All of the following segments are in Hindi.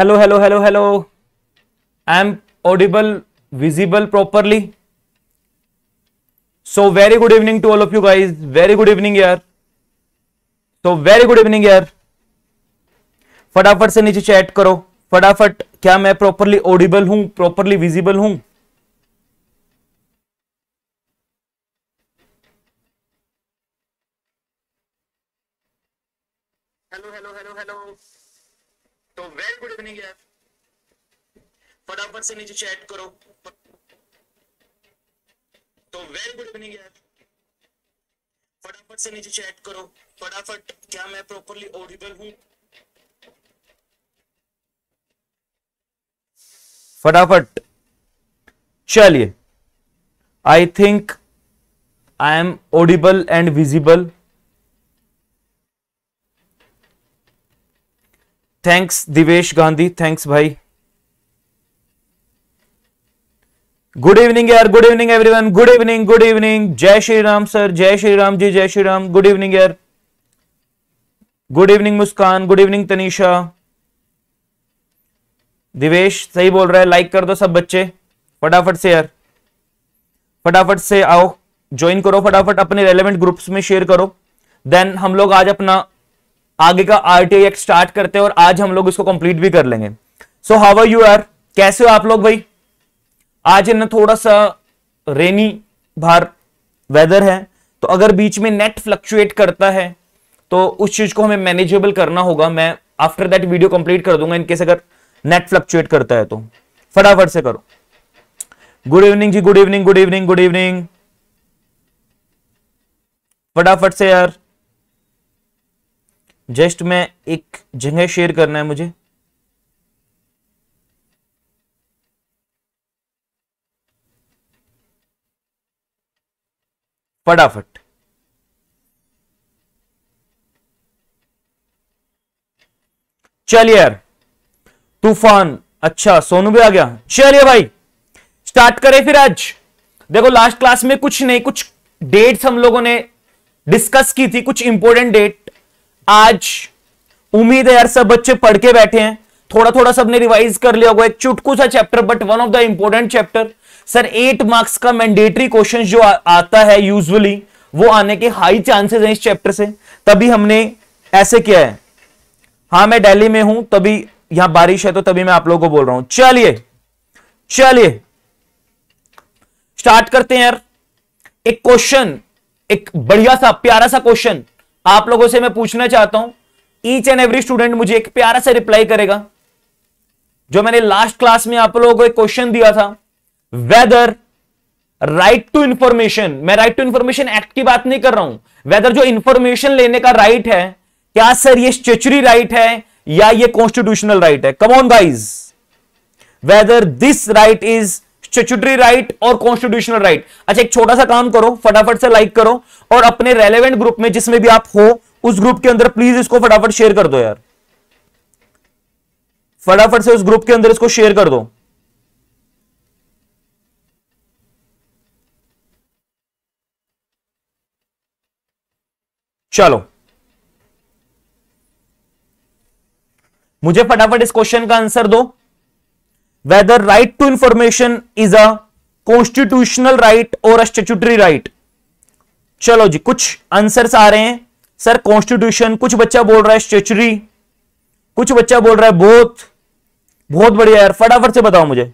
hello hello hello hello I am audible visible properly so very good evening to all of you guys very good evening यार सो वेरी गुड इवनिंग यार फटाफट से नीचे चैट करो फटाफट क्या मैं प्रॉपरली ऑडिबल हूं प्रॉपरली विजिबल हूं फटाफट से नीचे चैट करो तो वेरी गुड इवनिंग यार फटाफट से नीचे चैट करो फटाफट क्या मैं प्रॉपरली ऑडिबल हूँ फटाफट चलिए I think I am audible and visible thanks Divesh Gandhi thanks भाई गुड इवनिंग यार good evening everyone good evening good evening जय श्री राम सर जय श्री राम जी जय श्री राम गुड इवनिंग यार good evening Muskan good evening Tanisha Divesh सही बोल रहा है लाइक कर दो सब बच्चे फटाफट से यार फटाफट से आओ ज्वाइन करो फटाफट अपने रेलिवेंट ग्रुप्स में शेयर करो देन हम लोग आज अपना आगे का आरटीआई स्टार्ट करते हैं और आज हम लोग इसको कंप्लीट भी कर लेंगे so how are you are कैसे हो आप लोग भाई आज है ना थोड़ा सा रेनी भार वेदर है तो अगर बीच में नेट फ्लक्चुएट करता है तो उस चीज को हमें मैनेजेबल करना होगा मैं आफ्टर दैट वीडियो कंप्लीट कर दूंगा इनकेस अगर नेट फ्लक्चुएट करता है तो फटाफट से करो गुड इवनिंग जी good evening good evening good evening फटाफट से यार जस्ट मैं एक जगह शेयर करना है मुझे फटाफट चलिए यार तूफान अच्छा सोनू भी आ गया चलिए भाई स्टार्ट करें फिर आज देखो लास्ट क्लास में कुछ नहीं कुछ डेट्स हम लोगों ने डिस्कस की थी कुछ इंपोर्टेंट डेट आज उम्मीद है यार सब बच्चे पढ़ के बैठे हैं थोड़ा थोड़ा सबने रिवाइज कर लिया होगा एक चुटकू सा chapter but one of the important chapter sir eight marks का मैंडेटरी क्वेश्चन जो आ, आता है यूजुअली वो आने के हाई चांसेस हैं इस चैप्टर से तभी हमने ऐसे किया है हाँ मैं दिल्ली में हूं तभी यहां बारिश है तो तभी मैं आप लोगों को बोल रहा हूं चलिए चलिए स्टार्ट करते हैं यार एक क्वेश्चन एक बढ़िया सा प्यारा सा क्वेश्चन आप लोगों से मैं पूछना चाहता हूं ईच एंड एवरी स्टूडेंट मुझे एक प्यारा सा रिप्लाई करेगा जो मैंने लास्ट क्लास में आप लोगों को एक क्वेश्चन दिया था वेदर राइट टू इंफॉर्मेशन मैं राइट टू इंफॉर्मेशन एक्ट की बात नहीं कर रहा हूं वेदर जो इंफॉर्मेशन लेने का राइट है क्या सर ये स्टेचुरी राइट है या ये कॉन्स्टिट्यूशनल राइट है come on guys whether this right is statutory right और कॉन्स्टिट्यूशनल राइट अच्छा एक छोटा सा काम करो फटाफट से लाइक करो और अपने रेलिवेंट ग्रुप में जिसमें भी आप हो उस ग्रुप के अंदर प्लीज इसको फटाफट शेयर कर दो यार फटाफट से उस ग्रुप के अंदर इसको शेयर कर दो चलो मुझे फटाफट इस क्वेश्चन का आंसर दो whether right to information is a constitutional right और अ स्टेचुटरी राइट चलो जी कुछ आंसर्स आ रहे हैं सर कॉन्स्टिट्यूशन कुछ बच्चा बोल रहा है स्टेचुरी कुछ बच्चा बोल रहा है बहुत बहुत बढ़िया यार फटाफट से बताओ मुझे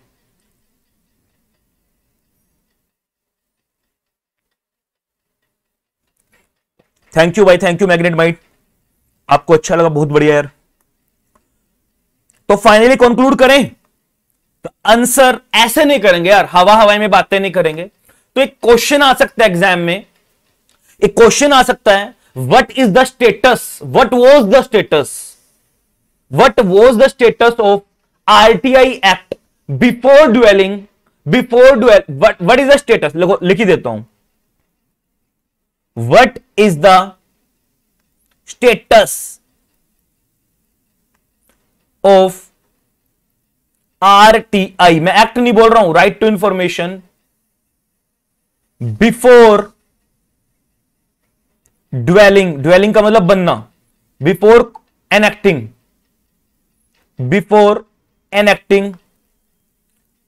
थैंक यू भाई थैंक यू मैग्नेट माइट आपको अच्छा लगा बहुत बढ़िया यार तो फाइनली कंक्लूड करें तो आंसर ऐसे नहीं करेंगे यार हवा हवाई में बातें नहीं करेंगे तो एक क्वेश्चन आ सकता है एग्जाम में एक क्वेश्चन आ सकता है what is the status what was the status what was the status of RTI act before dwelling before dwell what is the status लिखी देता हूं what is the status of आई मैं एक्ट नहीं बोल रहा हूं right to information before dwelling dwelling का मतलब बनना before an acting before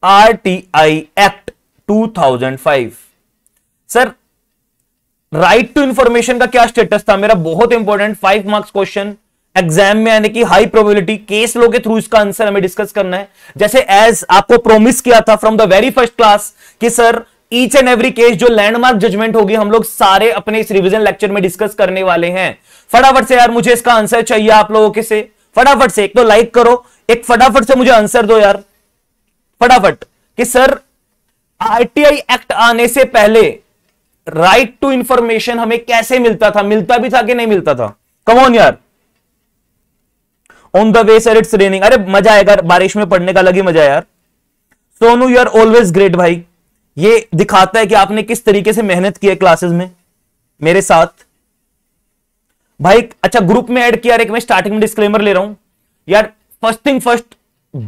R T I act five sir right to information का क्या स्टेटस था मेरा बहुत important five marks question exam में आने की हाई प्रोबेबिलिटी केस लोगे थ्रू इसका आंसर हमें डिस्कस करना है जैसे एज आपको प्रोमिस किया था from the very first class कि sir each and every case जो लैंडमार्क जजमेंट होगी हम लोग सारे अपने इस रिविजन लेक्चर में डिस्कस करने वाले हैं फटाफट से यार मुझे इसका आंसर चाहिए आप लोगों के से फटाफट से एक तो लाइक करो एक फटाफट से मुझे आंसर दो यार फटाफट कि सर आरटीआई एक्ट आने से पहले राइट टू इंफॉर्मेशन हमें कैसे मिलता था मिलता भी था कि नहीं मिलता था come on on the way sir it's raining अरे मजा आएगा बारिश में पढ़ने का अलग ही मजा यार Sonu you are always great भाई ये दिखाता है कि आपने किस तरीके से मेहनत की है क्लासेस में मेरे साथ भाई अच्छा ग्रुप में ऐड किया एक मैं स्टार्टिंग में डिस्क्लेमर ले रहा हूं यार first thing first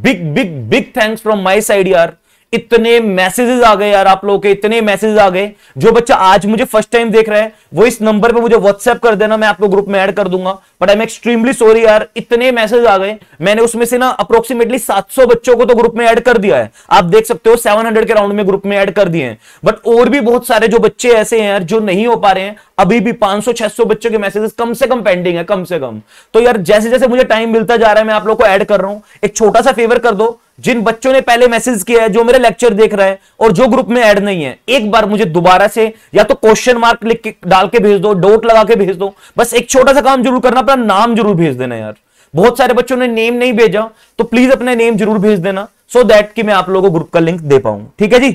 big big big thanks from my side यार इतने मैसेजेस आ गए यार आप लोगों के इतने मैसेजेस आ गए जो बच्चा आज मुझे फर्स्ट टाइम देख रहा है वो इस नंबर पे मुझे व्हाट्सएप कर देना मैं आपको ग्रुप में ऐड कर दूंगा but I am extremely sorry यार इतने मैसेज आ गए मैंने उसमें से ना अप्रोक्सीमेटली 700 बच्चों को तो ग्रुप में ऐड कर दिया है आप देख सकते हो सेवन के राउंड में ग्रुप में एड कर दिए हैं बट और भी बहुत सारे जो बच्चे ऐसे हैं यार जो नहीं हो पा रहे हैं अभी भी 500 सौ बच्चों के मैसेजेस कम से कम पेंडिंग है कम से कम तो यार जैसे जैसे मुझे टाइम मिलता जा रहा है मैं आप लोग को ऐड कर रहा हूं एक छोटा सा फेवर कर दो जिन बच्चों ने पहले मैसेज किया है जो मेरे लेक्चर देख रहे हैं और जो ग्रुप में ऐड नहीं है एक बार मुझे दोबारा से या तो क्वेश्चन मार्क लिख के डाल के भेज दो डोट लगा के भेज दो बस एक छोटा सा काम जरूर करना अपना नाम जरूर भेज देना यार बहुत सारे बच्चों ने नेम नहीं भेजा तो प्लीज अपना नेम जरूर भेज देना सो so दैट की मैं आप लोगों को ग्रुप का लिंक दे पाऊं ठीक है जी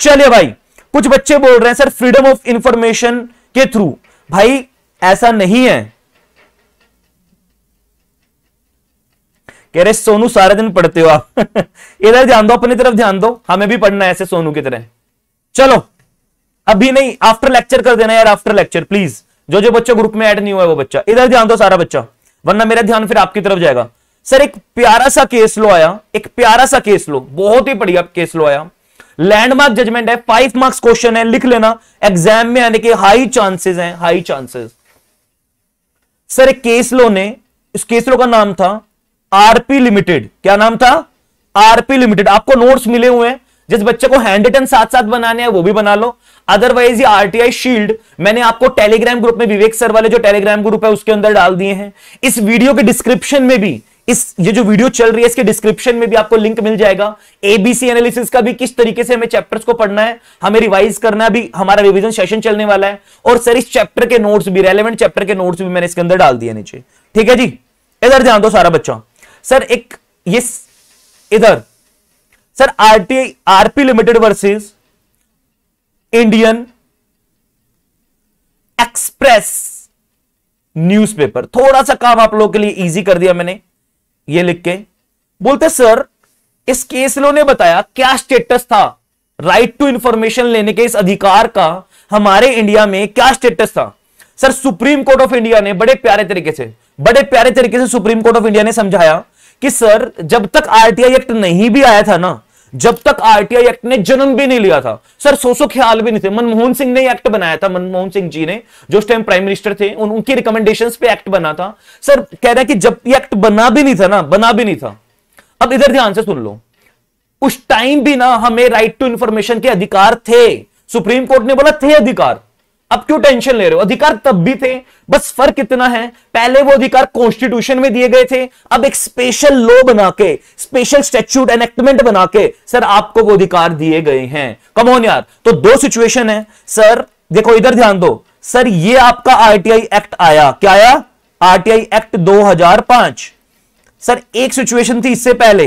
चलिए भाई कुछ बच्चे बोल रहे हैं सर फ्रीडम ऑफ इंफॉर्मेशन के थ्रू भाई ऐसा नहीं है कह रहे सोनू सारा दिन पढ़ते हो आप इधर ध्यान दो अपनी तरफ ध्यान दो हमें भी पढ़ना है ऐसे सोनू की तरह चलो अभी नहीं आफ्टर लेक्चर कर देना यार आफ्टर लेक्चर प्लीज जो जो बच्चा ग्रुप में ऐड नहीं हुआ है वो बच्चा इधर ध्यान दो सारा बच्चा वरना मेरा ध्यान फिर आपकी तरफ जाएगा सर एक प्यारा सा केस लो आया एक प्यारा सा केस लो बहुत ही बढ़िया केस लो आया लैंडमार्क जजमेंट है फाइव मार्क्स क्वेश्चन है लिख लेना एग्जाम में आने के हाई चांसेस हैं हाई चांसेस सर एक केस लो ने इस केस लो का नाम था आरपी लिमिटेड क्या नाम था आरपी लिमिटेड आपको नोट्स मिले हुए हैं जिस बच्चे को हैंड रिटन साथ साथ बनाने हैं वो भी बना लो अदरवाइज ये आरटीआई शील्ड मैंने आपको टेलीग्राम ग्रुप में विवेक सर वाले जो टेलीग्राम ग्रुप है उसके अंदर डाल दिए हैं इस वीडियो के डिस्क्रिप्शन में भी इस ये जो वीडियो चल रही है इसके डिस्क्रिप्शन में भी आपको लिंक मिल जाएगा एबीसी एनालिसिस का भी किस तरीके से हमें चैप्टर्स को पढ़ना है हमें रिवाइज करना है भी हमारा रिवीजन सेशन चलने वाला है और सर इस चैप्टर के नोट्स भी रेलेवेंट चैप्टर के नोट्स भी मैंने इसके अंदर डाल दिए नीचे ठीक है जी इधर ध्यान दो सारा बच्चों सर एक ये इधर sir R T R P limited versus Indian Express newspaper थोड़ा सा काम आप लोगों के लिए इजी कर दिया मैंने ये लिख के बोलते सर इस केस ने बताया क्या स्टेटस था राइट टू इंफॉर्मेशन लेने के इस अधिकार का हमारे इंडिया में क्या स्टेटस था sir supreme court of India ने बड़े प्यारे तरीके से बड़े प्यारे तरीके से सुप्रीम कोर्ट ऑफ इंडिया ने समझाया कि सर जब तक आरटीआई एक्ट नहीं भी आया था ना जब तक आरटीआई एक्ट ने जन्म भी नहीं लिया था सर सो ख्याल भी नहीं थे मनमोहन सिंह ने एक्ट बनाया था मनमोहन सिंह जी ने जो उस टाइम प्राइम मिनिस्टर थे उन, उनकी रिकमेंडेशंस पे एक्ट बना था सर कह रहे कि जब ये एक्ट बना भी नहीं था ना बना भी नहीं था अब इधर ध्यान से सुन लो उस टाइम भी ना हमें राइट टू इंफॉर्मेशन के अधिकार थे सुप्रीम कोर्ट ने बोला थे अधिकार अब क्यों टेंशन ले रहे हो अधिकार तब भी थे बस फर्क इतना है पहले वो अधिकार कॉन्स्टिट्यूशन में दिए गए थे अब एक स्पेशल लॉ बना के स्पेशल स्टेच्यूट एनेक्टमेंट बना के सर आपको वो अधिकार दिए गए हैं कम ऑन यार तो दो सिचुएशन है सर देखो इधर ध्यान दो सर ये आपका आरटीआई एक्ट आया क्या आया आरटीआई एक्ट 2005 सर एक सिचुएशन थी इससे पहले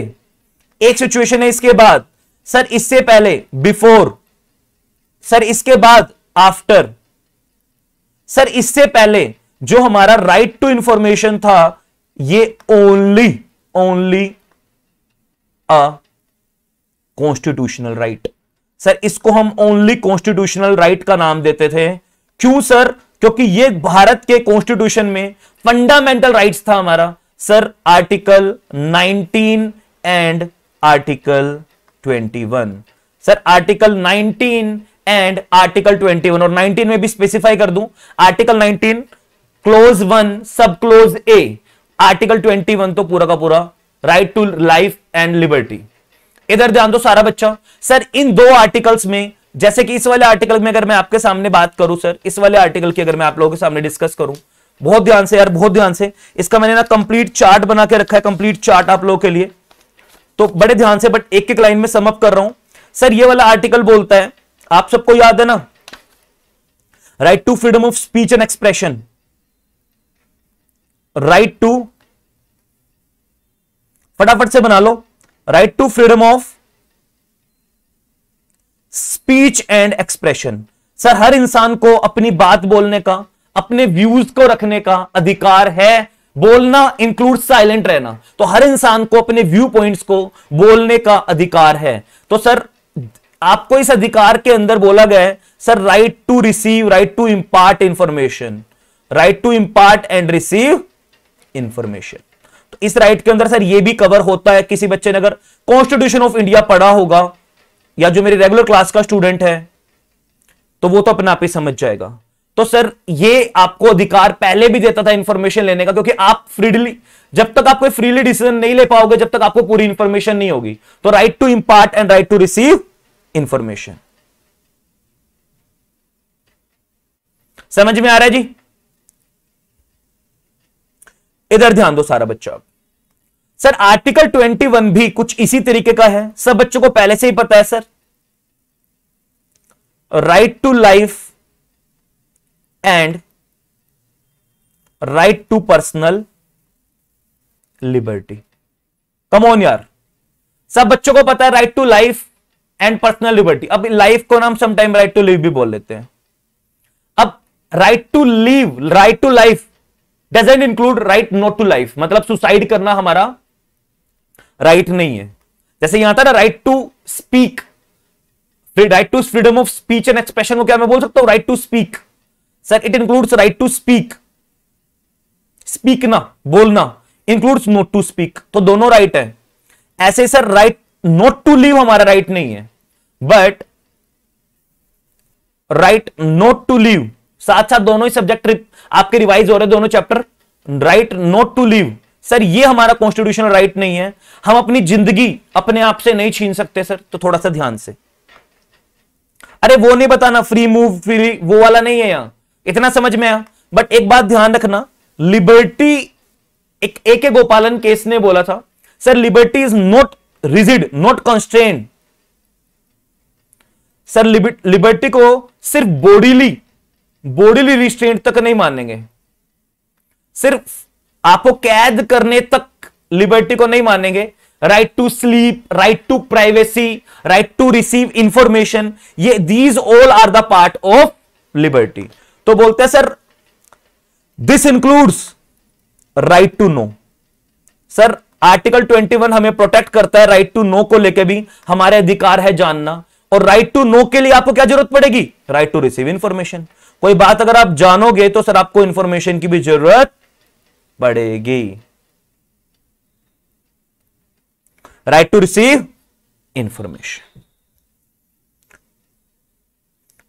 एक सिचुएशन है इसके बाद सर इससे पहले बिफोर सर इसके बाद आफ्टर सर इससे पहले जो हमारा राइट टू इंफॉर्मेशन था ये only only a constitutional right sir इसको हम ओनली कॉन्स्टिट्यूशनल राइट का नाम देते थे क्यों सर क्योंकि ये भारत के कॉन्स्टिट्यूशन में फंडामेंटल राइट्स था हमारा sir article 19 and article 21 sir article 19 and article 21 और 19 में भी स्पेसिफाई कर दूं आर्टिकल 19 क्लोज वन सब क्लोज ए आर्टिकल 21 तो पूरा का पूरा right to life and liberty इधर ध्यान दो सारा बच्चा सर इन दो आर्टिकल्स में जैसे कि इस वाले आर्टिकल में अगर मैं आपके सामने बात करूं सर इस वाले आर्टिकल की अगर मैं आप लोगों के सामने डिस्कस करूं बहुत ध्यान से यार बहुत ध्यान से इसका मैंने ना कंप्लीट चार्ट बना के रखा है कंप्लीट चार्ट आप लोगों के लिए तो बड़े ध्यान से बट एक एक लाइन में समअप कर रहा हूं सर ये वाला आर्टिकल बोलता है आप सबको याद है ना right to freedom of speech and expression right to फटाफट से बना लो right to freedom of speech and expression sir हर इंसान को अपनी बात बोलने का अपने व्यूज को रखने का अधिकार है बोलना इंक्लूड साइलेंट रहना तो हर इंसान को अपने व्यू पॉइंट्स को बोलने का अधिकार है तो सर आपको इस अधिकार के अंदर बोला गया है sir right to receive right to impart information right to impart and receive information तो इस राइट के अंदर सर ये भी कवर होता है किसी बच्चे ने अगर कॉन्स्टिट्यूशन ऑफ इंडिया पढ़ा होगा या जो मेरी रेगुलर क्लास का स्टूडेंट है तो वो तो अपने आप ही समझ जाएगा तो सर ये आपको अधिकार पहले भी देता था इंफॉर्मेशन लेने का क्योंकि आप फ्रीडली जब तक आप कोई फ्रीली डिसीजन नहीं ले पाओगे जब तक आपको पूरी इंफॉर्मेशन नहीं होगी तो right to impart and right to receive information समझ में आ रहा है जी इधर ध्यान दो सारा बच्चा सर आर्टिकल 21 भी कुछ इसी तरीके का है सब बच्चों को पहले से ही पता है sir right to life and right to personal liberty come on यार सब बच्चों को पता है right to life and personal liberty अब लाइफ को नाम समटाइम राइट टू लिव भी बोल लेते हैं अब right to live right to life doesn't include right not to life मतलब सुसाइड करना हमारा राइट right नहीं है जैसे यहां था ना right to speak right to freedom of speech and expression को क्या मैं बोल सकता हूं right to speak sir it includes right to speak speak ना बोलना इंक्लूड्स नोट टू स्पीक तो दोनों राइट right है ऐसे sir right not to live हमारा राइट right नहीं है but right not to live साथ साथ दोनों ही सब्जेक्ट आपके रिवाइज हो रहे दोनों chapter right not to live sir ये हमारा कॉन्स्टिट्यूशनल राइट right नहीं है हम अपनी जिंदगी अपने आप से नहीं छीन सकते सर तो थोड़ा सा ध्यान से अरे वो नहीं बताना फ्री मूव फ्री वो वाला नहीं है यहां इतना समझ में आया बट एक बात ध्यान रखना लिबर्टी एक ए के गोपालन केस ने बोला था sir liberty is not rigid not constrain sir liberty को सिर्फ बॉडीली बॉडीली रिस्ट्रेंट तक नहीं मानेंगे सिर्फ आपको कैद करने तक लिबर्टी को नहीं मानेंगे right to sleep right to privacy right to receive information ये these all are the part of liberty तो बोलते हैं sir this includes right to know sir article 21 हमें प्रोटेक्ट करता है राइट टू नो को लेके भी हमारे अधिकार है जानना और राइट टू नो के लिए आपको क्या जरूरत पड़ेगी राइट टू रिसीव इंफॉर्मेशन कोई बात अगर आप जानोगे तो सर आपको इंफॉर्मेशन की भी जरूरत पड़ेगी राइट टू रिसीव इंफॉर्मेशन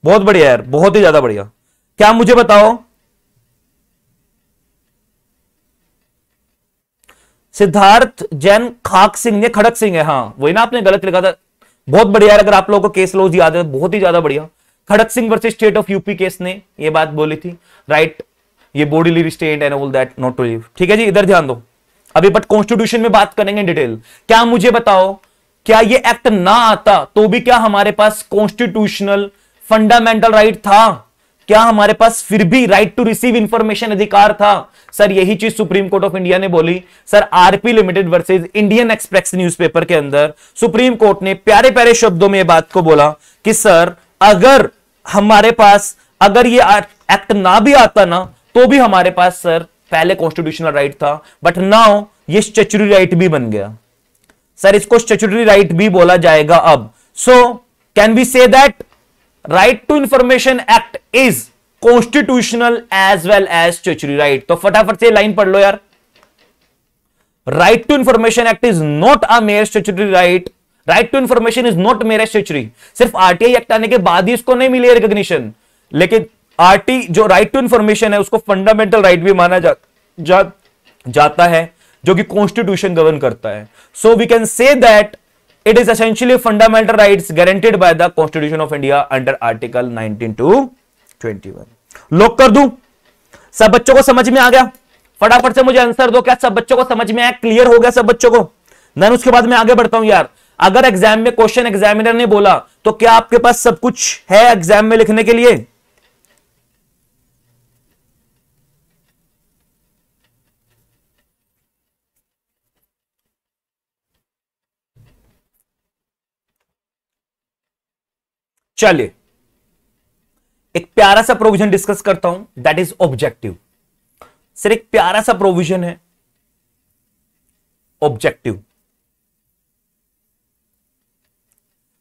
बहुत बढ़िया यार बहुत ही ज्यादा बढ़िया क्या मुझे बताओ सिद्धार्थ जैन खाक सिंह ने खड़क सिंह है हाँ वही ना आपने गलत लिखा था बहुत बढ़िया अगर आप लोगों को केस लोज याद है तो बहुत ही ज्यादा बढ़िया Khadak Singh versus state of UP case ने ये बात बोली थी राइट ये body restraint and all that not to live ठीक है जी इधर ध्यान दो अभी बट कॉन्स्टिट्यूशन में बात करेंगे डिटेल क्या मुझे बताओ क्या ये एक्ट ना आता तो भी क्या हमारे पास कॉन्स्टिट्यूशनल फंडामेंटल राइट था क्या हमारे पास फिर भी राइट टू रिसीव इंफॉर्मेशन अधिकार था सर यही चीज सुप्रीम कोर्ट ऑफ इंडिया ने बोली sir RP limited versus Indian Express newspaper के अंदर सुप्रीम कोर्ट ने प्यारे प्यारे शब्दों में बात को बोला कि सर अगर हमारे पास अगर ये एक्ट ना भी आता ना तो भी हमारे पास सर पहले कॉन्स्टिट्यूशनल राइट था बट नाउ ये स्टेचुरी राइट भी बन गया सर इसको स्टेचुरी राइट भी बोला जाएगा अब so can we say that right to information act is constitutional as well as statutory right तो फटाफट से लाइन पढ़ लो यार right to information act is not a mere statutory right right to information is not mere statutory सिर्फ आरटीआई एक्ट आने के बाद ही उसको नहीं मिली रिकॉग्निशन लेकिन आरटी जो राइट टू इंफॉर्मेशन है उसको फंडामेंटल राइट right भी माना जा, जा, जाता है जो कि कॉन्स्टिट्यूशन गवर्न करता है so we can say that it is essentially fundamental rights guaranteed by the constitution of india under article 19 to 21 lock कर दू सब बच्चों को समझ में आ गया फटाफट से मुझे आंसर दो क्या सब बच्चों को समझ में आया क्लियर हो गया सब बच्चों को देन उसके बाद मैं आगे बढ़ता हूं यार अगर एग्जाम में क्वेश्चन एग्जामिनर ने बोला तो क्या आपके पास सब कुछ है एग्जाम में लिखने के लिए चलिए एक प्यारा सा प्रोविजन डिस्कस करता हूं दैट इज ऑब्जेक्टिव सर एक प्यारा सा प्रोविजन है ऑब्जेक्टिव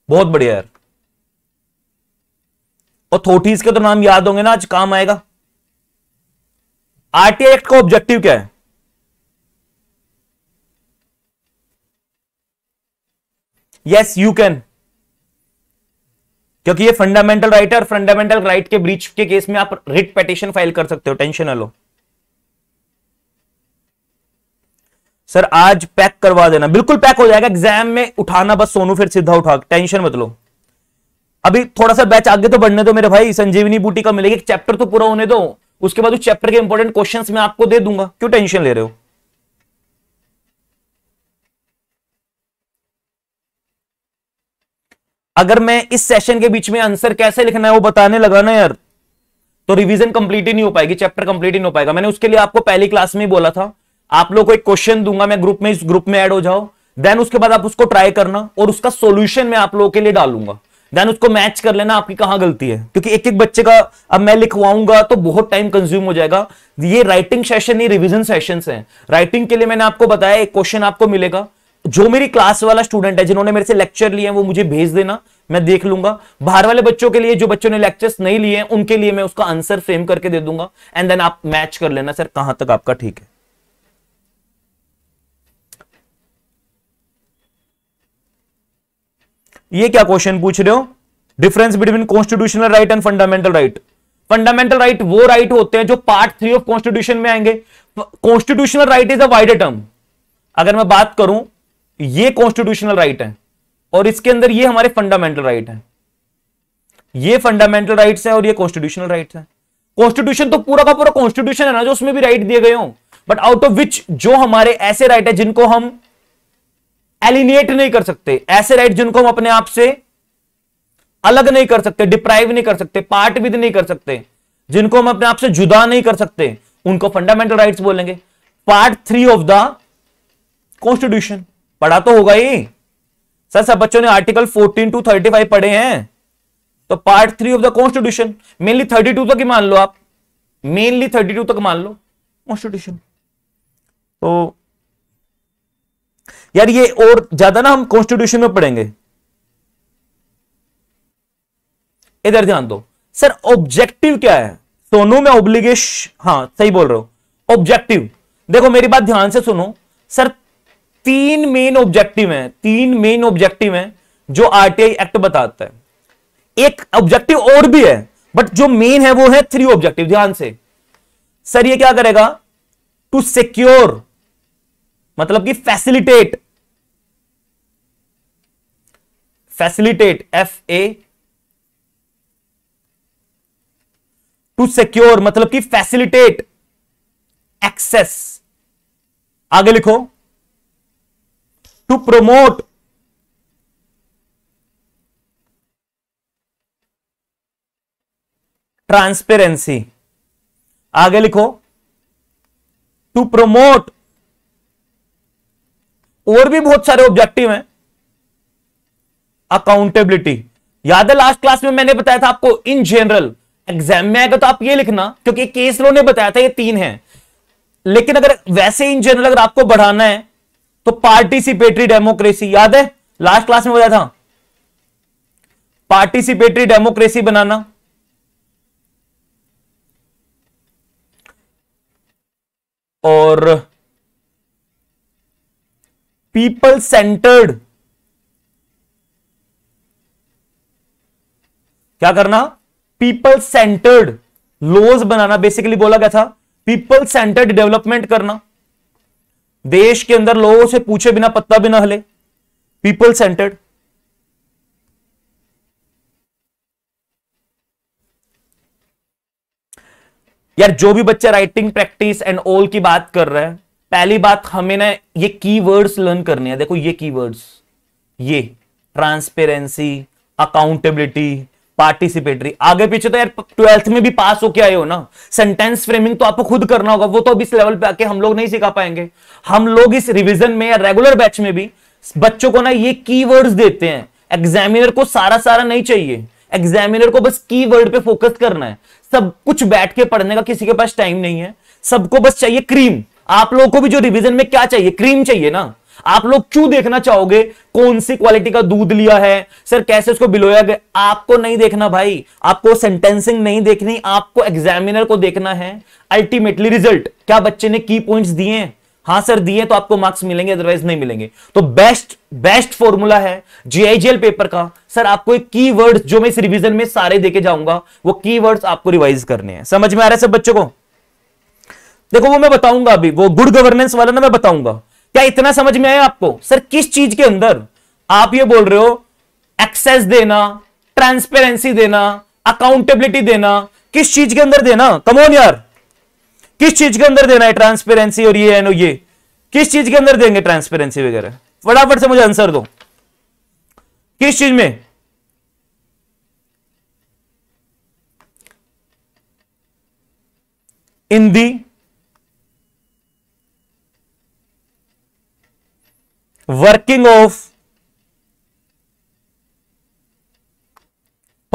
बहुत बढ़िया यार अथॉरिटीज के तो नाम याद होंगे ना आज काम आएगा आरटीआई एक्ट का ऑब्जेक्टिव क्या है यस यू कैन क्योंकि ये फंडामेंटल राइट है और फंडामेंटल राइट के ब्रीच के केस में आप रिट पेटिशन फाइल कर सकते हो टेंशन लो सर आज पैक करवा देना बिल्कुल पैक हो जाएगा एग्जाम में उठाना बस सोनू फिर सीधा उठा टेंशन मत लो अभी थोड़ा सा बैच आगे तो बढ़ने दो मेरे भाई संजीवनी बूटी का मिलेगी चैप्टर तो पूरा होने दो उसके बाद उस चैप्टर के इंपॉर्टेंट क्वेश्चंस मैं आपको दे दूंगा क्यों टेंशन ले रहे हो अगर मैं इस सेशन के बीच में आंसर कैसे लिखना है वो बताने लगा ना यार तो रिवीजन कंप्लीट ही नहीं हो पाएगी चैप्टर कंप्लीट ही नहीं हो पाएगा मैंने उसके लिए आपको पहली क्लास में ही बोला था आप लोग को एक क्वेश्चन दूंगा मैं ग्रुप में इस ग्रुप में ऐड हो जाओ देन उसके बाद आप उसको ट्राई करना और उसका सोल्यूशन मैं आप लोगों के लिए डालूंगा देन उसको मैच कर लेना आपकी कहां गलती है क्योंकि एक एक बच्चे का अब मैं लिखवाऊंगा तो बहुत टाइम कंज्यूम हो जाएगा ये राइटिंग सेशन ही रिविजन सेशन है राइटिंग के लिए मैंने आपको बताया एक क्वेश्चन आपको मिलेगा जो मेरी क्लास वाला स्टूडेंट है जिन्होंने मेरे से लेक्चर लिए हैं वो मुझे भेज देना मैं देख लूंगा बाहर वाले बच्चों के लिए जो बच्चों ने लेक्चर्स नहीं लिए हैं उनके लिए मैं उसका आंसर फ्रेम करके दे दूंगा एंड देन आप मैच कर लेना सर कहां तक आपका ठीक है ये क्या क्वेश्चन पूछ रहे हो difference between constitutional right and fundamental right fundamental right वो राइट right होते हैं जो पार्ट थ्री ऑफ कॉन्स्टिट्यूशन में आएंगे constitutional right is a wider term अगर मैं बात करूं ये कॉन्स्टिट्यूशनल राइट है और इसके अंदर ये हमारे फंडामेंटल राइट है ये फंडामेंटल राइट है और ये कॉन्स्टिट्यूशनल राइट है कॉन्स्टिट्यूशन तो पूरा का पूरा कॉन्स्टिट्यूशन है ना जो उसमें भी राइट दिए गए हो बट आउट ऑफ विच जो हमारे ऐसे राइट है जिनको हम एलिनेट नहीं कर सकते ऐसे राइट जिनको हम अपने आप से अलग नहीं कर सकते डिप्राइव नहीं कर सकते पार्ट विद नहीं कर सकते जिनको हम अपने आप से जुदा नहीं कर सकते उनको फंडामेंटल राइट्स बोलेंगे part three of the constitution पढ़ा तो होगा ही सर सब बच्चों ने आर्टिकल 14 टू 35 पढ़े हैं तो part three of the constitution mainly 32 तक ही मान लो आप मेनली 32 तक मान लो कॉन्स्टिट्यूशन तो यार ये और ज्यादा ना हम कॉन्स्टिट्यूशन में पढ़ेंगे इधर ध्यान दो सर ऑब्जेक्टिव क्या है सोनू में ऑब्लिगेशन हाँ सही बोल रहे हो ऑब्जेक्टिव देखो मेरी बात ध्यान से सुनो सर तीन मेन ऑब्जेक्टिव हैं तीन मेन ऑब्जेक्टिव हैं जो आरटीआई एक्ट बताता है एक ऑब्जेक्टिव और भी है बट जो मेन है वो है थ्री ऑब्जेक्टिव ध्यान से सर ये क्या करेगा टू सिक्योर मतलब कि facilitate facilitate F A to secure मतलब कि फैसिलिटेट एक्सेस आगे लिखो to promote ट्रांसपेरेंसी आगे लिखो टू प्रमोट और भी बहुत सारे ऑब्जेक्टिव हैं अकाउंटेबिलिटी याद है लास्ट क्लास में मैंने बताया था आपको इन जनरल एग्जाम में आएगा तो आप ये लिखना क्योंकि केस लो ने बताया था ये तीन है लेकिन अगर वैसे इन जनरल अगर आपको बढ़ाना है तो पार्टिसिपेटरी डेमोक्रेसी याद है लास्ट क्लास में बोला था पार्टिसिपेटरी डेमोक्रेसी बनाना और पीपल सेंटर्ड क्या करना पीपल सेंटर्ड लॉज बनाना बेसिकली बोला गया था पीपल सेंटर्ड डेवलपमेंट करना देश के अंदर लोगों से पूछे बिना पत्ता बिना हले पीपल सेंटर्ड यार जो भी बच्चे राइटिंग प्रैक्टिस एंड ऑल की बात कर रहे हैं पहली बात हमें ना ये की वर्ड्स लर्न करने हैं देखो ये की वर्ड्स ये ट्रांसपेरेंसी अकाउंटेबिलिटी पार्टिसिपेटरी आगे पीछे तो यार ट्वेल्थ में भी पास होके आए हो ना सेंटेंस फ्रेमिंग तो आपको खुद करना होगा वो तो अब इस लेवल पे आके हम लोग नहीं सिखा पाएंगे हम लोग इस रिवीजन में या रेगुलर बैच में भी बच्चों को ना ये कीवर्ड्स देते हैं एग्जामिनर को सारा सारा नहीं चाहिए एग्जामिनर को बस की पे फोकस करना है सब कुछ बैठ के पढ़ने का किसी के पास टाइम नहीं है सबको बस चाहिए क्रीम आप लोगों को भी जो रिविजन में क्या चाहिए क्रीम चाहिए ना आप लोग क्यों देखना चाहोगे कौन सी क्वालिटी का दूध लिया है सर कैसे उसको बिलोया गया आपको नहीं देखना भाई आपको सेंटेंसिंग नहीं देखनी आपको एग्जामिनर को देखना है अल्टीमेटली रिजल्ट क्या बच्चे ने की पॉइंट्स दिए हाँ सर दिए तो आपको मार्क्स मिलेंगे अदरवाइज नहीं मिलेंगे तो बेस्ट बेस्ट फॉर्मूला है जीआईजीएल पेपर का सर आपको एक की वर्ड जो मैं इस रिविजन में सारे देके जाऊंगा वो की वर्ड आपको रिवाइज करने हैं समझ में आ रहा है सब बच्चों को देखो वो मैं बताऊंगा अभी वो गुड गवर्नेंस वाला ना मैं बताऊंगा क्या इतना समझ में आया आपको सर किस चीज के अंदर आप ये बोल रहे हो एक्सेस देना ट्रांसपेरेंसी देना अकाउंटेबिलिटी देना किस चीज के अंदर देना कमोन यार किस चीज के अंदर देना है ट्रांसपेरेंसी और ये एंड ये किस चीज के अंदर देंगे ट्रांसपेरेंसी वगैरह फटाफट से मुझे आंसर दो किस चीज में in the working of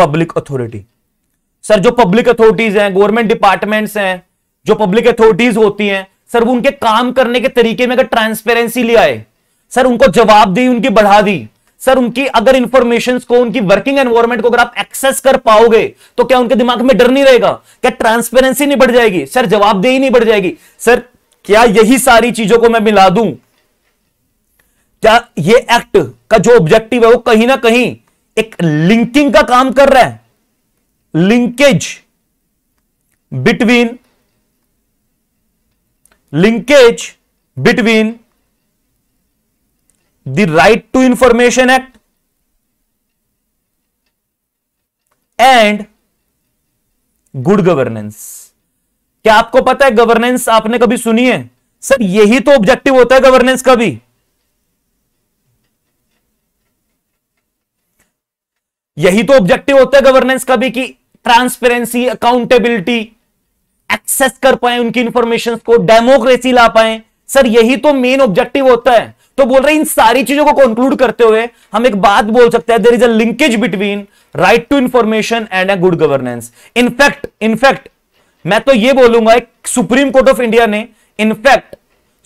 public authority sir जो पब्लिक अथॉरिटीज हैं गवर्नमेंट डिपार्टमेंट्स हैं जो पब्लिक अथॉरिटीज होती हैं सर वो उनके काम करने के तरीके में अगर ट्रांसपेरेंसी ले आए सर उनको जवाब दी उनकी बढ़ा दी सर उनकी अगर इंफॉर्मेशन को उनकी वर्किंग एनवायरमेंट को अगर आप एक्सेस कर पाओगे तो क्या उनके दिमाग में डर नहीं रहेगा क्या ट्रांसपेरेंसी नहीं बढ़ जाएगी सर जवाबदेही नहीं बढ़ जाएगी सर क्या यही सारी चीजों को मैं मिला दूं क्या ये एक्ट का जो ऑब्जेक्टिव है वो कहीं ना कहीं एक लिंकिंग का काम कर रहा है linkage between linkage between the right to information act and good governance क्या आपको पता है गवर्नेंस आपने कभी सुनी है सर यही तो ऑब्जेक्टिव होता है गवर्नेंस का भी यही तो ऑब्जेक्टिव होता है गवर्नेंस का भी कि ट्रांसपेरेंसी अकाउंटेबिलिटी एक्सेस कर पाए उनकी इंफॉर्मेशन को डेमोक्रेसी ला पाए सर यही तो मेन ऑब्जेक्टिव होता है तो बोल रहे इन सारी चीजों को कंक्लूड करते हुए हम एक बात बोल सकते हैं there is a linkage between right to information and a good governance in fact in fact मैं तो यह बोलूंगा एक सुप्रीम कोर्ट ऑफ इंडिया ने in fact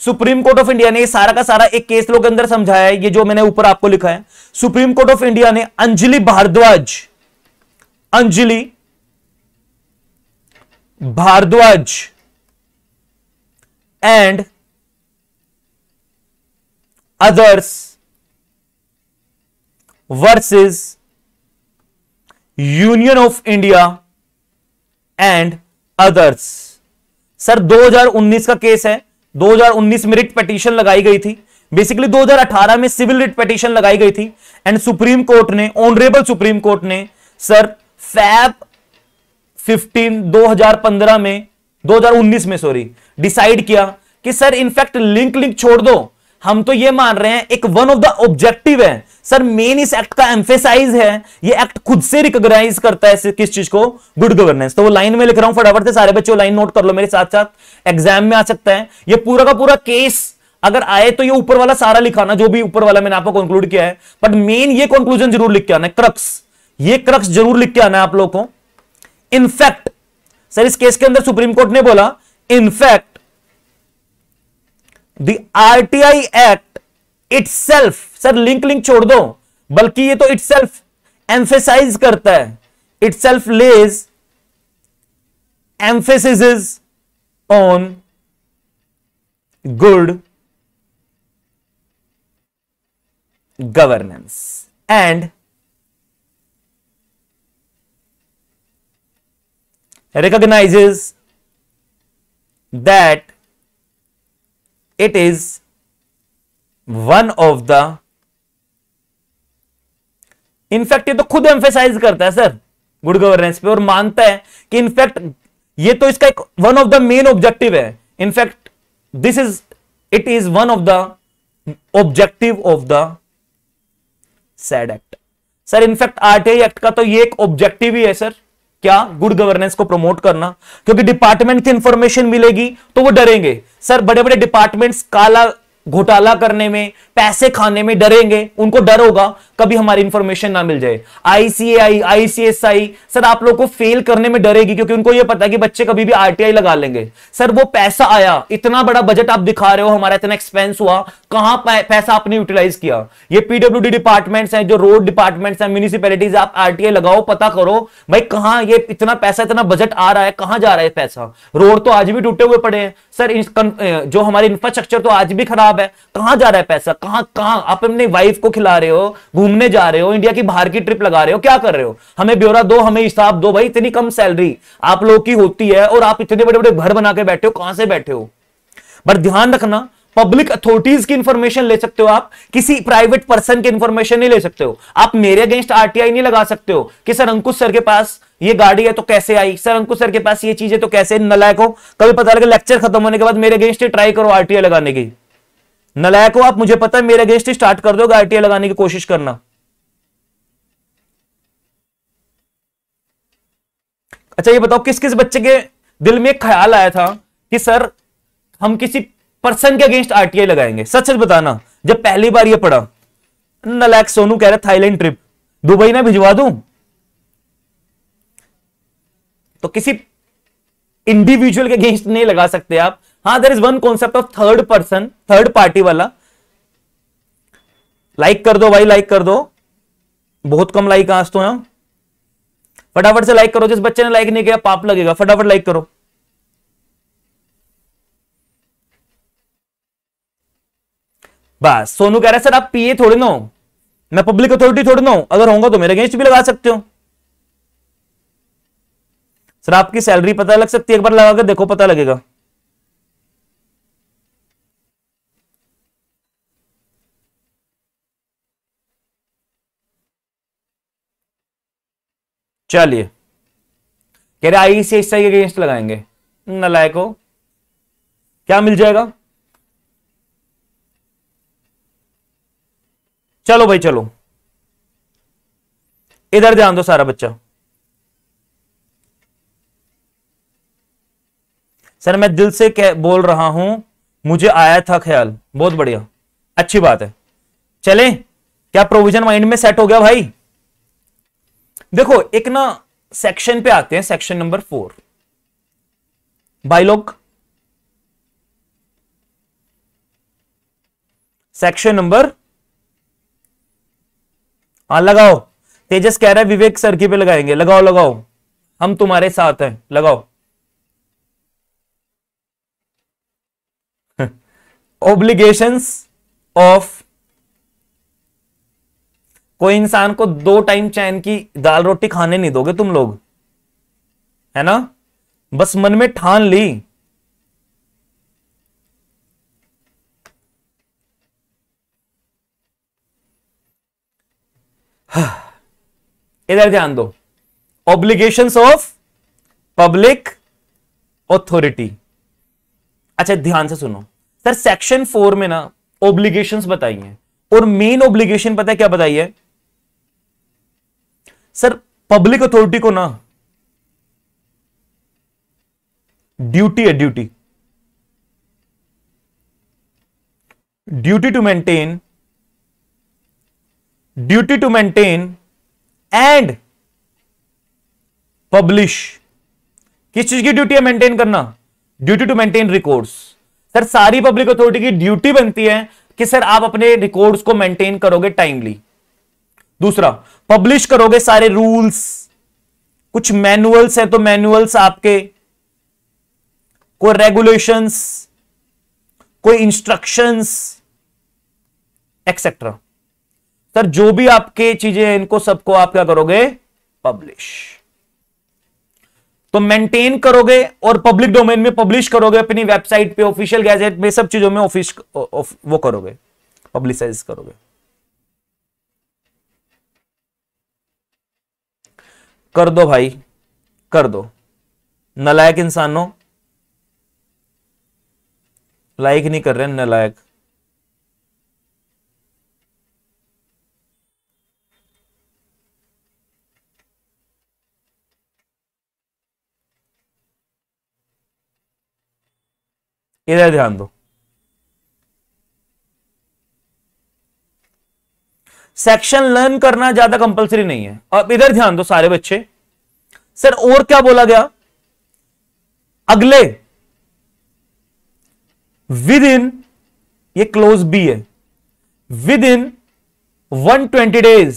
supreme court of India ने सारा का सारा एक केस लोग अंदर समझाया है ये जो मैंने ऊपर आपको लिखा है सुप्रीम कोर्ट ऑफ इंडिया ने Anjali Bhardwaj Anjali Bhardwaj and others versus union of India and others sir 2019 का केस है 2019 में रिट पटिशन लगाई गई थी बेसिकली 2018 में सिविल रिट पटिशन लगाई गई थी एंड सुप्रीम कोर्ट ने ऑनरेबल सुप्रीम कोर्ट ने सर फैब 15 2015 में 2019 में सॉरी डिसाइड किया कि सर इनफैक्ट लिंक लिंक छोड़ दो हम तो ये मान रहे हैं एक वन ऑफ द ऑब्जेक्टिव है सर मेन इस एक्ट का एम्फेसाइज है ये एक्ट खुद से रिकॉग्नाइज करता है किस चीज को गुड गवर्नेंस तो वो लाइन में लिख रहा हूं फटाफट से सारे बच्चों लाइन नोट कर लो मेरे साथ साथ एग्जाम में आ सकता है ये पूरा का पूरा केस अगर आए तो ये ऊपर वाला सारा लिखाना जो भी ऊपर वाला मैंने आपको कंक्लूड किया है बट मेन ये कंक्लूजन जरूर लिख के आना है क्रक्स ये क्रक्स जरूर लिख के आना है आप लोगों को इनफैक्ट सर इस केस के अंदर सुप्रीम कोर्ट ने बोला in fact T RTI act self sir link link छोड़ दो बल्कि ये तो सेल्फ एम्फेसाइज करता है itself lays emphasis on good governance and recognizes that it is one of the in fact ये तो खुद एम्फेसाइज करता है सर गुड गवर्नेंस पे और मानता है कि इनफैक्ट ये तो इसका एक one of the main objective है in fact this is it is one of the objective of the said act sir in fact RTI act का तो ये एक ऑब्जेक्टिव ही है सर क्या गुड गवर्नेंस को प्रमोट करना क्योंकि डिपार्टमेंट की इंफॉर्मेशन मिलेगी तो वो डरेंगे सर बड़े बड़े डिपार्टमेंट्स काला घोटाला करने में पैसे खाने में डरेंगे उनको डर होगा कभी हमारी इंफॉर्मेशन ना मिल जाए आईसीएआई आईसीएसआई सर आप लोग को फेल करने में डरेगी क्योंकि उनको यह पता है कि बच्चे कभी भी आरटीआई लगा लेंगे सर वो पैसा आया इतना बड़ा बजट आप दिखा रहे हो हमारा इतना एक्सपेंस हुआ कहां पैसा आपने यूटिलाइज किया ये पीडब्ल्यू डिपार्टमेंट्स हैं जो रोड डिपार्टमेंट्स हैं म्यूनिसिपैलिटीज आप आरटीआई लगाओ पता करो भाई कहां ये इतना पैसा इतना बजट आ रहा है कहां जा रहा है पैसा रोड तो आज भी टूटे हुए पड़े हैं सर जो हमारी इंफ्रास्ट्रक्चर तो आज भी खराब है कहां जा रहा है पैसा कहां कहां आप अपने वाइफ को खिला रहे हो घूमने जा रहे हो इंडिया की बाहर की ट्रिप लगा रहे हो क्या कर रहे हो हमें ब्योरा दो हमें हिसाब दो भाई इतनी कम सैलरी आप लोगों की होती है और आप इतने बड़े बड़े घर बना के बैठे हो कहां से बैठे हो बट ध्यान रखना पब्लिक अथॉरिटीज की इंफॉर्मेशन ले सकते हो आप किसी प्राइवेट पर्सन की इंफॉर्मेशन नहीं ले सकते हो आप मेरे अगेंस्ट आरटीआई नहीं लगा सकते हो कि सर अंकुश सर के पास ये गाड़ी है तो कैसे आई सर अंकुश सर के पास ये चीज है तो कैसे नलायक हो कभी पता लगे लेक्चर खत्म होने के बाद मेरे अगेंस्ट ट्राई करो आरटीआई लगाने की नलायक हो आप मुझे पता है मेरे अगेंस्ट स्टार्ट कर दोगे आई लगाने की कोशिश करना अच्छा ये बताओ किस किस बच्चे के दिल में ख्याल आया था कि सर हम किसी पर्सन के अगेंस्ट आरटीआई लगाएंगे सच सच बताना जब पहली बार ये पढ़ा नलायक सोनू कह रहा थाईलैंड ट्रिप दुबई ना भिजवा दू तो किसी इंडिविजुअल के अगेंस्ट नहीं लगा सकते आप हाँ there is one concept of third person third party वाला लाइक कर दो भाई लाइक कर दो बहुत कम लाइक आज तो यहां फटाफट से लाइक करो जिस बच्चे ने लाइक नहीं किया पाप लगेगा फटाफट लाइक करो बस सोनू कह रहा है सर आप पीए थोड़ी ना हो मैं पब्लिक अथॉरिटी थोड़ी ना हो अगर होगा तो मेरे अगेंस्ट भी लगा सकते हो सर आपकी सैलरी पता लग सकती है एक बार लगा के देखो पता लगेगा चलिए कह रहे आई से इससे अगेंस्ट लगाएंगे नलायको क्या मिल जाएगा चलो भाई चलो इधर ध्यान दो सारा बच्चा सर मैं दिल से कह, बोल रहा हूं मुझे आया था ख्याल बहुत बढ़िया अच्छी बात है चले क्या प्रोविजन माइंड में सेट हो गया भाई देखो एक ना सेक्शन पे आते हैं सेक्शन नंबर फोर भाई लोग सेक्शन नंबर हाँ लगाओ तेजस कह रहा है विवेक सर की पे लगाएंगे लगाओ लगाओ हम तुम्हारे साथ हैं लगाओ obligations ऑफ कोई इंसान को दो टाइम चैन की दाल रोटी खाने नहीं दोगे तुम लोग है ना बस मन में ठान ली इधर ध्यान दो ऑब्लिगेशन ऑफ पब्लिक ऑथोरिटी अच्छा ध्यान से सुनो सर सेक्शन फोर में ना ऑब्लिगेशन बताई और मेन ऑब्लिगेशन पता है क्या बताई है सर पब्लिक अथॉरिटी को ना ड्यूटी है duty duty to maintain duty to maintain and publish किस चीज की ड्यूटी है मेंटेन करना duty to maintain records sir सारी पब्लिक अथॉरिटी की ड्यूटी बनती है कि सर आप अपने रिकॉर्ड्स को मेंटेन करोगे टाइमली दूसरा पब्लिश करोगे सारे रूल्स कुछ मैनुअल्स हैं तो मैनुअल्स आपके कोई रेगुलेशंस कोई इंस्ट्रक्शंस एक्सेट्रा सर जो भी आपके चीजें हैं इनको सबको आप क्या करोगे पब्लिश तो मेंटेन करोगे और पब्लिक डोमेन में पब्लिश करोगे अपनी वेबसाइट पे ऑफिशियल गैजेट में सब चीजों में ऑफिस वो करोगे पब्लिसाइज करोगे कर दो भाई कर दो नलायक इंसानों लाइक नहीं कर रहे नलायक इधर ध्यान दो सेक्शन लर्न करना ज्यादा कंपलसरी नहीं है अब इधर ध्यान दो सारे बच्चे सर और क्या बोला गया अगले विद इन ये क्लोज बी है विद इन 120 डेज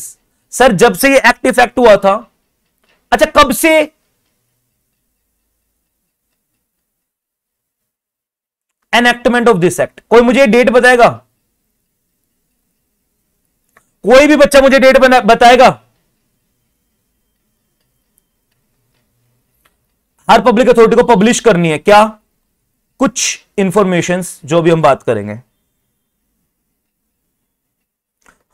सर जब से ये एक्ट इफेक्ट हुआ था अच्छा कब से एनएक्टमेंट ऑफ दिस एक्ट कोई मुझे डेट बताएगा कोई भी बच्चा मुझे डेट बताएगा हर पब्लिक अथॉरिटी को पब्लिश करनी है क्या कुछ इंफॉर्मेशन जो भी हम बात करेंगे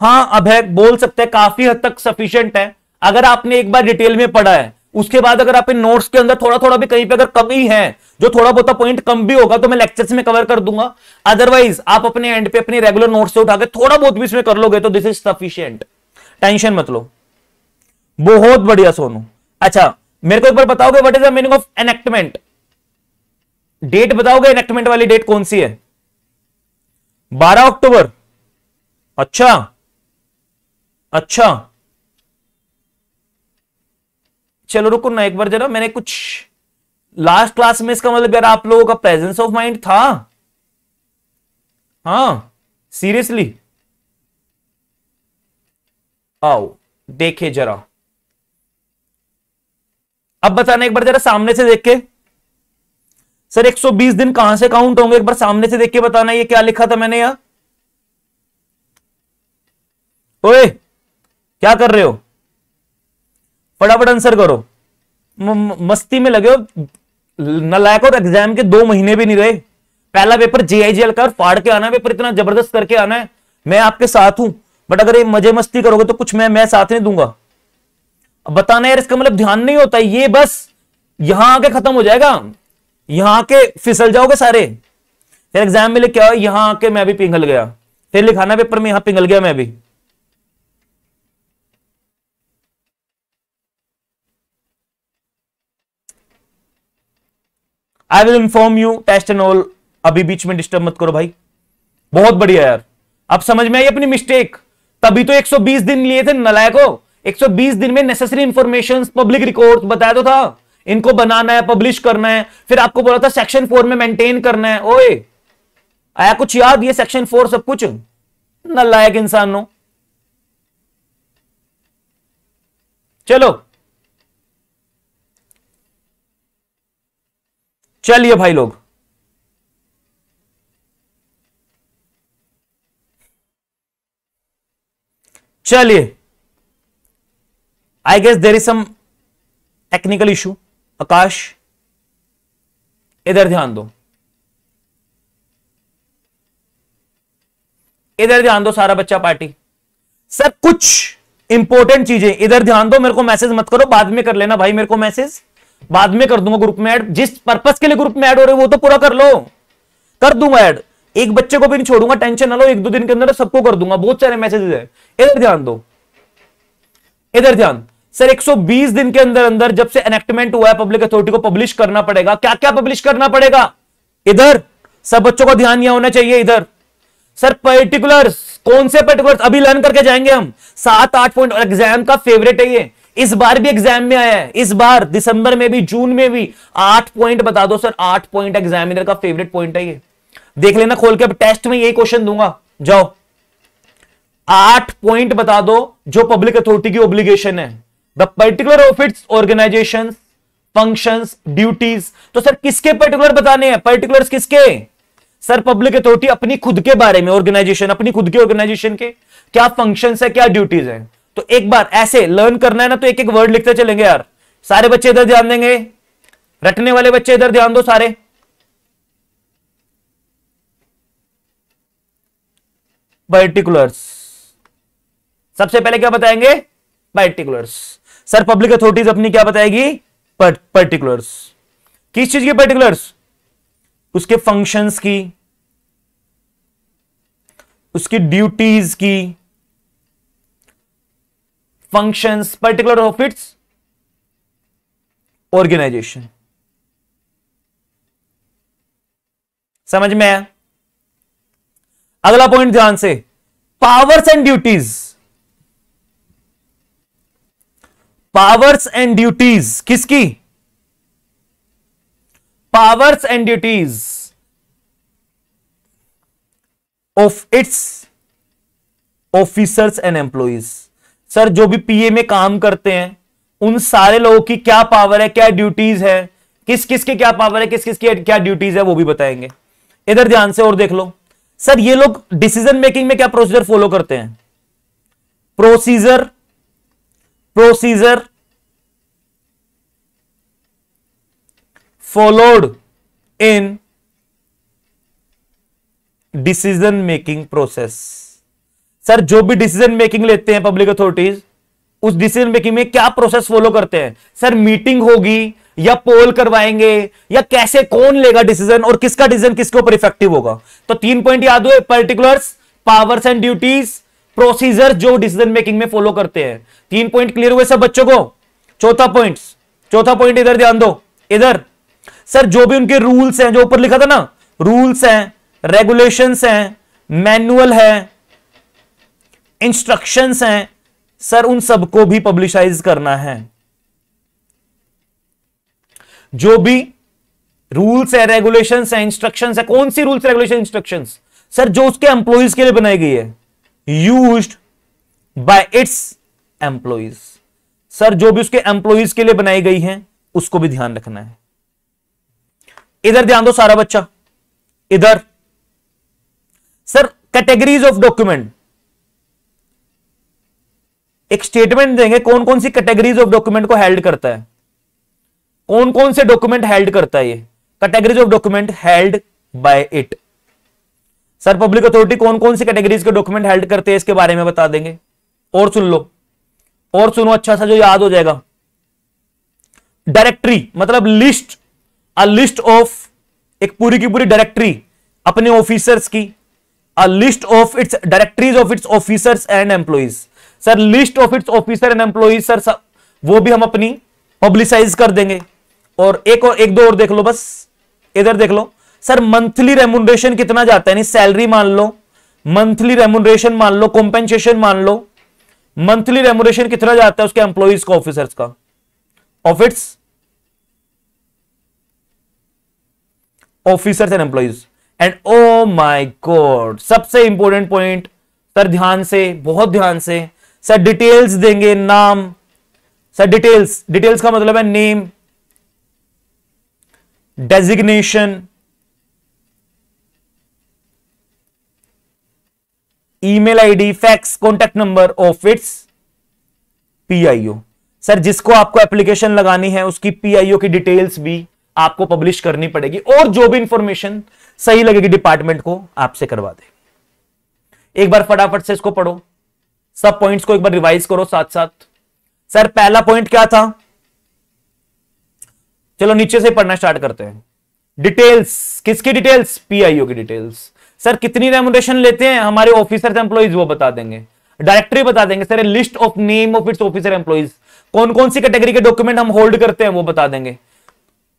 हाँ अभय बोल सकते हैं काफी हद तक सफिशियंट है अगर आपने एक बार डिटेल में पढ़ा है उसके बाद अगर आपके नोट्स के अंदर थोड़ा थोड़ा भी कहीं पे अगर कमी है जो थोड़ा बहुत पॉइंट कम भी होगा तो मैं लेक्चर में कवर कर दूंगा अदरवाइज आप अपने एंड पे अपने रेगुलर नोट्स से उठा के थोड़ा बहुत भी इसमें कर लोगे तो दिस इज सफिशियंट टेंशन मत लो बहुत बढ़िया सोनू अच्छा मेरे को एक बार बताओगे what is the meaning of enactment date बताओगे एनेक्टमेंट वाली डेट कौन सी है बारह अक्टूबर अच्छा अच्छा चलो रुको ना एक बार जरा मैंने कुछ लास्ट क्लास में इसका मतलब यार आप लोगों का प्रेजेंस ऑफ माइंड था हाँ सीरियसली आओ देखे जरा अब बताना एक बार जरा सामने से देख के सर 120 दिन कहां से काउंट होंगे एक बार सामने से देख के बताना ये क्या लिखा था मैंने यार ओए क्या कर रहे हो फटाफट आंसर करो मस्ती में लगे हो नलायक और एग्जाम तो के दो महीने भी नहीं रहे पहला पेपर जेआईजीएल का और फाड़ के आना पेपर इतना जबरदस्त करके आना है मैं आपके साथ हूं बट अगर ये मजे मस्ती करोगे तो कुछ मैं मैं साथ नहीं दूंगा अब बताना यार इसका मतलब ध्यान नहीं होता ये बस यहां आके खत्म हो जाएगा यहां आके फिसल जाओगे सारे फिर एग्जाम में लेके आओ यहां आके मैं भी पिघल गया फिर लिखाना पेपर में यहां पिघल गया मैं भी I will inform you test and all अभी बीच में डिस्टर्ब मत करो भाई बहुत बढ़िया यार अब समझ में आई अपनी मिस्टेक तभी तो 120 दिन लिए थे नलायको 120 दिन में नेसेसरी इंफॉर्मेशन पब्लिक रिकॉर्ड बताया तो था इनको बनाना है पब्लिश करना है फिर आपको बोला था सेक्शन फोर में मेंटेन करना है ओए आया कुछ याद ये सेक्शन फोर सब कुछ नलायक इंसानों चलो चलिए भाई लोग चलिए I guess there is some technical issue Akash इधर ध्यान दो इधर ध्यान दो सारा बच्चा पार्टी सर कुछ इंपॉर्टेंट चीजें इधर ध्यान दो मेरे को मैसेज मत करो बाद में कर लेना भाई मेरे को मैसेज बाद में कर दूंगा ग्रुप में ऐड जिस पर्पज के लिए ग्रुप में ऐड हो रहे वो तो पूरा कर लो कर दूंगा ऐड एक बच्चे को भी नहीं छोड़ूंगा टेंशन ना लो एक दो दिन के अंदर सबको कर दूंगा बहुत सारे मैसेजेस है इधर ध्यान दो इधर ध्यान सर 120 दिन के अंदर अंदर जब से एनेक्टमेंट हुआ है पब्लिक अथॉरिटी को पब्लिश करना पड़ेगा क्या क्या पब्लिश करना पड़ेगा इधर सब बच्चों का ध्यान यह होना चाहिए इधर सर पर्टिकुलर कौन से पर्टिकुलर अभी लर्न करके जाएंगे हम सात आठ पॉइंट एग्जाम का फेवरेट है ये इस बार भी एग्जाम में आया है इस बार दिसंबर में भी जून में भी आठ पॉइंट बता दो सर आठ पॉइंट एग्जामिनर का फेवरेट पॉइंट है ये देख लेना खोल के अब टेस्ट में यही क्वेश्चन दूंगा जाओ आठ पॉइंट बता दो जो पब्लिक अथॉरिटी की ऑब्लिगेशन है the particular of its organisation function duties तो सर किसके पर्टिकुलर बताने हैं पर्टिकुलर किसके सर पब्लिक अथॉरिटी अपनी खुद के बारे में ऑर्गेनाइजेशन अपनी खुद के ऑर्गेनाइजेशन के क्या फंक्शन है क्या ड्यूटीज है तो एक बार ऐसे लर्न करना है ना तो एक एक वर्ड लिखते चलेंगे यार सारे बच्चे इधर ध्यान देंगे रटने वाले बच्चे इधर ध्यान दो सारे पर्टिकुलर्स सबसे पहले क्या बताएंगे पर्टिकुलर्स सर पब्लिक अथॉरिटीज अपनी क्या बताएगी पर्टिकुलर्स किस चीज की पर्टिकुलर्स उसके फंक्शंस की उसकी ड्यूटीज की functions particular of its organization समझ में आया अगला पॉइंट ध्यान से powers and duties powers and duties किसकी powers and duties of its officers and employees sir जो भी पीए में काम करते हैं उन सारे लोगों की क्या पावर है क्या ड्यूटीज है किस किस के क्या पावर है किस किस की क्या ड्यूटीज है वो भी बताएंगे इधर ध्यान से और देख लो सर ये लोग डिसीजन मेकिंग में क्या प्रोसीजर फॉलो करते हैं procedure procedure followed in decision making process sir जो भी डिसीजन मेकिंग लेते हैं पब्लिक अथॉरिटीज उस डिसीजन मेकिंग में क्या प्रोसेस फॉलो करते हैं सर मीटिंग होगी या पोल करवाएंगे या कैसे कौन लेगा डिसीजन और किसका डिसीजन किसके ऊपर इफेक्टिव होगा तो तीन पॉइंट याद हुए particulars powers and duties procedure जो डिसीजन मेकिंग में फॉलो करते हैं तीन पॉइंट क्लियर हुए सर बच्चों को चौथा पॉइंट चौथा पॉइंट इधर ध्यान दो इधर सर जो भी उनके रूल्स हैं जो ऊपर लिखा था ना रूल्स हैं रेगुलेशंस हैं मैनुअल है इंस्ट्रक्शंस हैं सर उन सबको भी पब्लिशाइज करना है जो भी रूल्स है रेगुलेशन है इंस्ट्रक्शन है कौन सी रूल्स रेगुलेशन इंस्ट्रक्शन सर जो उसके एम्प्लॉयज के लिए बनाई गई है use by its employees sir जो भी उसके एंप्लॉइज के लिए बनाई गई है उसको भी ध्यान रखना है इधर ध्यान दो सारा बच्चा इधर सर कैटेगरीज ऑफ डॉक्यूमेंट एक स्टेटमेंट देंगे कौन कौन सी कैटेगरीज ऑफ डॉक्यूमेंट को हेल्ड करता है कौन कौन से डॉक्यूमेंट हेल्ड करता है ये categories of document held by it sir public authority कौन कौन सी कैटेगरीज के डॉक्यूमेंट हेल्ड करते हैं इसके बारे में बता देंगे और सुन लो और सुनो अच्छा सा जो याद हो जाएगा डायरेक्टरी मतलब लिस्ट अ लिस्ट ऑफ एक पूरी की पूरी डायरेक्टरी अपने ऑफिसर्स की a list of its directories of its officers and employees sir list of its officer and employees sir वो भी हम अपनी पब्लिसाइज कर देंगे और एक और एक दो और देख लो बस इधर देख लो सर मंथली रेमुनरेशन कितना जाता है नहीं सैलरी मान लो मंथली रेमुनरेशन मान लो कॉम्पेंसेशन मान लो मंथली रेमुनरेशन कितना जाता है उसके एम्प्लॉइज का ऑफिसर्स का of its officers and employees and oh my god सबसे इंपॉर्टेंट पॉइंट सर ध्यान से बहुत ध्यान से सर डिटेल्स देंगे नाम सर डिटेल्स डिटेल्स का मतलब है name designation email ID fax contact number of its PIO sir जिसको आपको एप्लीकेशन लगानी है उसकी पीआईओ की डिटेल्स भी आपको पब्लिश करनी पड़ेगी और जो भी इंफॉर्मेशन सही लगेगी डिपार्टमेंट को आपसे करवा दे एक बार फटाफट से इसको पढ़ो सब पॉइंट्स को एक बार रिवाइज करो साथ साथ सर पहला पॉइंट क्या था चलो नीचे से पढ़ना स्टार्ट करते हैं डिटेल्स किसकी डिटेल्स पीआईओ की डिटेल्स सर कितनी रेमोडेशन लेते हैं हमारे ऑफिसर एम्प्लॉइज वो बता देंगे डायरेक्टरी बता देंगे sir list of name of its officer employees कौन कौन सी कैटेगरी के डॉक्यूमेंट हम होल्ड करते हैं वो बता देंगे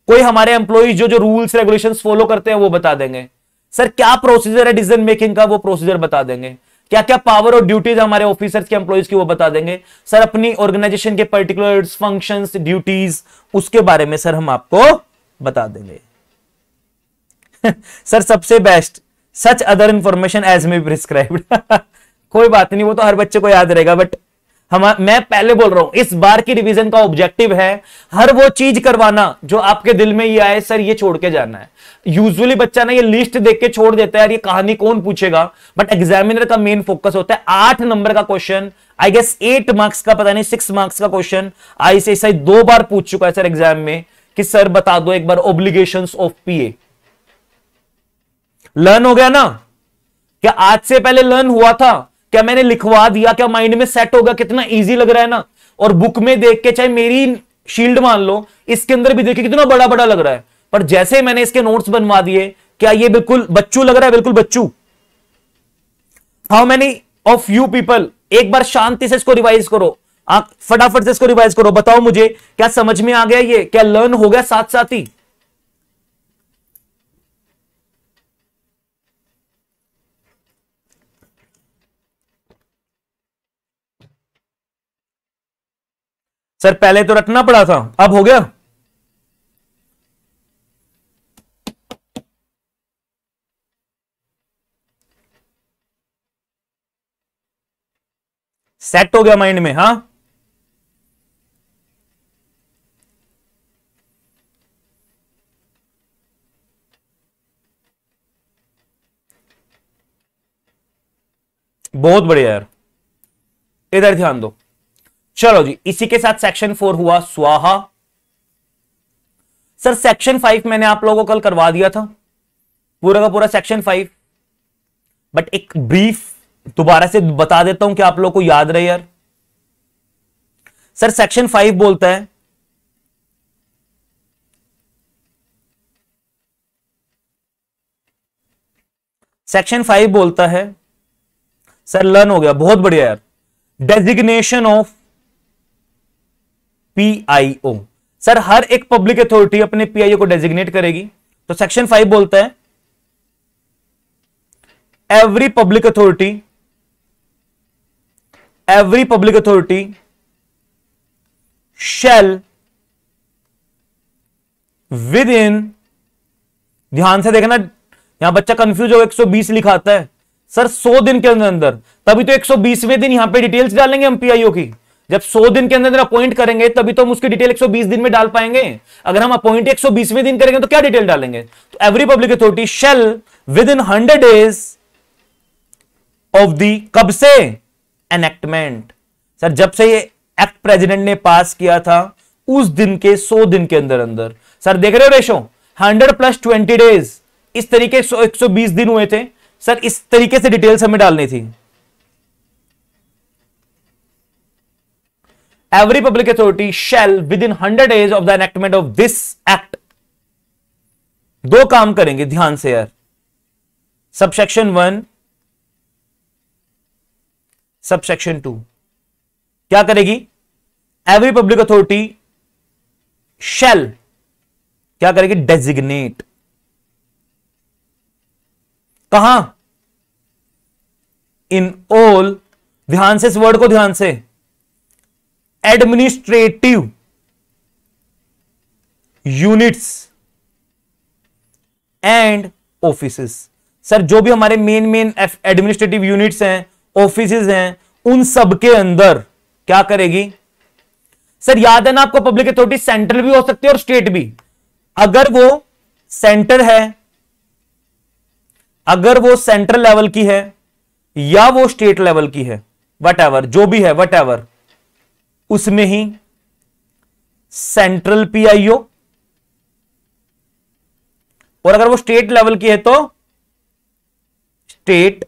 कोई हमारे एम्प्लॉइज जो जो रूल्स रेगुलेशंस फॉलो करते हैं वो बता देंगे सर क्या प्रोसीजर है डिसीजन मेकिंग का वो प्रोसीजर बता देंगे क्या क्या पावर और ड्यूटीज हमारे ऑफिसर्स के एम्प्लॉयज की वो बता देंगे सर अपनी ऑर्गेनाइजेशन के पर्टिकुलर फंक्शन ड्यूटीज उसके बारे में सर हम आपको बता देंगे सर सबसे best such other information as may prescribe कोई बात नहीं वो तो हर बच्चे को याद रहेगा बट हम मैं पहले बोल रहा हूं इस बार की रिवीजन का ऑब्जेक्टिव है हर वो चीज करवाना जो आपके दिल में ये आए सर ये छोड़ के जाना है यूजुअली बच्चा ना ये लिस्ट देख के छोड़ देता है यार ये कहानी कौन पूछेगा बट एग्जामिनर का मेन फोकस होता है आठ नंबर का question I guess eight marks का पता नहीं सिक्स मार्क्स का क्वेश्चन आई से दो बार पूछ चुका है सर एग्जाम में कि सर बता दो एक बार ऑब्लिगेशन ऑफ ए लर्न हो गया ना क्या आज से पहले लर्न हुआ था क्या मैंने लिखवा दिया क्या माइंड में सेट होगा कितना ईजी लग रहा है ना और बुक में देख के चाहे मेरी शील्ड मान लो इसके अंदर भी देखिए कितना बड़ा बड़ा लग रहा है पर जैसे मैंने इसके नोट्स बनवा दिए क्या ये बिल्कुल बच्चू लग रहा है बिल्कुल बच्चू how many of you people एक बार शांति से इसको रिवाइज करो फटाफट से इसको रिवाइज करो बताओ मुझे क्या समझ में आ गया ये क्या लर्न हो गया साथ साथ ही सर पहले तो रटना पड़ा था अब हो गया सेट हो गया माइंड में हा बहुत बढ़िया यार इधर ध्यान दो चलो जी इसी के साथ सेक्शन फोर हुआ स्वाहा सर सेक्शन फाइव मैंने आप लोगों को कल करवा दिया था पूरा का पूरा सेक्शन फाइव बट एक ब्रीफ दोबारा से बता देता हूं कि आप लोग को याद रहे यार सर सेक्शन फाइव बोलता है सेक्शन फाइव बोलता है सर लर्न हो गया बहुत बढ़िया यार डेजिग्नेशन ऑफ पीआईओ सर हर एक पब्लिक अथॉरिटी अपने पीआईओ को डेजिग्नेट करेगी तो सेक्शन फाइव बोलता है every public authority every public authority shall within ध्यान से देखना यहां बच्चा कंफ्यूज हो 120 लिखाता है सर 100 दिन के अंदर अंदर तभी तो 120वें दिन यहां पे डिटेल्स डालेंगे हम पीआईओ की जब 100 दिन के अंदर अपॉइंट करेंगे तभी तो हम उसकी डिटेल 120 दिन में डाल पाएंगे अगर हम अपॉइंट 120वें दिन करेंगे तो क्या डिटेल डालेंगे तो every public authority shall within hundred days of the कब से एनेक्टमेंट सर जब से ये एक्ट प्रेसिडेंट ने पास किया था उस दिन के 100 दिन के अंदर अंदर सर देख रहे हो ratio hundred plus twenty days इस तरीके 100 120 दिन हुए थे सर इस तरीके से डिटेल्स हमें डालनी थी every public authority shall within 100 days of the enactment of this act दो काम करेंगे ध्यान से यार सबसेक्शन वन सबसेक्शन टू क्या करेगी एवरी पब्लिक अथॉरिटी शेल क्या करेगी डेजिग्नेट कहा इन ऑल ध्यान से इस वर्ड को ध्यान से administrative units and office sir जो भी हमारे मेन मेन एडमिनिस्ट्रेटिव यूनिट्स हैं ऑफिस हैं उन सब के अंदर क्या करेगी सर याद है ना आपको पब्लिक अथॉरिटी सेंट्रल भी हो सकती है और स्टेट भी अगर वो सेंटर है अगर वो सेंट्रल लेवल की है या वो स्टेट लेवल की है वट जो भी है वट उसमें ही सेंट्रल पीआईओ और अगर वो स्टेट लेवल की है तो स्टेट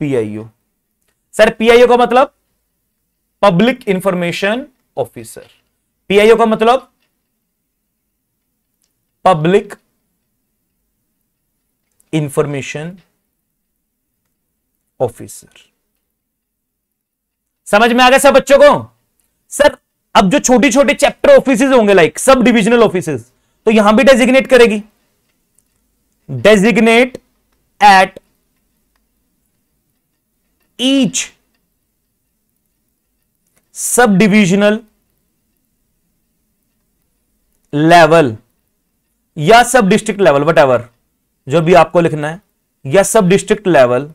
पीआईओ सर पीआईओ का मतलब पब्लिक इंफॉर्मेशन ऑफिसर पीआईओ का मतलब पब्लिक इंफॉर्मेशन ऑफिसर समझ में आ गया सब बच्चों को सर अब जो छोटे छोटे चैप्टर ऑफिस होंगे लाइक सब डिविजनल ऑफिस तो यहां भी डेजिग्नेट करेगी designate at each sub divisional level या सब डिस्ट्रिक्ट लेवल वट जो भी आपको लिखना है या सब डिस्ट्रिक्ट लेवल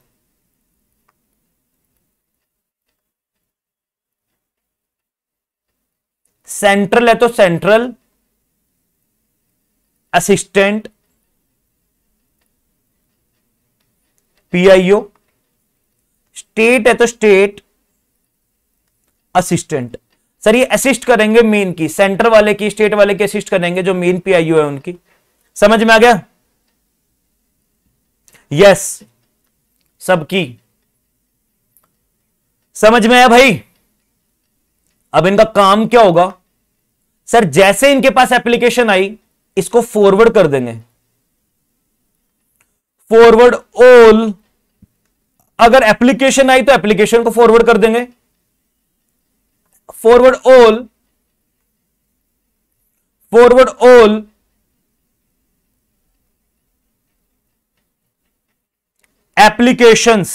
सेंट्रल है तो सेंट्रल असिस्टेंट पीआईओ स्टेट है तो स्टेट असिस्टेंट सर ये असिस्ट करेंगे मेन की सेंटर वाले की स्टेट वाले की असिस्ट करेंगे जो मेन पीआईओ है उनकी समझ में आ गया यस सबकी समझ में आया भाई अब इनका काम क्या होगा सर जैसे इनके पास एप्लीकेशन आई इसको फॉरवर्ड कर देंगे फॉरवर्ड ऑल अगर एप्लीकेशन आई तो एप्लीकेशन को फॉरवर्ड कर देंगे forward all forward all applications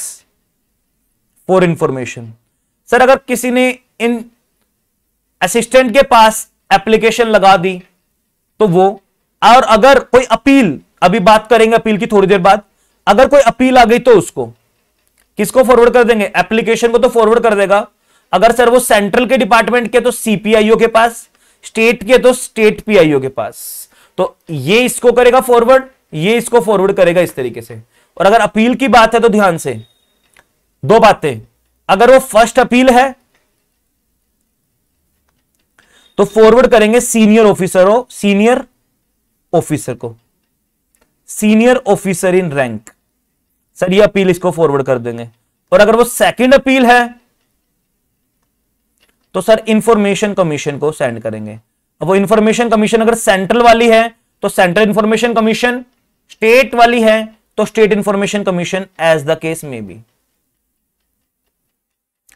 for information sir अगर किसी ने इन असिस्टेंट के पास एप्लीकेशन लगा दी तो वो और अगर कोई अपील अभी बात करेंगे अपील की थोड़ी देर बाद अगर कोई अपील आ गई तो उसको किसको फॉरवर्ड कर देंगे एप्लीकेशन को तो फॉरवर्ड कर देगा अगर सर वो सेंट्रल के डिपार्टमेंट के तो सीपीआईओ के पास स्टेट के तो स्टेट पीआईओ के पास तो ये इसको करेगा फॉरवर्ड ये इसको फॉरवर्ड करेगा इस तरीके से और अगर अपील की बात है तो ध्यान से दो बातें अगर वो फर्स्ट अपील है तो फॉरवर्ड करेंगे सीनियर हो सीनियर ऑफिसर को senior officer in rank sir ये अपील इसको फॉरवर्ड कर देंगे और अगर वो सेकंड अपील है तो सर इंफॉर्मेशन कमीशन को सेंड करेंगे अब वो इंफॉर्मेशन कमीशन अगर सेंट्रल वाली है तो सेंट्रल इंफॉर्मेशन कमीशन स्टेट वाली है तो state information commission as the case may be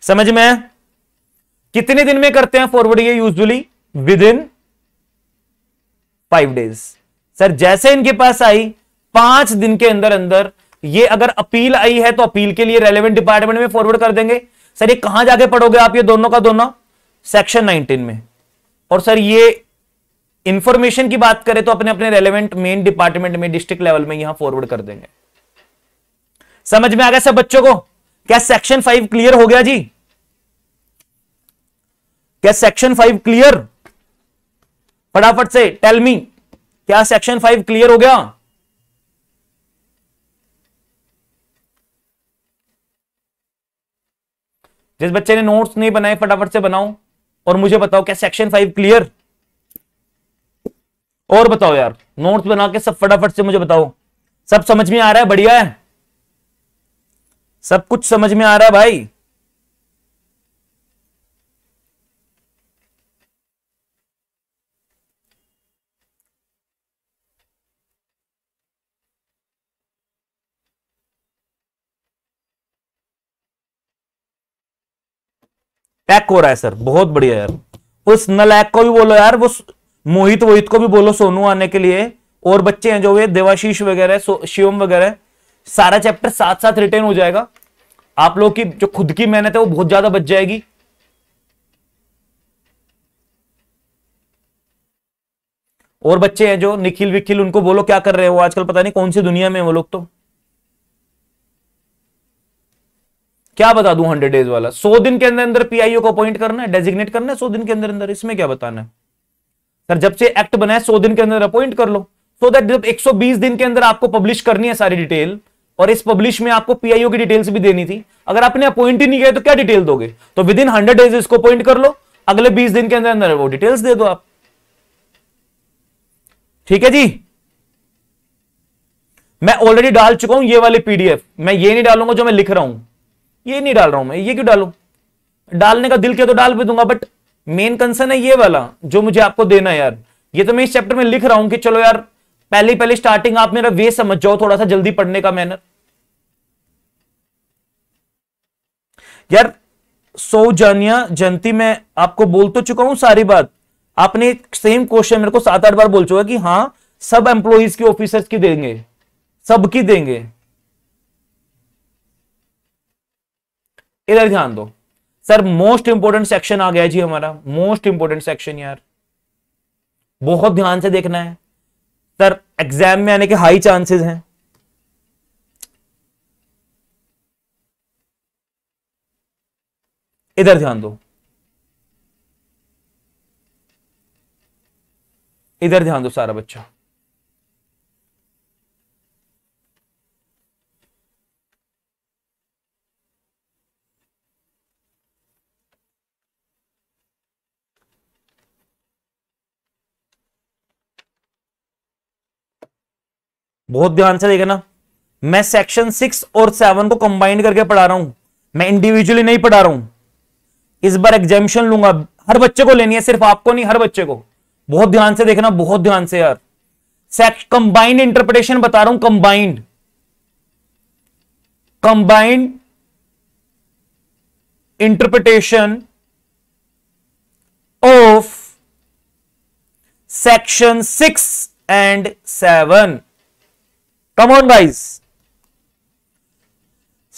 समझ में कितने दिन में करते हैं फॉरवर्ड ये usually within five days sir जैसे इनके पास आई पांच दिन के अंदर अंदर ये अगर अपील आई है तो अपील के लिए रेलेवेंट डिपार्टमेंट में फॉरवर्ड कर देंगे सर ये कहां जाके पढ़ोगे आप ये दोनों का दोनों सेक्शन 19 में और सर ये इंफॉर्मेशन की बात करें तो अपने अपने रेलेवेंट मेन डिपार्टमेंट में डिस्ट्रिक्ट लेवल में यहां फॉरवर्ड कर देंगे समझ में आ गया सब बच्चों को क्या सेक्शन फाइव क्लियर हो गया जी क्या सेक्शन फाइव क्लियर फटाफट से टेल मी क्या सेक्शन फाइव क्लियर हो गया जिस बच्चे ने नोट्स नहीं बनाए फटाफट से बनाओ और मुझे बताओ क्या सेक्शन फाइव क्लियर और बताओ यार नोट्स बना के सब फटाफट से मुझे बताओ सब समझ में आ रहा है बढ़िया है सब कुछ समझ में आ रहा है भाई एक हो रहा है सर बहुत बढ़िया यार उस नलैक को भी बोलो यार वो मोहित वोहित को भी बोलो सोनू आने के लिए और बच्चे हैं जो वे देवाशीष वगैरह शिवम वगैरह सारा चैप्टर साथ साथ रिटर्न हो जाएगा आप लोग की जो खुद की मेहनत है वो बहुत ज्यादा बच जाएगी और बच्चे हैं जो निखिल विखिल उनको बोलो क्या कर रहे हो आजकल पता नहीं कौन सी दुनिया में वो लोग तो क्या बता दू हंड्रेड डेज वाला सौ दिन के अंदर अंदर पीआईओ को अपॉइंट करना है डेजिग्नेट करना है सौ दिन के अंदर अंदर इसमें क्या बताना है सर जब से एक्ट बना है सौ दिन के अंदर अपॉइंट कर लो सो so दैट जब 120 दिन के अंदर आपको पब्लिश करनी है सारी डिटेल और इस पब्लिश में आपको पीआईओ की डिटेल्स भी देनी थी अगर आपने अपॉइंट ही नहीं किया तो क्या डिटेल दोगे तो विद इन हंड्रेड डेज इसको अपॉइंट कर लो अगले बीस दिन के अंदर अंदर वो डिटेल्स दे दो आप ठीक है जी मैं ऑलरेडी डाल चुका हूं ये वाले पीडीएफ मैं ये नहीं डालूंगा जो मैं लिख रहा हूं ये नहीं डाल रहा हूं मैं ये क्यों डालू डालने का दिल किया तो डाल भी दूंगा बट मेन कंसर्न है ये वाला जो मुझे आपको देना है यार ये तो मैं इस चैप्टर में लिख रहा हूं कि चलो यार पहले पहले स्टार्टिंग आप मेरा वे समझ जाओ थोड़ा सा जल्दी पढ़ने का मैनर यार सो जानिया जयंती में आपको बोल तो चुका हूं सारी बात आपने सेम क्वेश्चन मेरे को सात आठ बार बोल चुका कि हाँ सब एम्प्लॉज की ऑफिसर्स की देंगे सबकी देंगे इधर ध्यान दो सर मोस्ट इंपोर्टेंट सेक्शन आ गया जी हमारा मोस्ट इंपोर्टेंट सेक्शन यार बहुत ध्यान से देखना है सर एग्जाम में आने के हाई चांसेस हैं इधर ध्यान दो इधर ध्यान दो सारा बच्चा बहुत ध्यान से देखे ना मैं सेक्शन सिक्स और सेवन को कंबाइंड करके पढ़ा रहा हूं मैं इंडिविजुअली नहीं पढ़ा रहा हूं इस बार एग्जामिशन लूंगा हर बच्चे को लेनी है सिर्फ आपको नहीं हर बच्चे को बहुत ध्यान से देखना बहुत ध्यान से यार कंबाइंड इंटरप्रिटेशन बता रहा हूं combined combined interpretation of section six and seven come on guys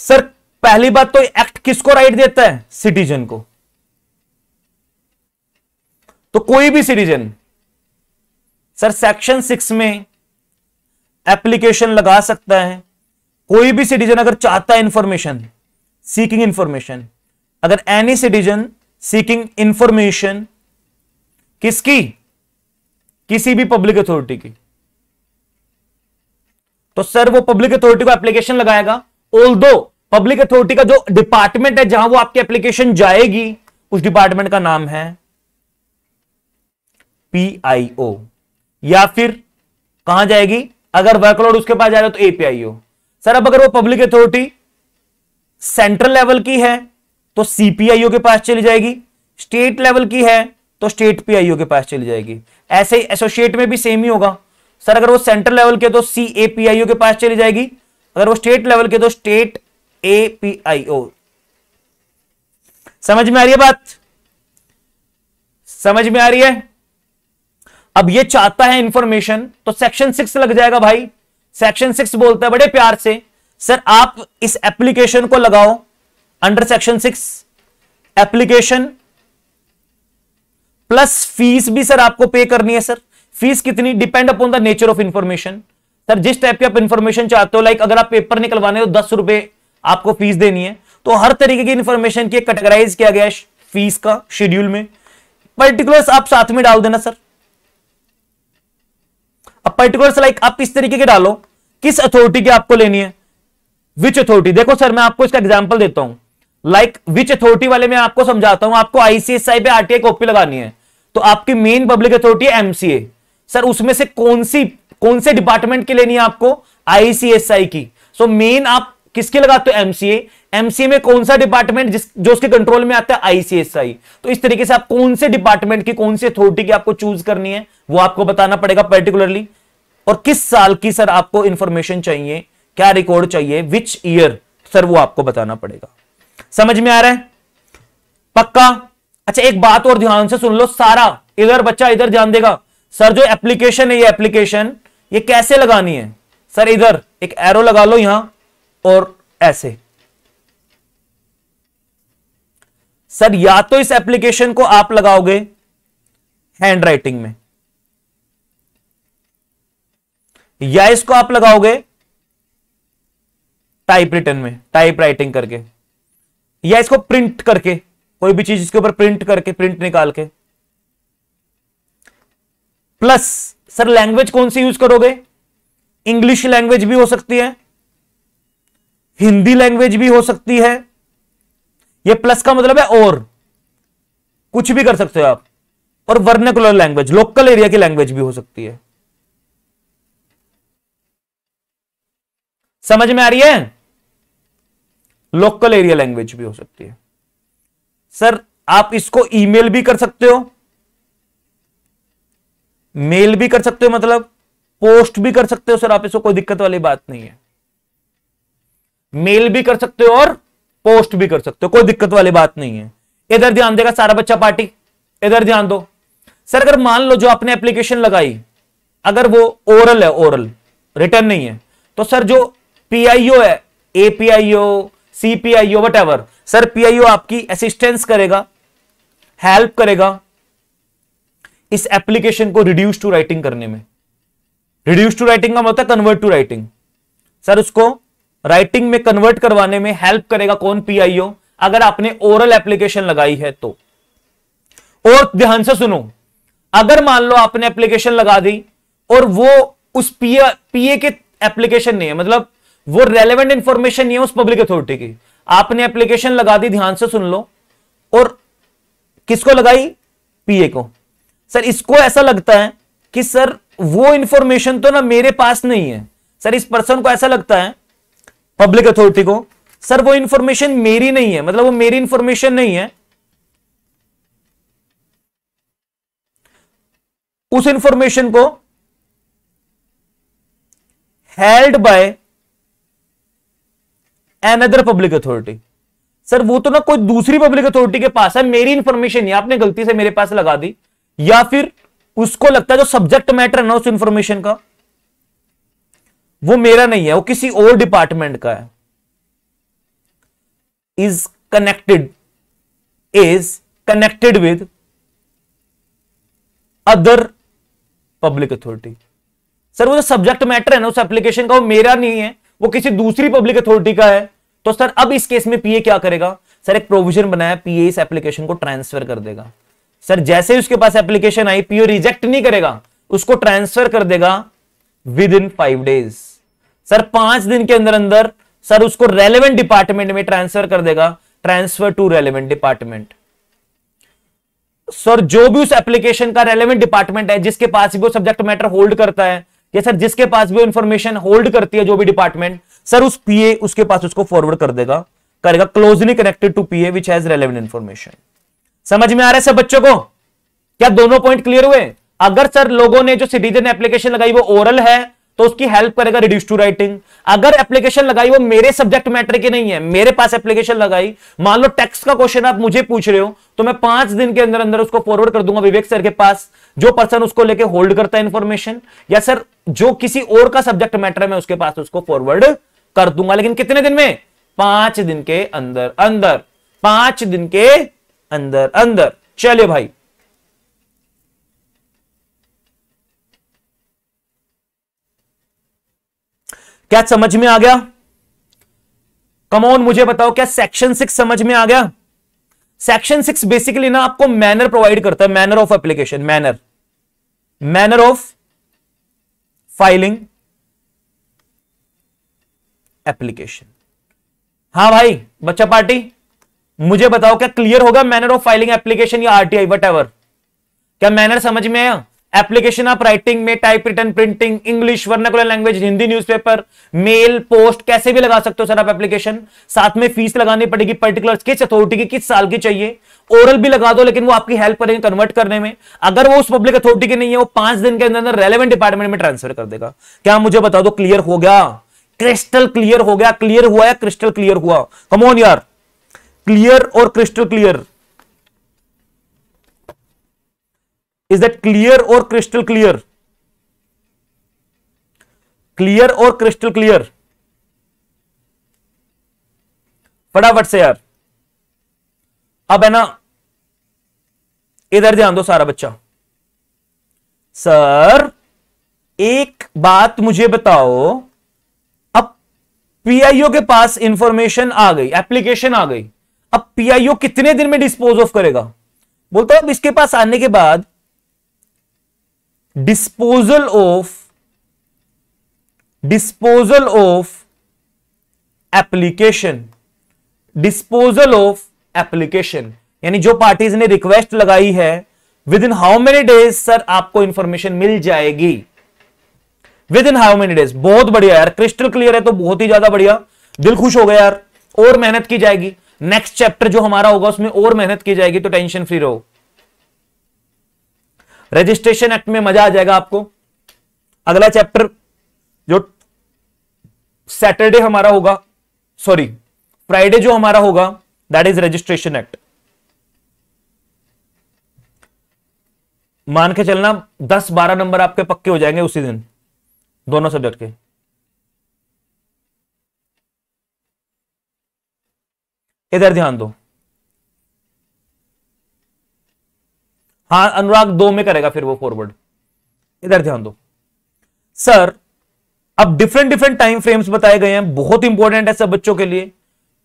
sir पहली बात तो एक्ट किसको राइट देता है सिटीजन को तो कोई भी सिटीजन सर सेक्शन सिक्स में एप्लीकेशन लगा सकता है कोई भी सिटीजन अगर चाहता है इंफॉर्मेशन सीकिंग इंफॉर्मेशन अगर एनी सिटीजन सीकिंग इंफॉर्मेशन किसकी किसी भी पब्लिक अथॉरिटी की तो सर वो पब्लिक अथॉरिटी को एप्लीकेशन लगाएगा ओल पब्लिक अथॉरिटी का जो डिपार्टमेंट है जहां वो आपकी एप्लीकेशन जाएगी उस डिपार्टमेंट का नाम है पीआईओ या फिर कहां जाएगी अगर वर्कलोड उसके पास जा रहा है तो एपीआईओ सर अब अगर वो पब्लिक अथॉरिटी सेंट्रल लेवल की है तो सीपीआईओ के पास चली जाएगी स्टेट लेवल की है तो स्टेट पीआईओ के पास चली जाएगी ऐसे ही एसोसिएट में भी सेम ही होगा सर अगर वो सेंट्रल लेवल के तो सी ए पी आई ओ के पास चली जाएगी अगर वो स्टेट लेवल के तो स्टेट ए पी आई ओ समझ में आ रही है बात समझ में आ रही है अब ये चाहता है इंफॉर्मेशन तो सेक्शन सिक्स लग जाएगा भाई सेक्शन सिक्स बोलता है बड़े प्यार से सर आप इस एप्लीकेशन को लगाओ under section six application plus fees भी सर आपको पे करनी है सर फीस कितनी depend upon the nature of information sir जिस टाइप की आप इंफॉर्मेशन चाहते हो लाइक अगर आप पेपर निकलवाने हो दस रुपए आपको फीस देनी है तो हर तरीके की इंफॉर्मेशन की कैटेगराइज किया गया फीस का शेड्यूल में पर्टिकुलर्स आप साथ में डाल देना सर अब पर्टिकुलर्स लाइक आप किस तरीके के डालो किस अथॉरिटी की आपको लेनी है विच अथॉरिटी देखो सर मैं आपको इसका एग्जाम्पल देता हूं लाइक विच अथॉरिटी वाले मैं आपको समझाता हूं आपको आईसीएसआई पे आरटीआई कॉपी लगानी है तो आपकी मेन पब्लिक अथॉरिटी है एमसीए सर उसमें से कौन सी कौन से डिपार्टमेंट की लेनी है आपको आईसीएसआई की सो so मेन आप किसके लगाते हो एमसीए एमसीए में कौन सा डिपार्टमेंट जिस जो उसके कंट्रोल में आता है आईसीएसआई तो इस तरीके से आप कौन से डिपार्टमेंट की कौन सी अथॉरिटी की आपको चूज करनी है वो आपको बताना पड़ेगा पर्टिकुलरली और किस साल की सर आपको इंफॉर्मेशन चाहिए क्या रिकॉर्ड चाहिए विच ईयर सर वो आपको बताना पड़ेगा समझ में आ रहा है पक्का अच्छा एक बात और ध्यान से सुन लो सारा इधर बच्चा इधर ध्यान देगा सर जो एप्लीकेशन है ये एप्लीकेशन ये कैसे लगानी है सर इधर एक एरो लगा लो यहां और ऐसे सर या तो इस एप्लीकेशन को आप लगाओगे हैंड राइटिंग में या इसको आप लगाओगे टाइप रिटर्न में टाइप राइटिंग करके या इसको प्रिंट करके कोई भी चीज इसके ऊपर प्रिंट करके प्रिंट निकाल के प्लस सर लैंग्वेज कौन सी यूज करोगे इंग्लिश लैंग्वेज भी हो सकती है हिंदी लैंग्वेज भी हो सकती है ये प्लस का मतलब है और कुछ भी कर सकते हो आप और वर्नेकुलर लैंग्वेज लोकल एरिया की लैंग्वेज भी हो सकती है समझ में आ रही है लोकल एरिया लैंग्वेज भी हो सकती है सर आप इसको ईमेल भी कर सकते हो मेल भी कर सकते हो मतलब पोस्ट भी कर सकते हो सर आप इसको कोई दिक्कत वाली बात नहीं है मेल भी कर सकते हो और पोस्ट भी कर सकते हो कोई दिक्कत वाली बात नहीं है इधर ध्यान देगा सारा बच्चा पार्टी इधर ध्यान दो सर अगर मान लो जो आपने एप्लीकेशन लगाई अगर वो ओरल है ओरल रिटर्न नहीं है तो सर जो पीआईओ है APIO CPIO what sir PIO आपकी असिस्टेंस करेगा हेल्प करेगा इस एप्लीकेशन को रिड्यूस टू राइटिंग करने में रिड्यूस टू राइटिंग का मतलब कन्वर्ट टू राइटिंग सर उसको राइटिंग में कन्वर्ट करवाने में हेल्प करेगा कौन पी अगर आपने ओरल एप्लीकेशन लगाई है तो और ध्यान से सुनो अगर मान लो आपने एप्लीकेशन लगा दी और वो उस पीए पीए के एप्लीकेशन नहीं है मतलब वो रेलेवेंट इंफॉर्मेशन नहीं है उस पब्लिक अथॉरिटी की आपने एप्लीकेशन लगा दी ध्यान से सुन लो और किसको लगाई पीए को सर इसको ऐसा लगता है कि सर वो इंफॉर्मेशन तो ना मेरे पास नहीं है सर इस पर्सन को ऐसा लगता है पब्लिक अथॉरिटी को सर वो इंफॉर्मेशन मेरी नहीं है मतलब वो मेरी इंफॉर्मेशन नहीं है उस इंफॉर्मेशन को held by another public authority sir वो तो ना कोई दूसरी पब्लिक अथॉरिटी के पास है मेरी इंफॉर्मेशन नहीं आपने गलती से मेरे पास लगा दी या फिर उसको लगता है जो सब्जेक्ट मैटर है ना उस इंफॉर्मेशन का वो मेरा नहीं है वो किसी और डिपार्टमेंट का है is connected is connected with other public authority sir वो जो सब्जेक्ट मैटर है ना उस एप्लीकेशन का वो मेरा नहीं है वो किसी दूसरी पब्लिक अथॉरिटी का है तो सर अब इस केस में पीए क्या करेगा सर एक प्रोविजन बनाया पीए इस एप्लीकेशन को ट्रांसफर कर देगा सर जैसे ही उसके पास एप्लीकेशन आई पीओ रिजेक्ट नहीं करेगा उसको ट्रांसफर कर देगा within five days sir पांच दिन के अंदर अंदर सर उसको रेलेवेंट डिपार्टमेंट में ट्रांसफर कर देगा transfer to relevant department sir जो भी उस एप्लीकेशन का रेलेवेंट डिपार्टमेंट है जिसके पास भी वो सब्जेक्ट मैटर होल्ड करता है या सर जिसके पास भी इंफॉर्मेशन होल्ड करती है जो भी डिपार्टमेंट सर उस पीए उसके पास उसको फॉरवर्ड कर देगा करेगा closely connected to PA which has relevant information समझ में आ रहा है सब बच्चों को क्या दोनों पॉइंट क्लियर हुए अगर सर लोगों ने जो सिटीजन एप्लीकेशन लगाई वो ओरल है तो उसकी हेल्प करेगा रिड्यूस टू राइटिंग अगर एप्लीकेशन लगाई वो मेरे सब्जेक्ट मैटर की नहीं है मेरे पास एप्लीकेशन लगाई मान लो टैक्स का क्वेश्चन आप मुझे पूछ रहे हो तो मैं पांच दिन के अंदर अंदर उसको फॉरवर्ड कर दूंगा विवेक सर के पास जो पर्सन उसको लेके होल्ड करता है इंफॉर्मेशन या सर जो किसी और का सब्जेक्ट मैटर है मैं उसके पास उसको फॉरवर्ड कर दूंगा लेकिन कितने दिन में पांच दिन के अंदर अंदर पांच दिन के अंदर अंदर चलिए भाई क्या समझ में आ गया कमोन मुझे बताओ क्या सेक्शन सिक्स समझ में आ गया सेक्शन सिक्स बेसिकली ना आपको मैनर प्रोवाइड करता है manner of application manner manner of filing application हाँ भाई बच्चा पार्टी मुझे बताओ क्या क्लियर होगा मैनर ऑफ फाइलिंग एप्लीकेशन या आरटीआई वट क्या मैनर समझ में आया एप्लीकेशन ऑफ राइटिंग में typewritten printing English vernacular language Hindi newspaper mail post कैसे भी लगा सकते हो सर आप एप्लीकेशन साथ में फीस लगानी पड़ेगी पर्टिकुलर किस अथॉरिटी की किस साल की चाहिए ओरल भी लगा दो लेकिन वो आपकी हेल्प करेंगे कन्वर्ट करने में अगर वो उस पब्लिक अथॉरिटी की नहीं है वो पांच दिन के अंदर रेलिवेंट डिपार्टमेंट में ट्रांसफर कर देगा क्या मुझे बता दो क्लियर हो गया क्रिस्टल क्लियर हो गया क्लियर हुआ या क्रिस्टल क्लियर हुआ कमोन यार क्लियर और crystal clear is that clear और क्रिस्टल क्लियर क्लियर और क्रिस्टल क्लियर फटाफट से यार अब है ना इधर ध्यान दो सारा बच्चा सर एक बात मुझे बताओ अब पीआईओ के पास इंफॉर्मेशन आ गई एप्लीकेशन आ गई अब पीआईओ कितने दिन में डिस्पोज ऑफ करेगा बोलता है अब इसके पास आने के बाद disposal of disposal of application disposal of application यानी जो पार्टीज ने रिक्वेस्ट लगाई है within how many days sir आपको इंफॉर्मेशन मिल जाएगी within how many days बहुत बढ़िया यार क्रिस्टल क्लियर है तो बहुत ही ज्यादा बढ़िया दिल खुश हो गया यार और मेहनत की जाएगी नेक्स्ट चैप्टर जो हमारा होगा उसमें और मेहनत की जाएगी तो टेंशन फ्री रहो रजिस्ट्रेशन एक्ट में मजा आ जाएगा आपको अगला चैप्टर जो सैटरडे हमारा होगा सॉरी फ्राइडे जो हमारा होगा दैट इज रजिस्ट्रेशन एक्ट मान के चलना 10-12 नंबर आपके पक्के हो जाएंगे उसी दिन दोनों सब्जेक्ट के इधर ध्यान दो हाँ अनुराग दो में करेगा फिर वो फॉरवर्ड इधर ध्यान दो सर अब डिफरेंट डिफरेंट टाइम फ्रेम्स बताए गए हैं बहुत इंपॉर्टेंट है सब बच्चों के लिए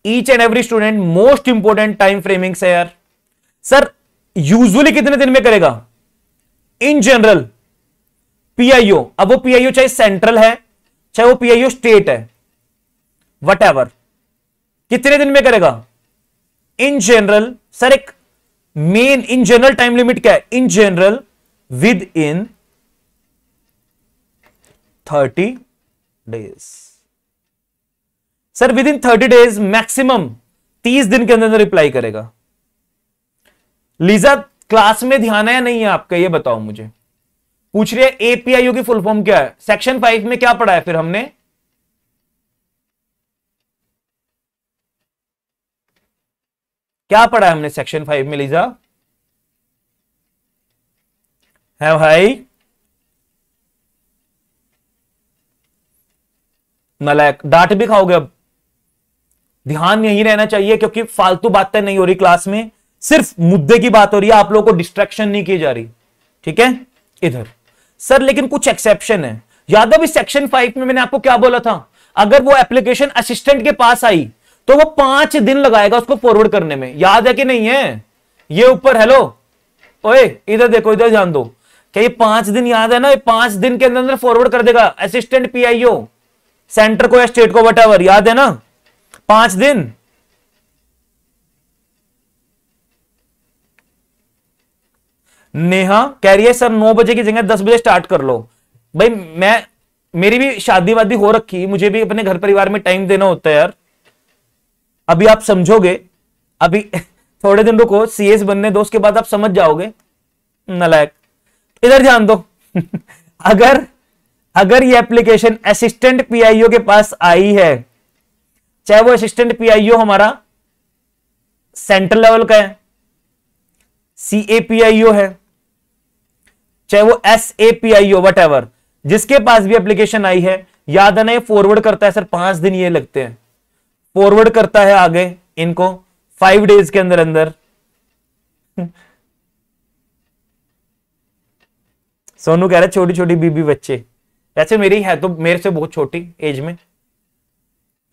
each and every student most important time framing है यार सर यूजुअली कितने दिन में करेगा इन जनरल पीआईओ अब वो पीआईओ चाहे सेंट्रल है चाहे वो पीआईओ स्टेट है वट कितने दिन में करेगा इन जनरल सर एक main in general time limit क्या है in general within thirty days sir within thirty days maximum तीस दिन के अंदर रिप्लाई करेगा लीजा क्लास में ध्यान है या नहीं है आपका ये बताओ मुझे पूछ रही है एपीआईयू की फुल फॉर्म क्या है सेक्शन फाइव में क्या पढ़ा है फिर हमने क्या पढ़ा है हमने सेक्शन फाइव में लीजा है भाई नलायक डांट भी खाओगे अब ध्यान यही रहना चाहिए क्योंकि फालतू बातें नहीं हो रही क्लास में सिर्फ मुद्दे की बात हो रही है आप लोगों को डिस्ट्रैक्शन नहीं की जा रही ठीक है इधर सर लेकिन कुछ एक्सेप्शन है यादव इस सेक्शन फाइव में मैंने आपको क्या बोला था अगर वो एप्लीकेशन असिस्टेंट के पास आई तो वो पांच दिन लगाएगा उसको फॉरवर्ड करने में याद है कि नहीं है ये ऊपर हेलो ओए इधर देखो इधर जान दो क्या ये पांच दिन याद है ना ये पांच दिन के अंदर अंदर फॉरवर्ड कर देगा असिस्टेंट पीआईओ सेंटर को या स्टेट को वट याद है ना पांच दिन नेहा कह रही है सर नौ बजे की जगह दस बजे स्टार्ट कर लो भाई मैं मेरी भी शादी वादी हो रखी मुझे भी अपने घर परिवार में टाइम देना होता है यार अभी आप समझोगे अभी थोड़े दिन रुको सीएस बनने दो उसके बाद आप समझ जाओगे नलायक इधर ध्यान दो अगर अगर ये एप्लीकेशन असिस्टेंट पीआईओ के पास आई है चाहे वो असिस्टेंट पीआईओ हमारा सेंट्रल लेवल का है सी ए पी आई ओ है चाहे वो S A P I O what जिसके पास भी एप्लीकेशन आई है याद आना ये फॉरवर्ड करता है सर पांच दिन ये लगते हैं फॉरवर्ड करता है आगे इनको फाइव डेज के अंदर अंदर सोनू कह रहा है छोटी छोटी बीबी बच्चे वैसे मेरी है तो मेरे से बहुत छोटी एज में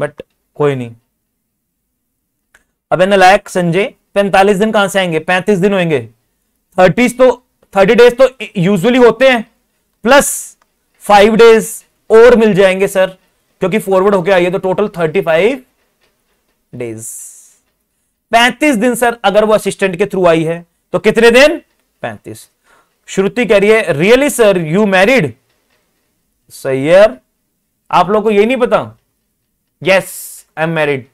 बट कोई नहीं अब इन्हें लायक संजय पैंतालीस दिन कहां से आएंगे पैंतीस दिन होंगे थर्टीज तो थर्टी डेज तो यूजुअली होते हैं प्लस फाइव डेज और मिल जाएंगे सर क्योंकि फॉरवर्ड होके आइए तो टोटल थर्टी फाइव डेज पैंतीस दिन सर अगर वो असिस्टेंट के थ्रू आई है तो कितने दिन पैंतीस श्रुति कह रही है रियली सर यू मैरिड सही आप लोगों को ये नहीं पता यस आई एम मैरिड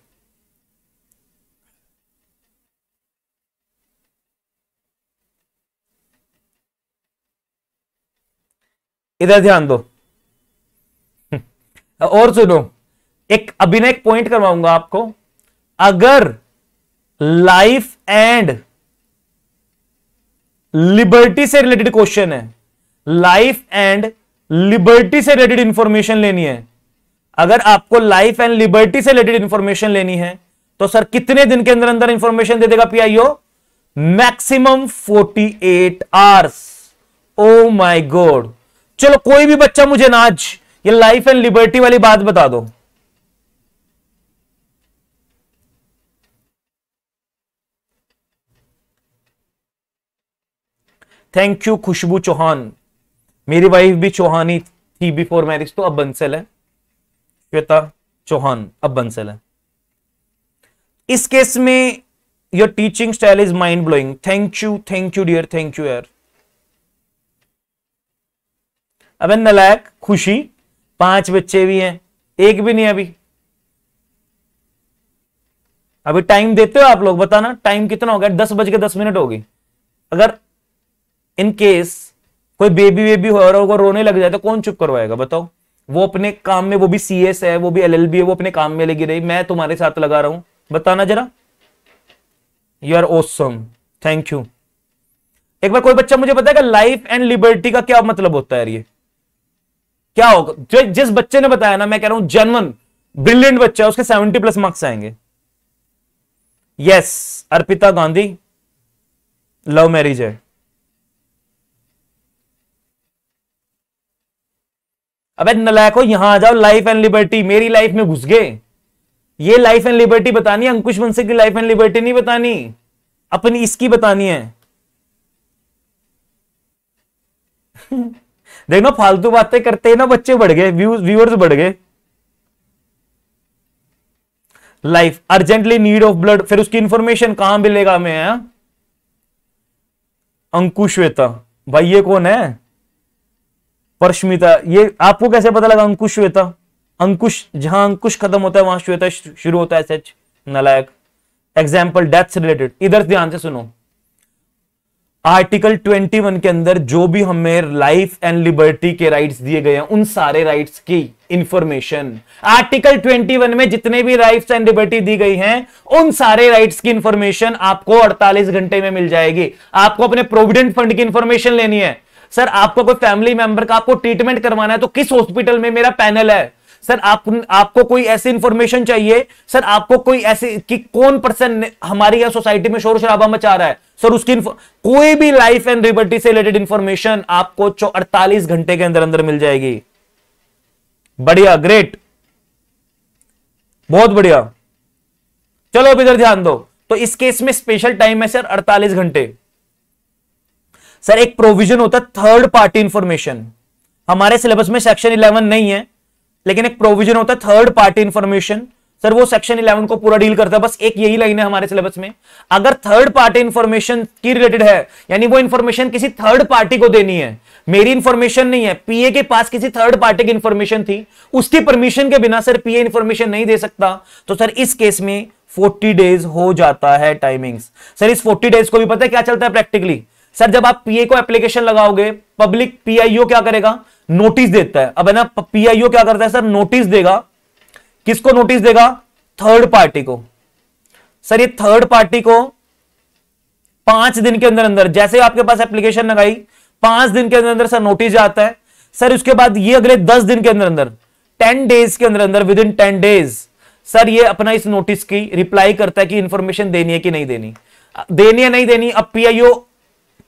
इधर ध्यान दो और सुनो एक अभी एक पॉइंट करवाऊंगा आपको अगर लाइफ एंड लिबर्टी से रिलेटेड क्वेश्चन है लाइफ एंड लिबर्टी से रिलेटेड इंफॉर्मेशन लेनी है अगर आपको लाइफ एंड लिबर्टी से रिलेटेड इंफॉर्मेशन लेनी है तो सर कितने दिन के अंदर अंदर इंफॉर्मेशन दे देगा PIO maximum 48 hours oh my god चलो कोई भी बच्चा मुझे नाज ये लाइफ एंड लिबर्टी वाली बात बता दो थैंक यू खुशबू चौहान मेरी वाइफ भी चौहानी थी बिफोर मैरिज तो अब बंसल है श्वेता चौहान अब बंसल है इस केस में your teaching style is mind blowing thank you thank you dear thank you यार अब नलायक खुशी पांच बच्चे भी हैं एक भी नहीं अभी अभी टाइम देते हो आप लोग बताना टाइम कितना हो गया दस बज के दस मिनट होगी अगर इन केस कोई बेबी बेबी हो रहा होगा रोने लग जाए तो कौन चुप करवाएगा बताओ वो अपने काम में वो भी एस है वो भी बी है वो अपने काम में लगी रही मैं तुम्हारे साथ लगा रहा हूं बताना जरा you are awesome thank you एक बार कोई बच्चा मुझे बताएगा लाइफ एंड लिबर्टी का क्या मतलब होता है ये क्या होगा जो जिस बच्चे ने बताया ना मैं कह रहा हूं जनवन ब्रिलियंट बच्चा उसके सेवेंटी प्लस मार्क्स आएंगे yes Arpita Gandhi love marriage है अबे हो यहां आ जाओ लाइफ एंड लिबर्टी मेरी लाइफ में घुस गए ये लाइफ एंड लिबर्टी बतानी अंकुश वंशी की लाइफ एंड लिबर्टी नहीं बतानी अपनी इसकी बतानी है देखो फालतू बातें करते हैं ना बच्चे बढ़ गए व्यूअर्स बढ़ गए life urgently need of blood फिर उसकी इंफॉर्मेशन कहां मिलेगा हमें अंकुश वेता भाई ये कौन है परश्मिता ये आपको कैसे पता लगा अंकुश श्वेता अंकुश जहां अंकुश खत्म होता है वहां श्वेता शुरू होता है सच नलायक एग्जाम्पल डेथ रिलेटेड इधर ध्यान से सुनो आर्टिकल 21 के अंदर जो भी हमें लाइफ एंड लिबर्टी के राइट्स दिए गए हैं उन सारे राइट्स की इंफॉर्मेशन आर्टिकल 21 में जितने भी राइट्स एंड लिबर्टी दी गई हैं उन सारे राइट्स की इंफॉर्मेशन आपको 48 घंटे में मिल जाएगी आपको अपने प्रोविडेंट फंड की इंफॉर्मेशन लेनी है सर आपको कोई फैमिली मेंबर का आपको ट्रीटमेंट करवाना है तो किस हॉस्पिटल में मेरा पैनल है सर आप आपको कोई ऐसी इंफॉर्मेशन चाहिए सर आपको कोई ऐसी कि कौन पर्सन हमारी या सोसाइटी में शोर शराबा मचा रहा है सर उसकी कोई भी लाइफ एंड लिबर्टी से रिलेटेड इंफॉर्मेशन आपको अड़तालीस घंटे के अंदर अंदर मिल जाएगी बढ़िया ग्रेट बहुत बढ़िया चलो अब इधर ध्यान दो तो इस केस में स्पेशल टाइम है सर 48 घंटे सर एक प्रोविजन होता है थर्ड पार्टी इंफॉर्मेशन हमारे सिलेबस में सेक्शन इलेवन नहीं है लेकिन एक प्रोविजन होता है थर्ड पार्टी इंफॉर्मेशन सर वो सेक्शन इलेवन को पूरा डील करता है बस एक यही लाइन है हमारे सिलेबस में अगर थर्ड पार्टी इंफॉर्मेशन की रिलेटेड है यानी वो इंफॉर्मेशन किसी थर्ड पार्टी को देनी है मेरी इंफॉर्मेशन नहीं है पीए के पास किसी थर्ड पार्टी की इंफॉर्मेशन थी उसकी परमिशन के बिना सर पीए इंफॉर्मेशन नहीं दे सकता तो सर इस केस में 40 डेज हो जाता है टाइमिंग्स सर इस 40 डेज को भी पता है क्या चलता है प्रैक्टिकली सर जब आप पीए को एप्लीकेशन लगाओगे पब्लिक पीआईओ क्या करेगा नोटिस देता है अब है ना पीआईओ क्या करता है सर नोटिस देगा किसको नोटिस देगा थर्ड पार्टी को सर ये थर्ड पार्टी को पांच दिन के अंदर अंदर जैसे आपके पास एप्लीकेशन लगाई पांच दिन के अंदर अंदर सर नोटिस जाता है सर उसके बाद ये अगले दस दिन के अंदर अंदर टेन डेज के अंदर अंदर within ten days sir ये अपना इस नोटिस की रिप्लाई करता है कि इंफॉर्मेशन देनी है कि नहीं देनी देनी है नहीं देनी अब पीआईओ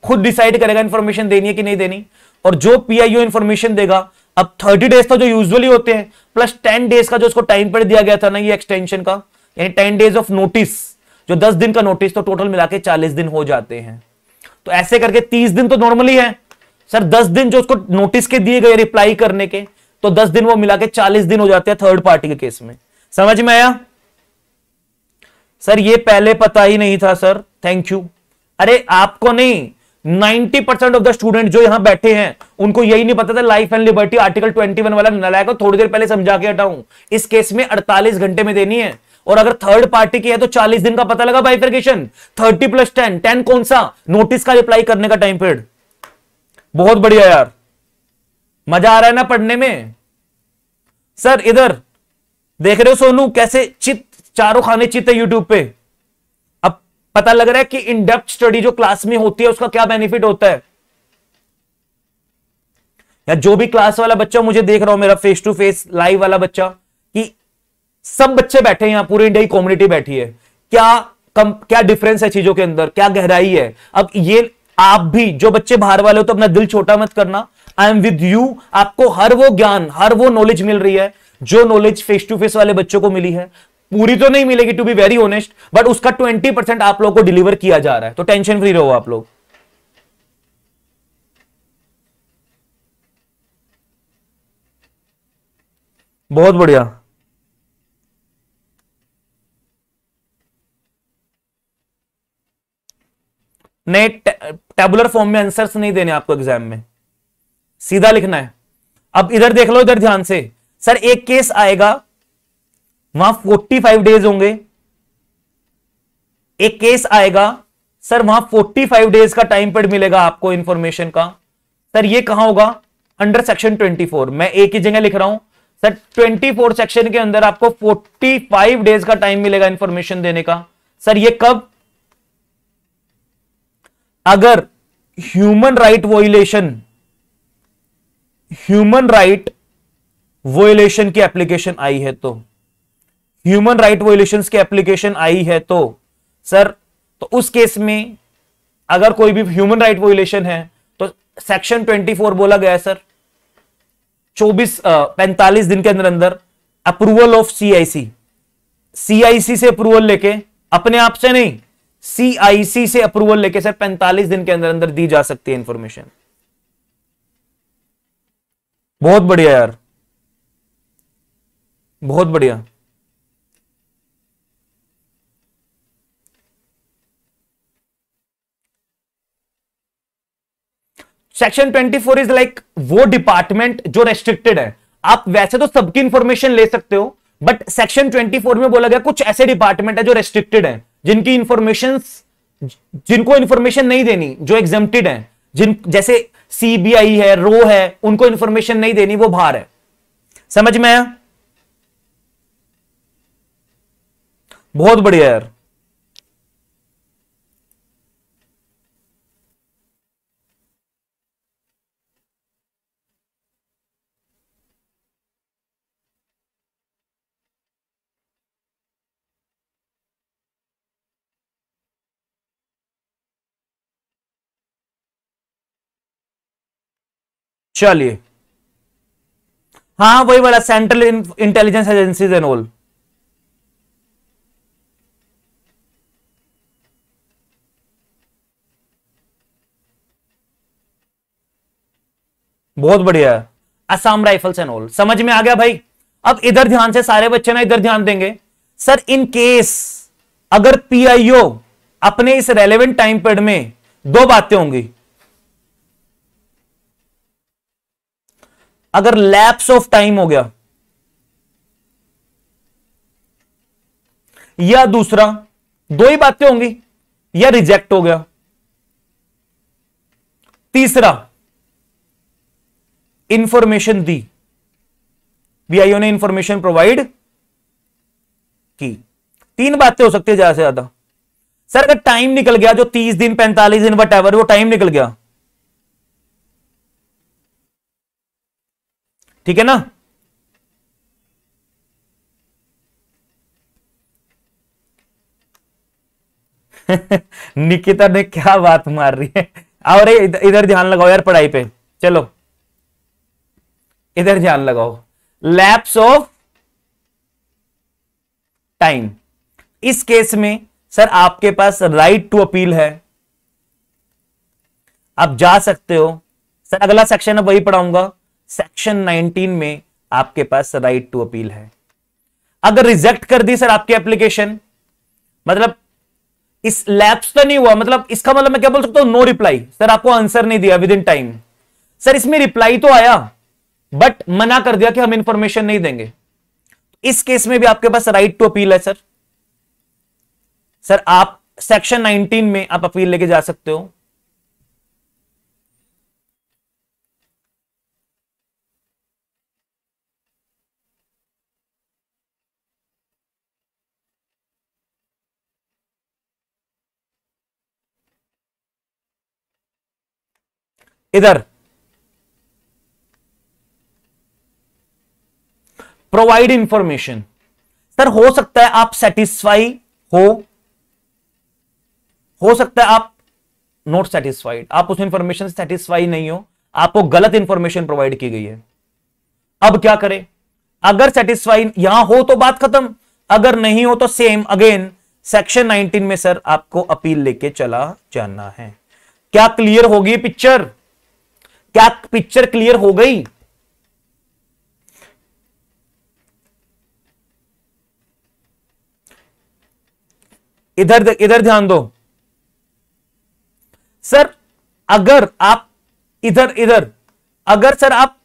खुद डिसाइड करेगा इन्फॉर्मेशन देनी है कि नहीं देनी और जो पीआईयू इन्फॉर्मेशन देगा अब थर्टी डेज का जो यूजुअली होते हैं प्लस टेन डेज का जो उसको टाइम पर दिया गया था ना ये एक्सटेंशन का यानी टेन डेज ऑफ नोटिस जो दस दिन का नोटिस तो टोटल मिला के चालीस दिन हो जाते हैं तो ऐसे करके तीस दिन तो नॉर्मली है सर दस दिन जो उसको नोटिस के दिए गए रिप्लाई करने के तो दस दिन वो मिला के चालीस दिन हो जाते हैं थर्ड पार्टी के केस में समझ में आया सर ये पहले पता ही नहीं था सर थैंक यू अरे आपको नहीं 90 परसेंट ऑफ द स्टूडेंट जो यहां बैठे हैं उनको यही नहीं पता था लाइफ एंड लिबर्टी आर्टिकल 21 वाला नलायक को तो थोड़ी देर पहले समझा के हटाऊं इस केस में 48 घंटे में देनी है और अगर थर्ड पार्टी की है तो 40 दिन का पता लगा बाइफिकेशन 30 प्लस 10 10 कौन सा नोटिस का रिप्लाई करने का टाइम पीरियड बहुत बढ़िया यार मजा आ रहा है ना पढ़ने में सर इधर देख रहे हो सोनू कैसे चित चारों खाने चित है यूट्यूब पे पता लग रहा है कि इनडेप्थ स्टडी जो क्लास में होती है उसका क्या बेनिफिट होता है या जो भी क्लास वाला बच्चा मुझे देख रहा हो मेरा फेस टू फेस लाइव वाला बच्चा कि सब बच्चे बैठे हैं यहां पूरी इंडिया की कम्युनिटी बैठी है क्या कम क्या डिफरेंस है चीजों के अंदर क्या गहराई है अब ये आप भी जो बच्चे बाहर वाले हो तो अपना दिल छोटा मत करना आई एम विद यू आपको हर वो ज्ञान हर वो नॉलेज मिल रही है जो नॉलेज फेस टू फेस वाले बच्चों को मिली है पूरी तो नहीं मिलेगी to be very honest but उसका ट्वेंटी परसेंट आप लोग को डिलीवर किया जा रहा है तो टेंशन फ्री रहो आप लोग बहुत बढ़िया नहीं टेबुलर फॉर्म में आंसर्स नहीं देने आपको एग्जाम में सीधा लिखना है अब इधर देख लो इधर ध्यान से सर एक केस आएगा वहां 45 डेज होंगे एक केस आएगा सर वहां 45 डेज का टाइम पीरियड मिलेगा आपको इंफॉर्मेशन का सर ये कहां होगा अंडर सेक्शन 24 मैं एक ही जगह लिख रहा हूं सर 24 सेक्शन के अंदर आपको 45 डेज का टाइम मिलेगा इंफॉर्मेशन देने का सर ये कब अगर human right violation human right violation की एप्लीकेशन आई है तो ह्यूमन राइट वोलेशन की एप्लीकेशन आई है तो सर तो उस केस में अगर कोई भी ह्यूमन राइट वोलेशन है तो सेक्शन 24 बोला गया सर 24 पैंतालीस दिन के अंदर अंदर अप्रूवल ऑफ सीआईसी सीआईसी से अप्रूवल लेके अपने आप से नहीं सीआईसी से अप्रूवल लेके सर 45 दिन के अंदर अंदर दी जा सकती है इंफॉर्मेशन बहुत बढ़िया यार बहुत बढ़िया सेक्शन 24 इज लाइक वो डिपार्टमेंट जो रेस्ट्रिक्टेड है आप वैसे तो सबकी इंफॉर्मेशन ले सकते हो बट सेक्शन 24 में बोला गया कुछ ऐसे डिपार्टमेंट है जो रेस्ट्रिक्टेड है जिनकी इंफॉर्मेशन जिनको इंफॉर्मेशन नहीं देनी जो एग्जेप्टेड है जिन जैसे सीबीआई है रो है उनको इंफॉर्मेशन नहीं देनी वो बाहर है समझ में आया बहुत बढ़िया यार चलिए हाँ वही वाला central intelligence agency and all बहुत बढ़िया है असम राइफल्स एनोल ऑल समझ में आ गया भाई अब इधर ध्यान से सारे बच्चे ना इधर ध्यान देंगे सर इन केस अगर पीआईओ अपने इस रेलेवेंट टाइम पीरियड में दो बातें होंगी अगर लैप्स ऑफ टाइम हो गया या दूसरा दो ही बातें होंगी या रिजेक्ट हो गया तीसरा इंफॉर्मेशन दी बीआईओ ने इंफॉर्मेशन प्रोवाइड की तीन बातें हो सकती है ज्यादा से ज्यादा सर अगर टाइम निकल गया जो तीस दिन पैंतालीस दिन वट वो टाइम निकल गया ठीक है ना निकिता ने क्या बात मार रही है और इधर ध्यान लगाओ यार पढ़ाई पे चलो इधर ध्यान लगाओ लैप्स ऑफ टाइम इस केस में सर आपके पास राइट टू अपील है आप जा सकते हो सर अगला सेक्शन अब वही पढ़ाऊंगा सेक्शन 19 में आपके पास राइट टू अपील है अगर रिजेक्ट कर दी सर आपकी एप्लीकेशन मतलब इस लैप्स तो नहीं हुआ मतलब इसका मतलब मैं क्या बोल सकता हूं नो रिप्लाई सर आपको आंसर नहीं दिया विद इन टाइम सर इसमें रिप्लाई तो आया बट मना कर दिया कि हम इंफॉर्मेशन नहीं देंगे इस केस में भी आपके पास राइट टू अपील है सर सर आप सेक्शन 19 में आप अपील लेके जा सकते हो इधर प्रोवाइड इंफॉर्मेशन सर हो सकता है आप सेटिस्फाई हो हो सकता है आप नॉट सेटिस्फाइड आप उस इंफॉर्मेशन से सेटिस्फाई नहीं हो आपको गलत इंफॉर्मेशन प्रोवाइड की गई है अब क्या करें अगर सेटिस्फाई यहां हो तो बात खत्म अगर नहीं हो तो सेम अगेन सेक्शन 19 में सर आपको अपील लेके चला जाना है क्या क्लियर होगी पिक्चर क्या पिक्चर क्लियर हो गई इधर इधर ध्यान दो सर अगर आप इधर इधर अगर सर आप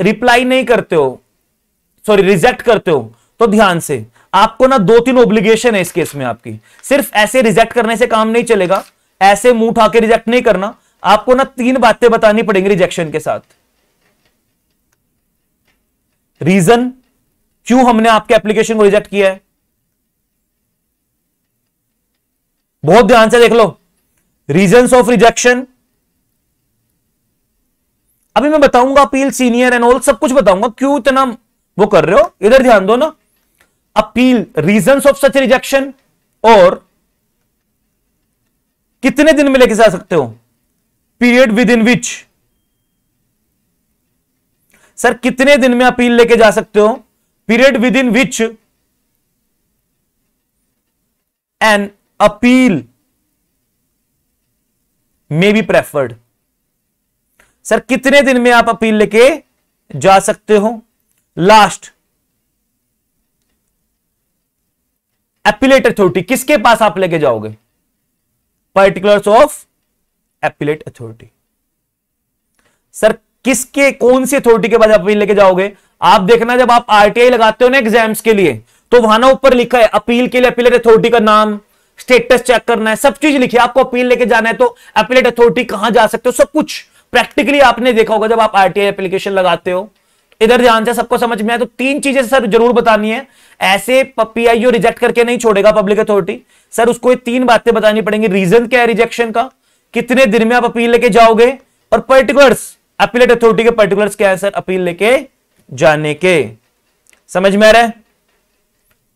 रिप्लाई नहीं करते हो सॉरी रिजेक्ट करते हो तो ध्यान से आपको ना दो तीन ओब्लिगेशन है इस केस में आपकी सिर्फ ऐसे रिजेक्ट करने से काम नहीं चलेगा ऐसे मुंह उठा के रिजेक्ट नहीं करना आपको ना तीन बातें बतानी पड़ेंगी रिजेक्शन के साथ रीजन क्यों हमने आपके एप्लीकेशन को रिजेक्ट किया है बहुत ध्यान से देख लो रीजन ऑफ रिजेक्शन अभी मैं बताऊंगा अपील सीनियर एंड ऑल सब कुछ बताऊंगा क्यों इतना वो कर रहे हो इधर ध्यान दो ना appeal reason of such rejection और कितने दिन में लेके जा सकते हो period within which sir कितने दिन में अपील लेके जा सकते हो period within which an appeal may be preferred sir कितने दिन में आप अपील लेके जा सकते हो लास्ट एपिलेट अथॉरिटी किसके पास आप लेके जाओगे particulars of appellate authority sir किसके कौन सी अथॉरिटी के बाद अपील लेके जाओगे आप देखना जब आप आरटीआई लगाते हो ना एग्जाम्स के लिए तो वहां ना ऊपर लिखा है अपील के लिए अपीलेट अथॉरिटी का नाम स्टेटस चेक करना है सब चीज लिखी है आपको अपील लेके जाना है तो अपीलेट अथॉरिटी कहां जा सकते हो सब कुछ प्रैक्टिकली आपने देखा होगा जब आप आरटीआई एप्लीकेशन लगाते हो इधर ध्यान से सबको समझ में आए तो तीन चीजें सर जरूर बतानी है ऐसे पीआईओ रिजेक्ट करके नहीं छोड़ेगा पब्लिक अथॉरिटी सर उसको ये तीन बातें बतानी पड़ेंगी रीजन क्या है रिजेक्शन का कितने दिन में आप अपील लेके जाओगे और पर्टिकुलर्स अपीलेट अथॉरिटी के पर्टिकुलर्स क्या है सर अपील लेके जाने के समझ में आ रहा है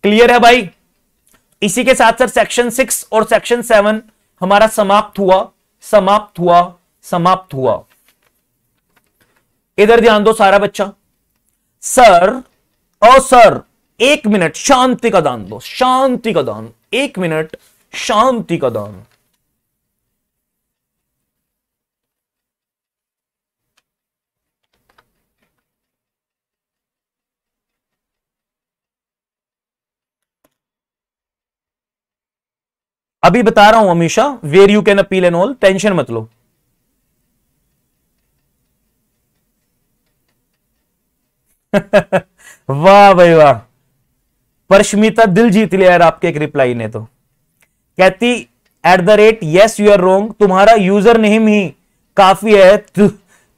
क्लियर है भाई इसी के साथ सर सेक्शन सिक्स और सेक्शन सेवन हमारा समाप्त हुआ समाप्त हुआ समाप्त हुआ इधर ध्यान दो सारा बच्चा सर और सर एक मिनट शांति का दान दो शांति का दान एक मिनट शांति का दान अभी बता रहा हूं हमेशा where you can appeal an all tension मत लो वाह भाई वाह परश्मिता दिल जीत लिया यार आपके एक रिप्लाई ने तो कहती at the rate yes you are wrong तुम्हारा यूजर नेम ही काफी है तु,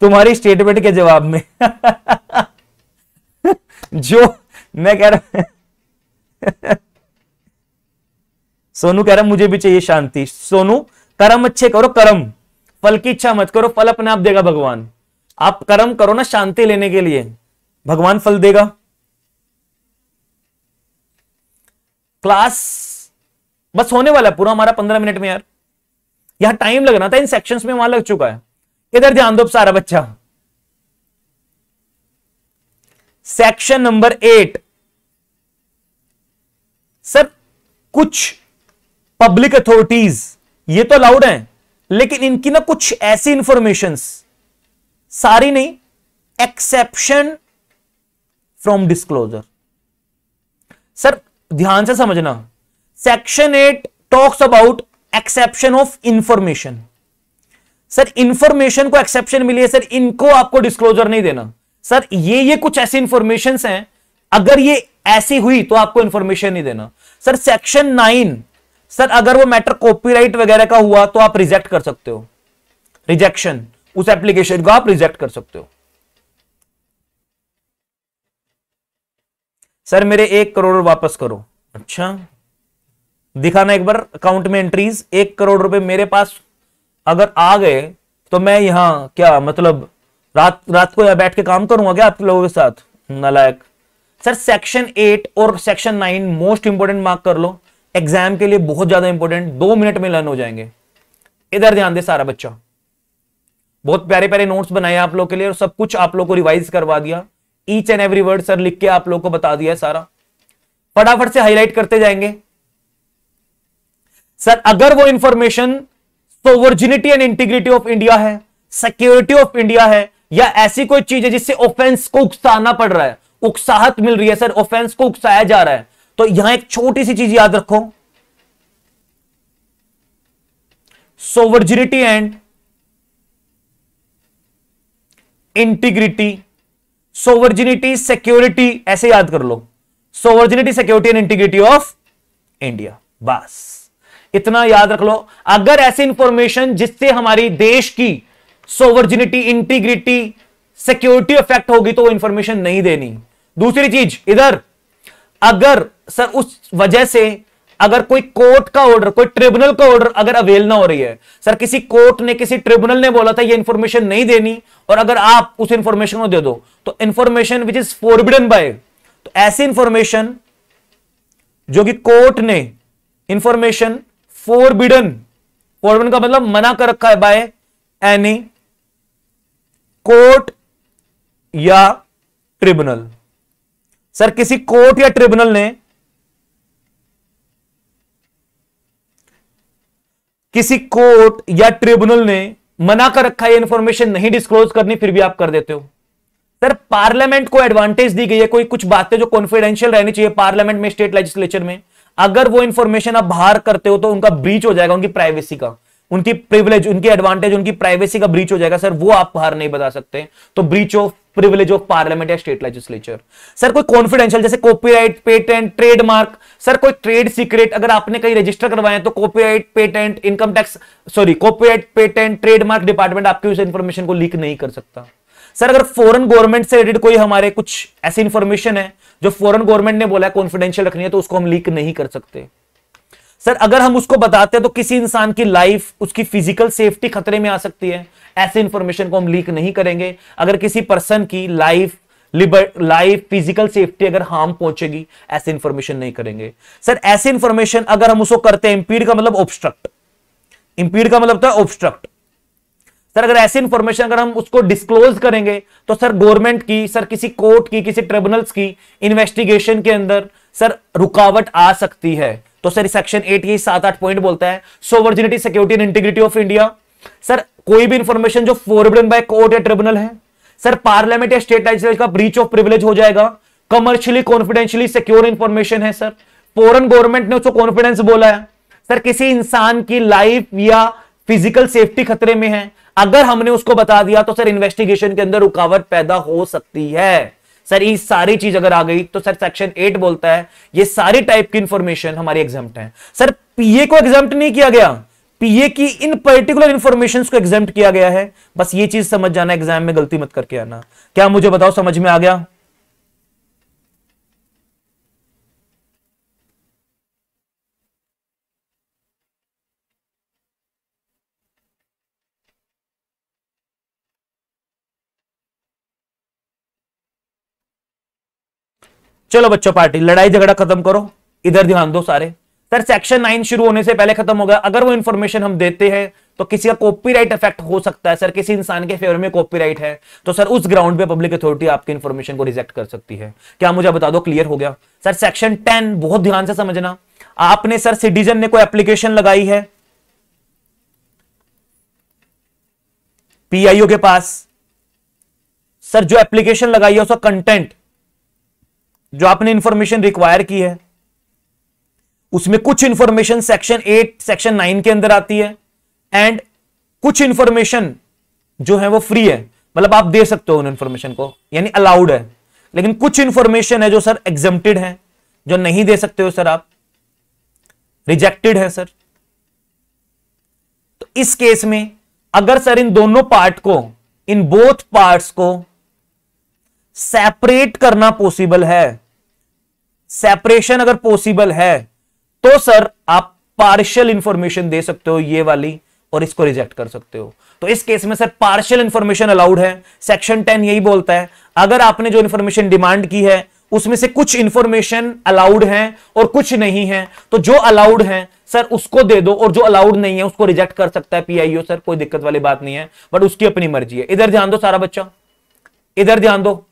तुम्हारी स्टेटमेंट के जवाब में जो मैं कह रहा सोनू कह रहा मुझे भी चाहिए शांति सोनू कर्म अच्छे करो कर्म फल की इच्छा मत करो फल अपने आप देगा भगवान आप कर्म करो ना शांति लेने के लिए भगवान फल देगा क्लास बस होने वाला पूरा हमारा पंद्रह मिनट में यार यहां टाइम लग रहा था इन सेक्शंस में वहां लग चुका है इधर ध्यान दो सारा बच्चा सेक्शन नंबर एट सर कुछ पब्लिक अथॉरिटीज ये तो अलाउड हैं लेकिन इनकी ना कुछ ऐसी इंफॉर्मेशन सारी नहीं एक्सेप्शन फ्रॉम डिस्क्लोजर सर ध्यान से समझना section eight talks about exception of information sir information को एक्सेप्शन मिली है सर इनको आपको डिस्क्लोजर नहीं देना सर ये ये कुछ ऐसी इंफॉर्मेशन हैं अगर ये ऐसी हुई तो आपको इंफॉर्मेशन नहीं देना सर सेक्शन नाइन सर अगर वो मैटर कॉपीराइट वगैरह का हुआ तो आप रिजेक्ट कर सकते हो रिजेक्शन उस एप्लीकेशन को आप रिजेक्ट कर सकते हो सर मेरे एक करोड़ वापस करो अच्छा दिखाना एक बार अकाउंट में एंट्रीज एक करोड़ रुपए मेरे पास अगर आ गए तो मैं यहाँ क्या मतलब रात रात को यहां बैठ के काम करूंगा क्या आप लोगों के साथ नलायक सर सेक्शन एट और section nine most important mark कर लो एग्जाम के लिए बहुत ज्यादा इंपॉर्टेंट दो मिनट में लर्न हो जाएंगे इधर ध्यान दे सारा बच्चा बहुत प्यारे प्यारे नोट्स बनाए आप लोग के लिए और सब कुछ आप लोग को रिवाइज करवा दिया each and every word sir लिख के आप लोग को बता दिया है सारा फटाफट से हाईलाइट करते जाएंगे सर अगर वो information sovereignty and integrity of India है सिक्योरिटी ऑफ इंडिया है या ऐसी कोई चीज है जिससे ऑफेंस को उकसाना पड़ रहा है उकसाहत मिल रही है सर ऑफेंस को उकसाया जा रहा है तो यहां एक छोटी सी चीज याद रखो sovereignty and integrity sovereignty security ऐसे याद कर लो sovereignty security and integrity of India बस इतना याद रख लो अगर ऐसी इंफॉर्मेशन जिससे हमारी देश की सोवर्जिनिटी इंटीग्रिटी सिक्योरिटी इफेक्ट होगी तो वो इंफॉर्मेशन नहीं देनी दूसरी चीज इधर अगर सर उस वजह से अगर कोई कोर्ट का ऑर्डर कोई ट्रिब्यूनल का ऑर्डर अगर अवेल ना हो रही है सर किसी कोर्ट ने किसी ट्रिब्यूनल ने बोला था ये इंफॉर्मेशन नहीं देनी और अगर आप उस इंफॉर्मेशन को दे दो तो information which is forbidden by तो ऐसी इंफॉर्मेशन जो कि कोर्ट ने इंफॉर्मेशन फोरबिडन फोरबिडन का मतलब मना कर रखा है बाय एनी कोर्ट या ट्रिब्यूनल सर किसी कोर्ट या ट्रिब्यूनल ने किसी कोर्ट या ट्रिब्यूनल ने मना कर रखा है इंफॉर्मेशन नहीं डिस्क्लोज करनी फिर भी आप कर देते हो सर पार्लियामेंट को एडवांटेज दी गई है कोई कुछ बातें जो कॉन्फिडेंशियल रहनी चाहिए पार्लियामेंट में स्टेट लेजिस्लेचर में अगर वो इंफॉर्मेशन आप बाहर करते हो तो उनका ब्रीच हो जाएगा उनकी प्राइवेसी का उनकी प्रिविलेज उनकी एडवांटेज उनकी प्राइवेसी का ब्रीच हो जाएगा सर वो आप बाहर नहीं बता सकते तो breach of privilege of parliament या स्टेट लेजिस्लेचर सर कोई कॉन्फिडेंशियल जैसे कॉपीराइट पेटेंट ट्रेडमार्क सर कोई ट्रेड सीक्रेट अगर आपने कहीं रजिस्टर करवाए तो copyright patent income tax sorry copyright patent trademark department आपकी उस इंफॉर्मेशन को लीक नहीं कर सकता सर अगर फॉरन गवर्नमेंट से रिलेटेड कोई हमारे कुछ ऐसी इंफॉर्मेशन है जो फॉरन गवर्नमेंट ने बोला है कॉन्फिडेंशियल रखनी है तो उसको हम लीक नहीं कर सकते सर अगर हम उसको बताते हैं तो किसी इंसान की लाइफ उसकी फिजिकल सेफ्टी खतरे में आ सकती है ऐसे इंफॉर्मेशन को हम लीक नहीं करेंगे अगर किसी पर्सन की लाइफ लिबर लाइफ फिजिकल सेफ्टी अगर हार्म पहुंचेगी ऐसे इंफॉर्मेशन नहीं करेंगे सर ऐसे इंफॉर्मेशन अगर हम उसको करते हैं इंपीड का मतलब ऑब्स्ट्रक्ट इम्पीड का मतलब था तो ऑब्स्ट्रक्ट सर अगर ऐसी इंफॉर्मेशन अगर हम उसको डिस्क्लोज करेंगे तो सर गवर्नमेंट की सर किसी कोर्ट की किसी ट्रिब्यूनल्स की इन्वेस्टिगेशन के अंदर सर रुकावट आ सकती है तो सर सेक्शन एट ये सात आठ पॉइंट बोलता है sovereignty security and integrity of India sir कोई भी इंफॉर्मेशन जो फॉरवर्डन बाय कोर्ट या ट्रिब्यूनल है सर पार्लियामेंट या स्टेट लेजिस्लेचर का ब्रीच ऑफ प्रिविलेज हो जाएगा कमर्शियली कॉन्फिडेंशियली सिक्योर इंफॉर्मेशन है सर फॉरन गवर्नमेंट ने उसको कॉन्फिडेंस बोला है सर किसी इंसान की लाइफ या फिजिकल सेफ्टी खतरे में है अगर हमने उसको बता दिया तो सर इन्वेस्टिगेशन के अंदर रुकावट पैदा हो सकती है सर ये सारी चीज अगर आ गई तो सर सेक्शन एट बोलता है ये सारी टाइप की इंफॉर्मेशन हमारी एग्जाम है सर पीए को एग्जाम नहीं किया गया पीए की इन पर्टिकुलर इंफॉर्मेशन को एग्जाम किया गया है बस ये चीज समझ जाना एग्जाम में गलती मत करके आना क्या मुझे बताओ समझ में आ गया चलो बच्चों पार्टी लड़ाई झगड़ा खत्म करो इधर ध्यान दो सारे सर सेक्शन नाइन शुरू होने से पहले खत्म हो गया अगर वो इन्फॉर्मेशन हम देते हैं तो किसी का कॉपीराइट इफेक्ट हो सकता है सर किसी इंसान के फेवर में कॉपीराइट है तो सर उस ग्राउंड पे पब्लिक अथॉरिटी आपकी इन्फॉर्मेशन को रिजेक्ट कर सकती है क्या मुझे बता दो क्लियर हो गया सर सेक्शन टेन बहुत ध्यान से समझना आपने सर सिटीजन ने कोई एप्लीकेशन लगाई है पीआईओ के पास सर जो एप्लीकेशन लगाई है उसका कंटेंट जो आपने इंफॉर्मेशन रिक्वायर की है उसमें कुछ information section eight section nine के अंदर आती है एंड कुछ इंफॉर्मेशन जो है वो फ्री है मतलब आप दे सकते हो उन इंफॉर्मेशन को यानी अलाउड है लेकिन कुछ इंफॉर्मेशन है जो सर एग्जेप्टेड है जो नहीं दे सकते हो सर आप रिजेक्टेड है सर तो इस केस में अगर सर इन दोनों पार्ट को इन बोथ पार्ट्स को सेपरेट करना पॉसिबल है सेपरेशन अगर पॉसिबल है तो सर आप पार्शियल इंफॉर्मेशन दे सकते हो ये वाली और इसको रिजेक्ट कर सकते हो तो इस केस में सर पार्शियल इंफॉर्मेशन अलाउड है सेक्शन टेन यही बोलता है अगर आपने जो इंफॉर्मेशन डिमांड की है उसमें से कुछ इंफॉर्मेशन अलाउड है और कुछ नहीं है तो जो अलाउड है सर उसको दे दो और जो अलाउड नहीं है उसको रिजेक्ट कर सकता है पीआईओ सर कोई दिक्कत वाली बात नहीं है बट उसकी अपनी मर्जी है इधर ध्यान दो सारा बच्चा इधर ध्यान दो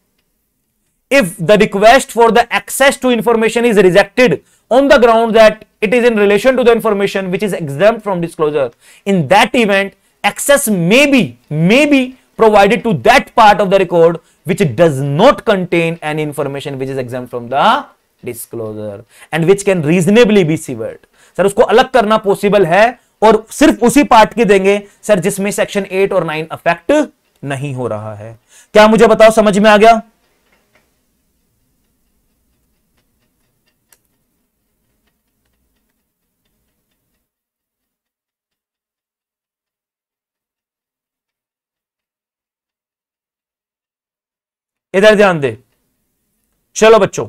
if the request for the access to information is rejected on the ground that it is in relation to the information which is exempt from disclosure in that event access may be may be provided to that part of the record which does not contain any information which is exempt from the disclosure and which can reasonably be severed sir usko alag karna possible hai aur sirf usi part की denge sir jisme section 8 or 9 affect nahi ho raha hai kya mujhe batao samajh mein aa gaya इधर ध्यान दे चलो बच्चों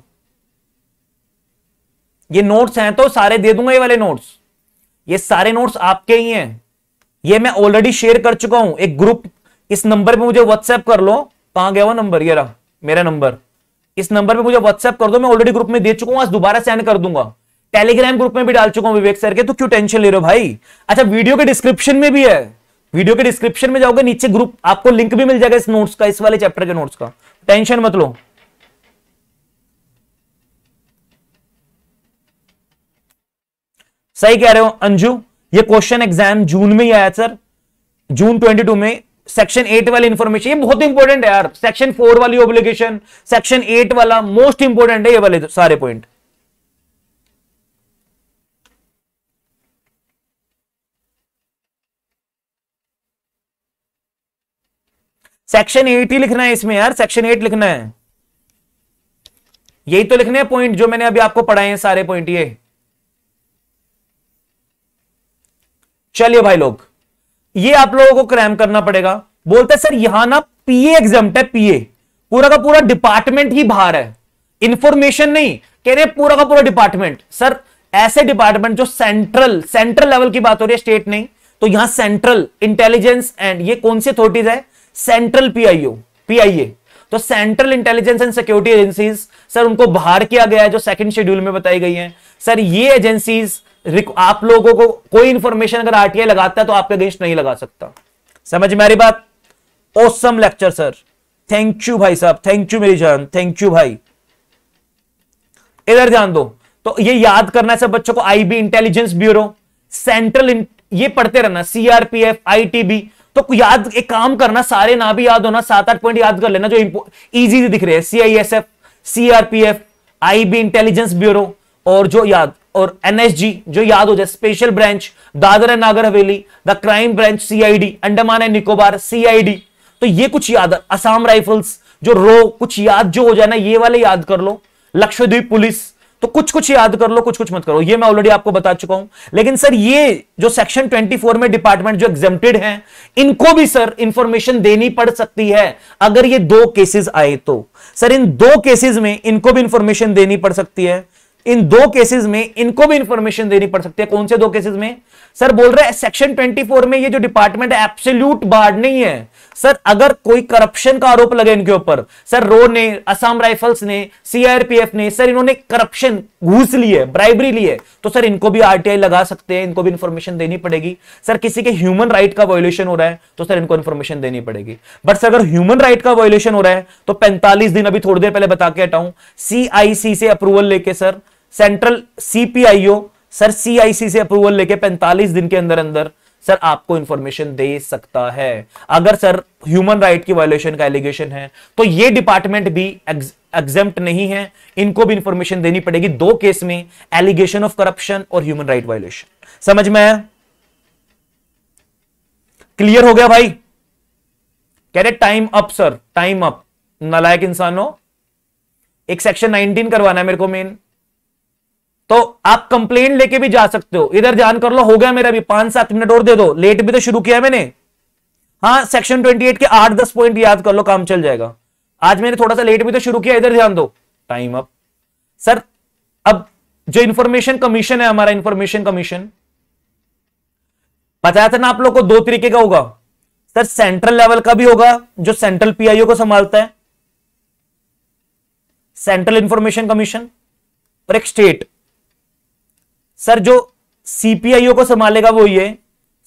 ये नोट्स हैं तो सारे दे दूंगा ये वाले नोट्स ये सारे नोट्स आपके ही हैं ये मैं ऑलरेडी शेयर कर चुका हूं एक ग्रुप इस नंबर पे मुझे व्हाट्सएप कर लो कहां गया वो नंबर ये रहा मेरा नंबर इस नंबर पे मुझे व्हाट्सएप कर दो मैं ऑलरेडी ग्रुप में दे चुका हूं आज दोबारा सेंड कर दूंगा टेलीग्राम ग्रुप में भी डाल चुका हूं विवेक सर के तो क्यों टेंशन ले रहे हो भाई अच्छा वीडियो के डिस्क्रिप्शन में भी है वीडियो के डिस्क्रिप्शन में जाओगे नीचे ग्रुप आपको लिंक भी मिल जाएगा इस नोट्स का इस वाले चैप्टर के नोट्स का टेंशन मत लो सही कह रहे हो अंजू ये क्वेश्चन एग्जाम जून में ही आया सर जून 22 में सेक्शन एट वाली इंफॉर्मेशन ये बहुत इंपॉर्टेंट है यार सेक्शन फोर वाली ओब्लिगेशन सेक्शन एट वाला मोस्ट इंपॉर्टेंट है ये वाले सारे पॉइंट सेक्शन एट ही लिखना है इसमें यार सेक्शन एट लिखना है यही तो लिखने हैं पॉइंट जो मैंने अभी आपको पढ़ाए हैं सारे पॉइंट ये चलिए भाई लोग ये आप लोगों को क्रैम करना पड़ेगा बोलते सर यहां ना पीए एग्जाम है पीए पूरा का पूरा डिपार्टमेंट ही बाहर है इंफॉर्मेशन नहीं कह रहे पूरा का पूरा डिपार्टमेंट सर ऐसे डिपार्टमेंट जो सेंट्रल सेंट्रल लेवल की बात हो रही है स्टेट नहीं तो यहां सेंट्रल इंटेलिजेंस एंड ये कौन सी अथॉरिटीज है सेंट्रल पीआईओ पीआईए तो central intelligence and security agencies sir उनको बाहर किया गया है जो सेकंड शेड्यूल में बताई गई हैं सर ये एजेंसीज आप लोगों को कोई इंफॉर्मेशन अगर आरटीआई लगाता है तो आपके अगेंस्ट नहीं लगा सकता समझ मेरी बात awesome lecture sir thank you भाई साहब थैंक यू मेरी जान थैंक यू भाई इधर ध्यान दो तो ये याद करना है सब बच्चों को आईबी इंटेलिजेंस ब्यूरो सेंट्रल ये पढ़ते रहना सीआरपीएफ आईटीबी तो याद एक काम करना सारे ना भी याद होना सात आठ पॉइंट याद कर लेना जो इजी दिख रहे हैं CISF CRPF IB intelligence bureau और जो याद और एनएसजी जो याद हो जाए special branch Dadar and Nagar Haveli the crime branch CID Andaman and Nicobar CID तो ये कुछ याद असम राइफल्स जो रो कुछ याद जो हो जाए ना ये वाले याद कर लो लक्षद्वीप पुलिस तो कुछ कुछ याद कर लो कुछ कुछ मत करो ये मैं ऑलरेडी आपको बता चुका हूं लेकिन सर ये जो सेक्शन 24 में डिपार्टमेंट जो एग्जेप्टेड हैं इनको भी सर इंफॉर्मेशन देनी पड़ सकती है अगर ये दो केसेस आए तो सर इन दो केसेस में इनको भी इंफॉर्मेशन देनी पड़ सकती है इन दो केसेस में इनको भी इंफॉर्मेशन देनी पड़ सकती है कौन से दो केसेज में सर बोल रहे सेक्शन ट्वेंटी में ये जो डिपार्टमेंट है एब्सोल्यूट बार्ड नहीं है सर अगर कोई करप्शन का आरोप लगे इनके ऊपर सर रो ने असम राइफल्स ने सीआरपीएफ ने सर इन्होंने करप्शन घूस ली है ब्राइबरी ली है तो सर इनको भी आरटीआई लगा सकते हैं इनको भी इंफॉर्मेशन देनी पड़ेगी सर किसी के ह्यूमन राइट का वॉयलेशन हो रहा है तो सर इनको इन्फॉर्मेशन देनी पड़ेगी बट सर अगर ह्यूमन राइट का वॉयलेशन हो रहा है तो पैंतालीस दिन अभी थोड़ी देर पहले बता के हटाऊं सीआईसी से अप्रूवल लेके sir central CPIO sir CIC से अप्रूवल लेके पैंतालीस दिन के अंदर अंदर सर आपको इंफॉर्मेशन दे सकता है अगर सर ह्यूमन राइट की वायोलेशन का एलिगेशन है तो ये डिपार्टमेंट भी एग्जेम्प्ट नहीं है इनको भी इंफॉर्मेशन देनी पड़ेगी दो केस में एलिगेशन ऑफ करप्शन और ह्यूमन राइट वायोलेशन समझ में आया क्लियर हो गया भाई कह रहे time up sir time up नालायक इंसानों एक सेक्शन 19 करवाना है मेरे को मेन तो आप कंप्लेन लेके भी जा सकते हो इधर ध्यान कर लो हो गया मेरा भी पांच सात मिनट और दे दो लेट भी तो शुरू किया मैंने हाँ सेक्शन ट्वेंटी के आठ दस पॉइंट याद कर लो काम चल जाएगा आज मैंने थोड़ा सा लेट भी तो शुरू किया इधर ध्यान दो टाइम अप सर अब जो इंफॉर्मेशन कमीशन है हमारा इंफॉर्मेशन कमीशन बताया था ना आप लोग को दो तरीके का होगा सर सेंट्रल लेवल का भी होगा जो सेंट्रल पीआईओ को संभालता है सेंट्रल इंफॉर्मेशन कमीशन और एक स्टेट सर जो सीपीआईओ को संभालेगा वो ये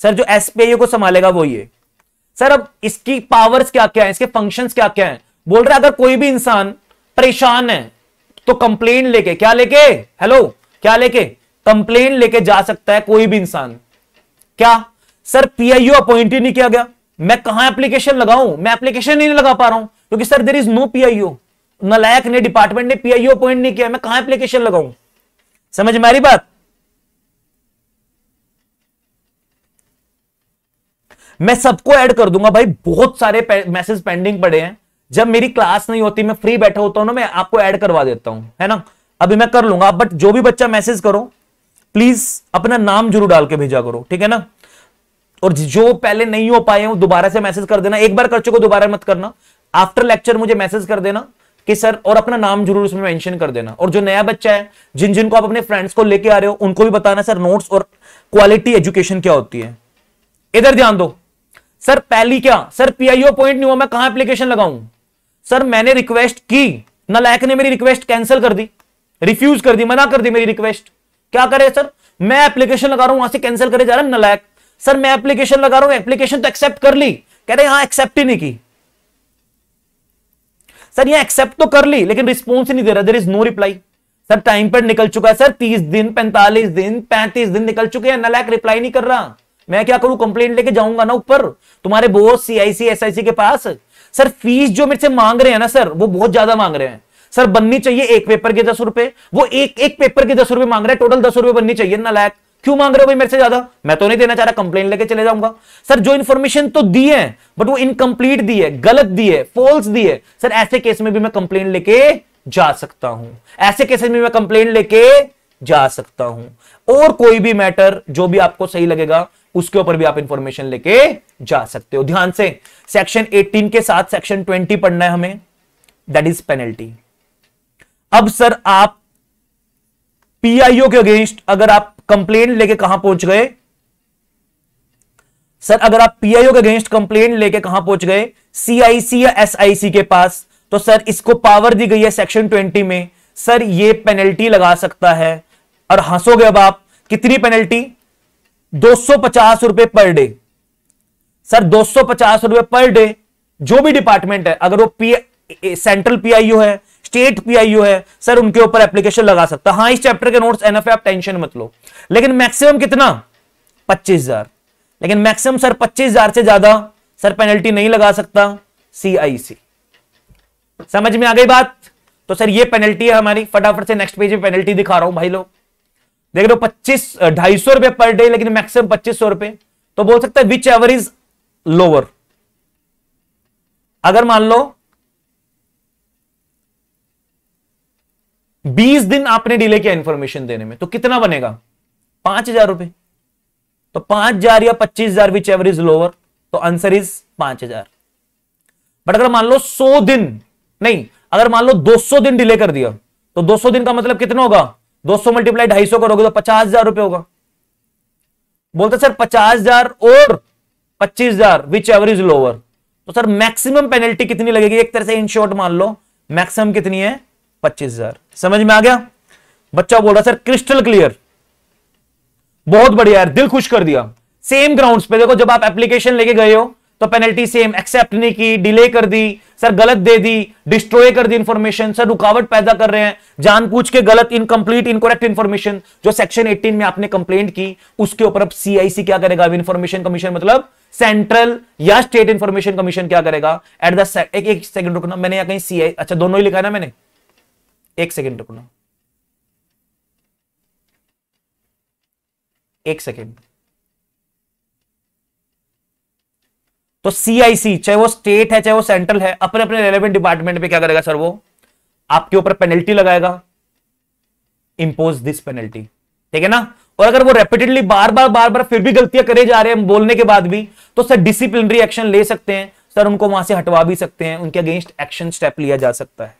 सर जो एसपीआईओ को संभालेगा वो ये सर अब इसकी पावर्स क्या क्या है इसके फंक्शन क्या क्या है बोल रहे अगर कोई भी इंसान परेशान है तो कंप्लेन लेके क्या लेके हेलो क्या लेके कंप्लेन लेके जा सकता है कोई भी इंसान क्या सर पीआईओ अपॉइंट ही नहीं किया गया मैं कहा एप्लीकेशन लगाऊं मैं एप्लीकेशन ही नहीं लगा पा रहा हूं क्योंकि sir there is no PIO नलायक ने डिपार्टमेंट ने पीआईओ अपॉइंट नहीं किया मैं कहा एप्लीकेशन लगाऊं समझ मेरी बात मैं सबको ऐड कर दूंगा भाई बहुत सारे मैसेज पेंडिंग पड़े हैं जब मेरी क्लास नहीं होती मैं फ्री बैठा होता हूं ना मैं आपको ऐड करवा देता हूं है ना अभी मैं कर लूंगा बट जो भी बच्चा मैसेज करो प्लीज अपना नाम जरूर डाल के भेजा करो ठीक है ना और जो पहले नहीं हो पाए हो दोबारा से मैसेज कर देना एक बार कर चुके दोबारा मत करना आफ्टर लेक्चर मुझे मैसेज कर देना कि सर और अपना नाम जरूर उसमें मेंशन कर देना और जो नया बच्चा है जिन जिनको आप अपने फ्रेंड्स को लेके आ रहे हो उनको भी बताना सर नोट्स और क्वालिटी एजुकेशन क्या होती है इधर ध्यान दो सर पहली क्या सर पीआईओ पॉइंट नहीं हुआ मैं कहा एप्लीकेशन लगाऊं सर मैंने रिक्वेस्ट की नलायक ने मेरी रिक्वेस्ट कैंसिल कर दी रिफ्यूज कर दी मना कर दी मेरी रिक्वेस्ट क्या करे सर मैं एप्लीकेशन लगा रहा हूं वहां से कैंसिल करे जा रहा है नलायक सर मैं एप्लीकेशन लगा रहा हूं एप्लीकेशन तो एक्सेप्ट कर ली कह रहे हाँ एक्सेप्ट ही नहीं की सर यहां एक्सेप्ट तो कर ली लेकिन रिस्पॉन्स ही नहीं दे रहा there is no reply sir time पर निकल चुका है सर तीस दिन पैंतालीस दिन पैंतीस दिन निकल चुके हैं नलायक रिप्लाई नहीं कर रहा मैं क्या करूं कंप्लेंट लेके जाऊंगा ना ऊपर तुम्हारे बोस सीआईसी एसआईसी के पास सर फीस जो मेरे से मांग रहे हैं ना सर वो बहुत ज्यादा मांग रहे हैं सर बननी चाहिए एक पेपर के दस रुपए वो एक एक पेपर के दस रुपए मांग रहे हैं टोटल दस रुपए बननी चाहिए ना लायक क्यों मांग रहे हो भाई मेरे से ज्यादा मैं तो नहीं देना चाह रहा कंप्लेन लेके चले जाऊंगा सर जो इन्फॉर्मेशन तो दी है बट वो इनकम्प्लीट दी है गलत दी है फॉल्स दी है सर ऐसे केस में भी मैं कंप्लेन लेके जा सकता हूं ऐसे केस में मैं कंप्लेन लेके जा सकता हूं और कोई भी मैटर जो भी आपको सही लगेगा उसके ऊपर भी आप इंफॉर्मेशन लेके जा सकते हो ध्यान से सेक्शन 18 के साथ सेक्शन 20 पढ़ना है हमें दैट इज पेनल्टी अब सर आप पीआईओ के अगेंस्ट अगर आप कंप्लेन लेके कहां पहुंच गए सर अगर आप पीआईओ के अगेंस्ट कंप्लेन लेके कहां पहुंच गए सीआईसी या एसआईसी के पास तो सर इसको पावर दी गई है सेक्शन 20 में सर ये पेनल्टी लगा सकता है और हंसोगे अब आप कितनी पेनल्टी 250 रुपए पर डे सर 250 रुपए पर डे जो भी डिपार्टमेंट है अगर वो पी सेंट्रल पीआईयू है स्टेट पीआईयू है सर उनके ऊपर एप्लीकेशन लगा सकता हाँ इस चैप्टर के नोट्स एनएफ आप टेंशन मत लो लेकिन मैक्सिमम कितना पच्चीस हजार लेकिन मैक्सिमम सर पच्चीस हजार से ज्यादा सर पेनल्टी नहीं लगा सकता सीआईसी समझ में आ गई बात तो सर ये पेनल्टी है हमारी फटाफट से नेक्स्ट पेज में पेनल्टी दिखा रहा हूं भाई लोग देख रहे हो पच्चीस ढाई सौ रुपए पर डे लेकिन मैक्सिमम पच्चीस सौ रुपए तो बोल सकते हैं विच एवर इज लोअर अगर मान लो बीस दिन आपने डिले किया इंफॉर्मेशन देने में तो कितना बनेगा पांच हजार रुपए तो पांच हजार या पच्चीस हजार विच एवर इज लोअर तो आंसर इज पांच हजार बट अगर मान लो सौ दिन नहीं अगर मान लो दो सौ दिन डिले कर दिया तो दो सौ दिन का मतलब कितना होगा दो सौ मल्टीप्लाई ढाई सौ करोगे तो पचास हजार रुपए होगा बोलते सर पचास हजार और पच्चीस हजार विच एवरेज लोअर तो सर मैक्सिमम पेनल्टी कितनी लगेगी एक तरह से इन शॉर्ट मान लो मैक्सिमम कितनी है पच्चीस हजार समझ में आ गया बच्चा बोल रहा सर क्रिस्टल क्लियर बहुत बढ़िया यार दिल खुश कर दिया सेम ग्राउंड्स पे देखो जब आप एप्लीकेशन लेके गए हो तो पेनल्टी सेम एक्सेप्ट नहीं की डिले कर दी सर गलत दे दी डिस्ट्रॉय कर दी इंफॉर्मेशन सर रुकावट पैदा कर रहे हैं जानबूझ के गलत इनकम्प्लीट इनकोरेक्ट इन्फॉर्मेशन जो सेक्शन 18 में आपने कंप्लेंट की उसके ऊपर अब सीआईसी क्या करेगा इन्फॉर्मेशन कमीशन मतलब सेंट्रल या स्टेट इंफॉर्मेशन कमीशन क्या करेगा एट द एक, एक सेकंड रुकना मैंने या कहीं सी अच्छा दोनों ही लिखा है ना मैंने एक सेकेंड रुकना एक सेकेंड तो सीआईसी चाहे वो स्टेट है चाहे वो सेंट्रल है अपने अपने रेलिवेंट डिपार्टमेंट पे क्या करेगा सर वो आपके ऊपर पेनल्टी लगाएगा इंपोज दिस पेनल्टी ठीक है ना और अगर वो रेपिटेडली बार बार बार बार फिर भी गलतियां करे जा रहे हैं बोलने के बाद भी तो सर डिसिप्लिनरी एक्शन ले सकते हैं सर उनको वहां से हटवा भी सकते हैं उनके अगेंस्ट एक्शन स्टेप लिया जा सकता है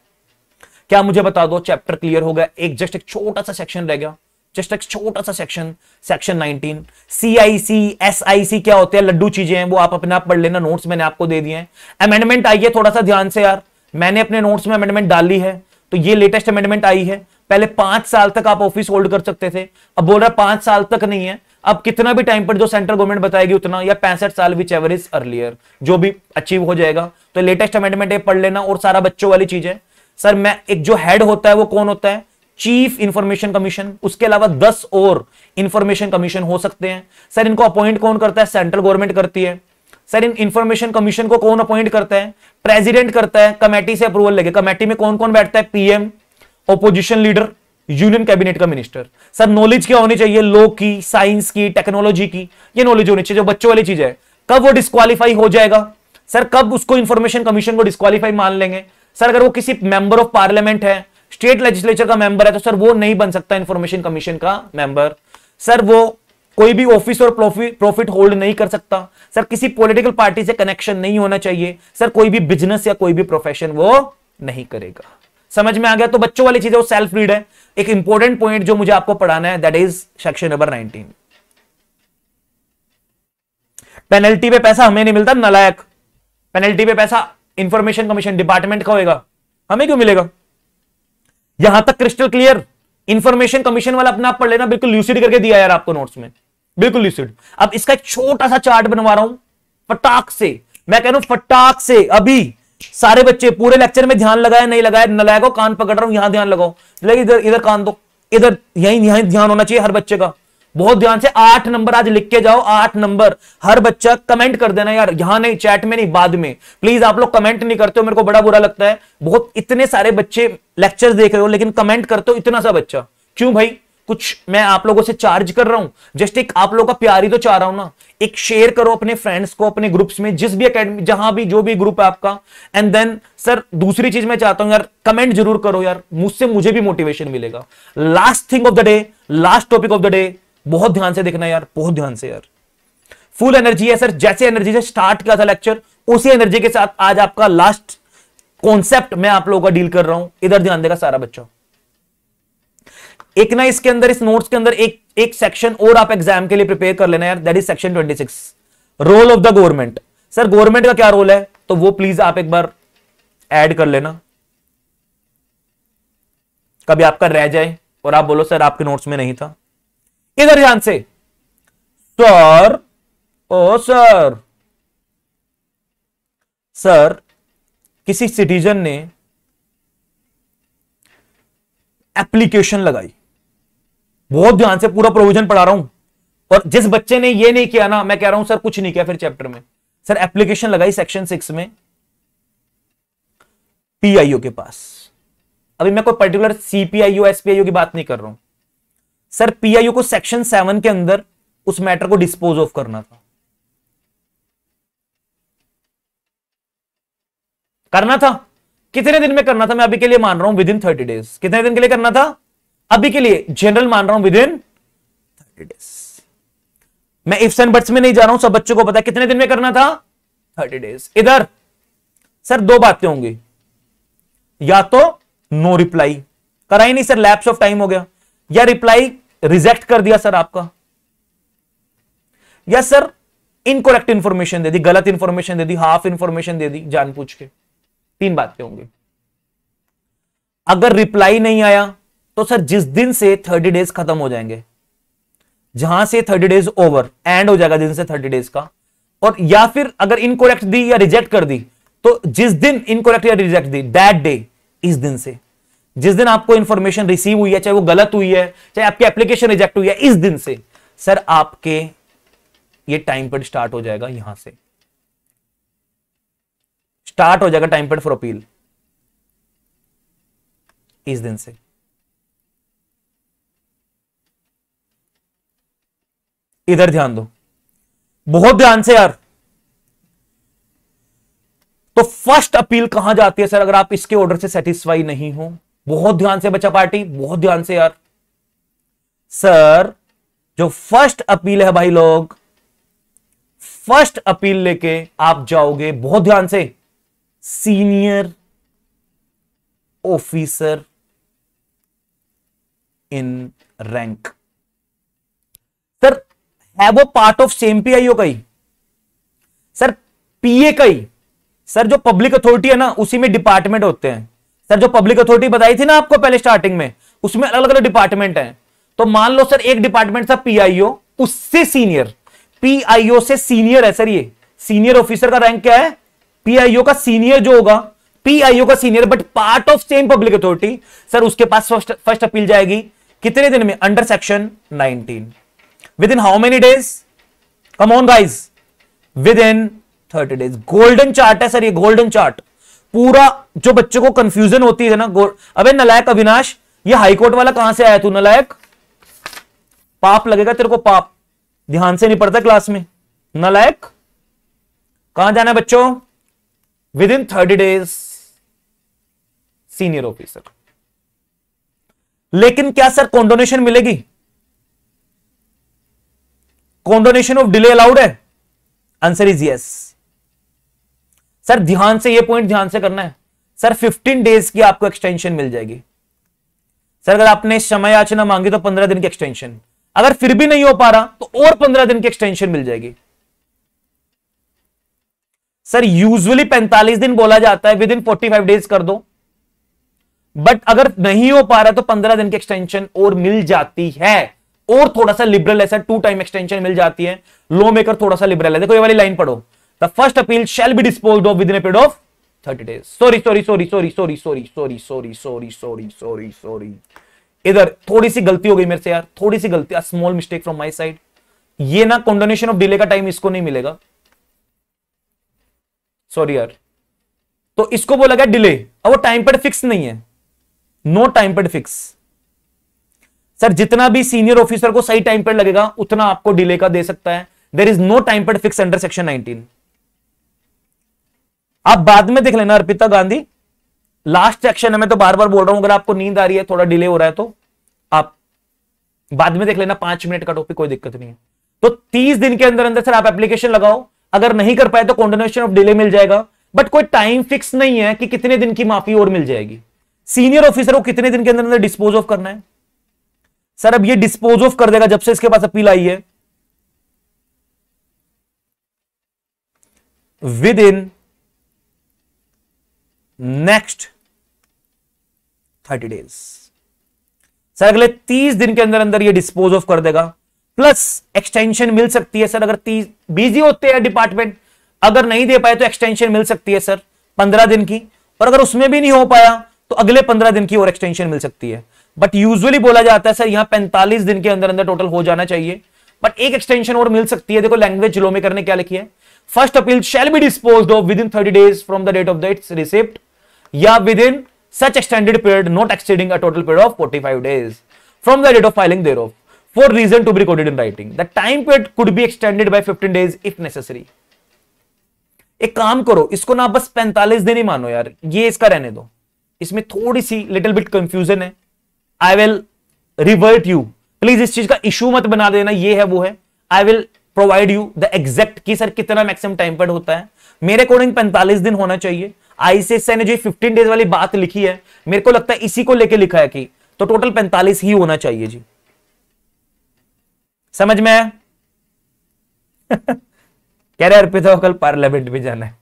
क्या मुझे बता दो चैप्टर क्लियर हो गया एक जस्ट एक छोटा सा सेक्शन रह गया जस्ट एक छोटा सा सेक्शन सेक्शन 19 सीआईसी एसआईसी क्या होते हैं लड्डू चीजें हैं वो आप अपने आप पढ़ लेना नोट्स मैंने आपको दे दिए हैं अमेंडमेंट आई है थोड़ा सा ध्यान से यार मैंने अपने नोट्स में अमेंडमेंट डाली है तो ये लेटेस्ट अमेंडमेंट आई है पहले पांच साल तक आप ऑफिस होल्ड कर सकते थे अब बोल रहा पांच साल तक नहीं है अब कितना भी टाइम पर जो सेंट्रल गवर्नमेंट बताएगी उतना या पैंसठ साल विच एवर इज अर्लियर जो भी अचीव हो जाएगा तो लेटेस्ट अमेंडमेंट ये पढ़ लेना और सारा बच्चों वाली चीज है सर मैं एक जो हेड होता है वो कौन होता है चीफ इंफॉर्मेशन कमीशन उसके अलावा दस और इंफॉर्मेशन कमीशन हो सकते हैं सर इनको अपॉइंट कौन करता है सेंट्रल गवर्नमेंट करती है सर इन इंफॉर्मेशन कमीशन को कौन अपॉइंट करता है प्रेसिडेंट करता है कमेटी से अप्रूवल लेके कमेटी में कौन कौन बैठता है PM opposition leader union cabinet का मिनिस्टर सर नॉलेज क्या होनी चाहिए लॉ की साइंस की टेक्नोलॉजी की ये नॉलेज होनी चाहिए जो बच्चों वाली चीज है कब वो डिस्कालीफाई हो जाएगा सर कब उसको इंफॉर्मेशन कमीशन को डिस्कालीफाई मान लेंगे सर अगर वो किसी मेंबर ऑफ पार्लियामेंट है स्टेट लेजिस्लेचर का मेंबर है तो सर वो नहीं बन सकता इंफॉर्मेशन कमीशन का मेंबर सर वो कोई भी ऑफिस और प्रॉफिट होल्ड नहीं कर सकता सर किसी पॉलिटिकल पार्टी से कनेक्शन नहीं होना चाहिए सर कोई भी बिजनेस या कोई भी प्रोफेशन वो नहीं करेगा समझ में आ गया तो बच्चों वाली चीज है वो सेल्फ रीड है एक इंपॉर्टेंट पॉइंट जो मुझे आपको पढ़ाना है that is section number nineteen penalty पे पैसा हमें नहीं मिलता नलायक पेनल्टी पे पैसा इंफॉर्मेशन कमीशन डिपार्टमेंट का होगा हमें क्यों मिलेगा यहां तक क्रिस्टल क्लियर इंफॉर्मेशन कमीशन वाला अपना आप पढ़ लेना बिल्कुल लूसिड करके दिया यार आपको नोट्स में बिल्कुल ल्यूसिड अब इसका एक छोटा सा चार्ट बनवा रहा हूं फटाक से मैं कह रहा हूं फटाक से अभी सारे बच्चे पूरे लेक्चर में ध्यान लगाए नहीं लगाए न लगाए कान पकड़ रहा हूं यहां ध्यान लगाओ इधर इधर कान दो इधर यही यहां ध्यान होना चाहिए हर बच्चे का बहुत ध्यान से आठ नंबर आज लिख के जाओ आठ नंबर हर बच्चा कमेंट कर देना यार यहां नहीं चैट में नहीं बाद में प्लीज आप लोग कमेंट नहीं करते हो मेरे को बड़ा बुरा लगता है बहुत इतने सारे बच्चे लेक्चर देख रहे हो लेकिन कमेंट करते हो इतना सा बच्चा क्यों भाई कुछ मैं आप लोगों से चार्ज कर रहा हूं जस्ट एक आप लोगों का प्यार ही तो चाह रहा हूं ना एक शेयर करो अपने फ्रेंड्स को अपने ग्रुप्स में जिस भी अकेडमी जहां भी जो भी ग्रुप है आपका एंड देन सर दूसरी चीज मैं चाहता हूं यार कमेंट जरूर करो यार मुझसे मुझे भी मोटिवेशन मिलेगा last thing of the day last topic of the day बहुत ध्यान से देखना यार बहुत ध्यान से यार फुल एनर्जी है सर जैसे एनर्जी से स्टार्ट किया था लेक्चर उसी एनर्जी के साथ आज आपका लास्ट कॉन्सेप्ट मैं आप लोगों का डील कर रहा हूं इधर ध्यान देगा सारा बच्चा एक ना इसके अंदर इस नोट्स के अंदर एक एक सेक्शन और आप एग्जाम के लिए प्रिपेयर कर लेना यार that is section 26 role of the government sir government का क्या रोल है तो वो प्लीज आप एक बार ऐड कर लेना कभी आपका रह जाए और आप बोलो सर आपके नोट्स में नहीं था इधर ध्यान से सर ओ सर सर किसी सिटीजन ने एप्लीकेशन लगाई बहुत ध्यान से पूरा प्रोविजन पढ़ा रहा हूं और जिस बच्चे ने ये नहीं किया ना मैं कह रहा हूं सर कुछ नहीं किया फिर चैप्टर में सर एप्लीकेशन लगाई सेक्शन सिक्स में पीआईओ के पास अभी मैं कोई पर्टिकुलर सीपीआईओ एसपीआईओ की बात नहीं कर रहा हूं सर पीआईओ को सेक्शन सेवन के अंदर उस मैटर को डिस्पोज ऑफ करना था करना था कितने दिन में करना था मैं अभी के लिए मान रहा हूं विद इन थर्टी डेज कितने दिन के लिए करना था अभी के लिए जनरल मान रहा हूं विद इन थर्टी डेज मैं इफ्स एंड बट्स में नहीं जा रहा हूं सब बच्चों को पता कितने दिन में करना था थर्टी डेज इधर सर दो बातें होंगी या तो नो रिप्लाई करा ही नहीं सर लैप्स ऑफ टाइम हो गया या रिप्लाई रिजेक्ट कर दिया सर आपका या सर इनकोरेक्ट इंफॉर्मेशन दे दी गलत इंफॉर्मेशन दे दी हाफ इंफॉर्मेशन दे दी पूछ के तीन बातें होंगी अगर रिप्लाई नहीं आया तो सर जिस दिन से थर्टी डेज खत्म हो जाएंगे जहां से थर्टी डेज ओवर एंड हो जाएगा दिन से थर्टी डेज का और या फिर अगर इनकोरेक्ट दी या रिजेक्ट कर दी तो जिस दिन इनकोरेक्ट या रिजेक्ट दी दैट डे इस दिन से जिस दिन आपको इंफॉर्मेशन रिसीव हुई है चाहे वो गलत हुई है चाहे आपकी एप्लीकेशन रिजेक्ट हुई है इस दिन से सर आपके ये टाइम पर स्टार्ट हो जाएगा यहां से स्टार्ट हो जाएगा टाइम पर फॉर अपील इस दिन से इधर ध्यान दो बहुत ध्यान से यार तो फर्स्ट अपील कहां जाती है सर अगर आप इसके ऑर्डर से सेटिस्फाई नहीं हो बहुत ध्यान से बच्चा पार्टी बहुत ध्यान से यार सर जो फर्स्ट अपील है भाई लोग फर्स्ट अपील लेके आप जाओगे बहुत ध्यान से senior officer in rank sir है वो पार्ट ऑफ सेम पीआईओ का ही सर पीए का ही सर जो पब्लिक अथॉरिटी है ना उसी में डिपार्टमेंट होते हैं सर जो पब्लिक अथॉरिटी बताई थी ना आपको पहले स्टार्टिंग में उसमें अलग अलग डिपार्टमेंट है तो मान लो सर एक डिपार्टमेंट था पीआईओ उससे सीनियर पीआईओ से सीनियर है सर ये सीनियर ऑफिसर का रैंक क्या है पीआईओ का सीनियर जो होगा पीआईओ का senior but part of same public authority sir उसके पास फर्स्ट फर्स्ट अपील जाएगी कितने दिन में under section nineteen within how many days come on guys within thirty days golden chart है सर ये गोल्डन चार्ट पूरा जो बच्चों को कंफ्यूजन होती है ना अबे नलायक अविनाश ये हाईकोर्ट वाला कहां से आया तू नलायक पाप लगेगा तेरे को पाप ध्यान से नहीं पड़ता क्लास में नलायक कहां जाना है बच्चों within thirty days senior officer लेकिन क्या सर कॉन्डोनेशन मिलेगी कॉन्डोनेशन ऑफ डिले अलाउड है आंसर इज यस सर ध्यान से ये पॉइंट ध्यान से करना है सर 15 डेज की आपको एक्सटेंशन मिल जाएगी सर अगर आपने समय याचना मांगी तो 15 दिन की एक्सटेंशन अगर फिर भी नहीं हो पा रहा तो और 15 दिन की एक्सटेंशन मिल जाएगी सर यूजुअली 45 दिन बोला जाता है विद इन फोर्टी डेज कर दो बट अगर नहीं हो पा रहा तो 15 दिन की एक्सटेंशन और मिल जाती है और थोड़ा सा लिबरल ऐसा टू टाइम एक्सटेंशन मिल जाती है लो मेकर थोड़ा सा लिबरल है देखो ये वाली लाइन पढ़ो the first appeal shall be disposed of within a period of 30 days sorry sorry sorry sorry sorry sorry sorry sorry sorry sorry sorry sorry इधर थोड़ी सी गलती हो गई मेरे से यार थोड़ी सी गलती small mistake from my side ये ना कॉन्डोनेशन ऑफ डिले का टाइम इसको नहीं मिलेगा सॉरी यार तो इसको बोला गया डिले अब वो टाइम पर फिक्स नहीं है no time prefix sir जितना भी सीनियर ऑफिसर को सही टाइम पर लगेगा उतना आपको डिले का दे सकता है there is no time prefix under section nineteen आप बाद में देख लेना अर्पिता गांधी लास्ट सेक्शन है मैं तो बार बार बोल रहा हूं अगर आपको नींद आ रही है थोड़ा डिले हो रहा है तो आप बाद में देख लेना पांच मिनट का टॉपिक कोई दिक्कत नहीं है तो तीस दिन के अंदर अंदर सर आप एप्लीकेशन लगाओ अगर नहीं कर पाए तो कॉन्डोनेशन ऑफ डिले मिल जाएगा बट कोई टाइम फिक्स नहीं है कि कितने दिन की माफी और मिल जाएगी सीनियर ऑफिसर को कितने दिन के अंदर अंदर डिस्पोज ऑफ करना है सर अब ये डिस्पोज ऑफ कर देगा जब से इसके पास अपील आई है within next thirty days sir अगले तीस दिन के अंदर अंदर ये डिस्पोज ऑफ कर देगा प्लस एक्सटेंशन मिल सकती है सर अगर तीस बिजी होते हैं डिपार्टमेंट अगर नहीं दे पाए तो एक्सटेंशन मिल सकती है सर पंद्रह दिन की और अगर उसमें भी नहीं हो पाया तो अगले पंद्रह दिन की और एक्सटेंशन मिल सकती है बट यूजली बोला जाता है सर यहां पैंतालीस दिन के अंदर अंदर टोटल हो जाना चाहिए बट एक एक्सटेंशन और मिल सकती है देखो लैंग्वेज लॉ में करने क्या लिखी है first appeal shall be dispose of within thirty days from the date of the its receipt या within such extended period not extending a total period of forty five days from the date of filing there of for reason to be recorded in writing the time period could be extended by fifteen days if necessary एक काम करो इसको ना बस पैंतालीस दिन ही मानो यार ये इसका रहने दो इसमें थोड़ी सी लिटिल बिट कंफ्यूजन है I will revert you please इस चीज का इश्यू मत बना देना ये है वो है I will provide you the exact कि सर कितना मैक्सिमम टाइम पर होता है मेरे अकॉर्डिंग 45 दिन होना चाहिए आईसीएसआई ने जो फिफ्टीन डेज वाली बात लिखी है मेरे को लगता है इसी को लेके लिखा है कि तो टोटल पैंतालीस ही होना चाहिए जी समझ में कह रहे अर्पित कल पार्लियामेंट में जाना है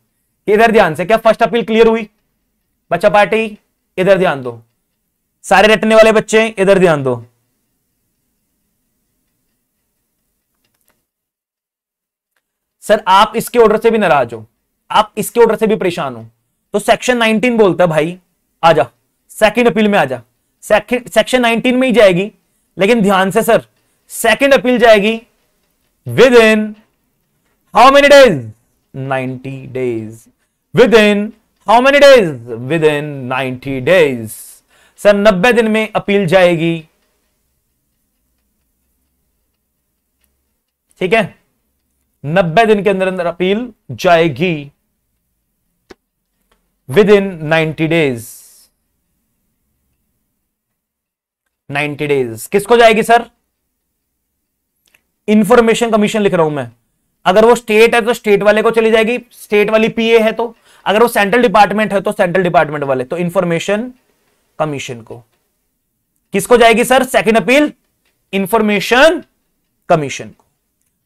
इधर ध्यान से क्या फर्स्ट अपील क्लियर हुई बच्चा पार्टी इधर ध्यान दो सारे रटने वाले बच्चे इधर ध्यान दो सर आप इसके ऑर्डर से भी नाराज हो आप इसके ऑर्डर से भी परेशान हो तो सेक्शन 19 बोलता है भाई आ जा सेकेंड अपील में जा सेक्शन 19 में ही जाएगी लेकिन ध्यान से सर सेकेंड अपील जाएगी within how many days 90 days within how many days within 90 days sir 90 दिन में अपील जाएगी ठीक है 90 दिन के अंदर अंदर अपील जाएगी within ninety days ninety days किसको जाएगी सर इंफॉर्मेशन कमीशन लिख रहा हूं मैं अगर वो स्टेट है तो स्टेट वाले को चली जाएगी स्टेट वाली पीए है तो अगर वो सेंट्रल डिपार्टमेंट है तो सेंट्रल डिपार्टमेंट वाले तो इंफॉर्मेशन कमीशन को किसको जाएगी sir second appeal information commission को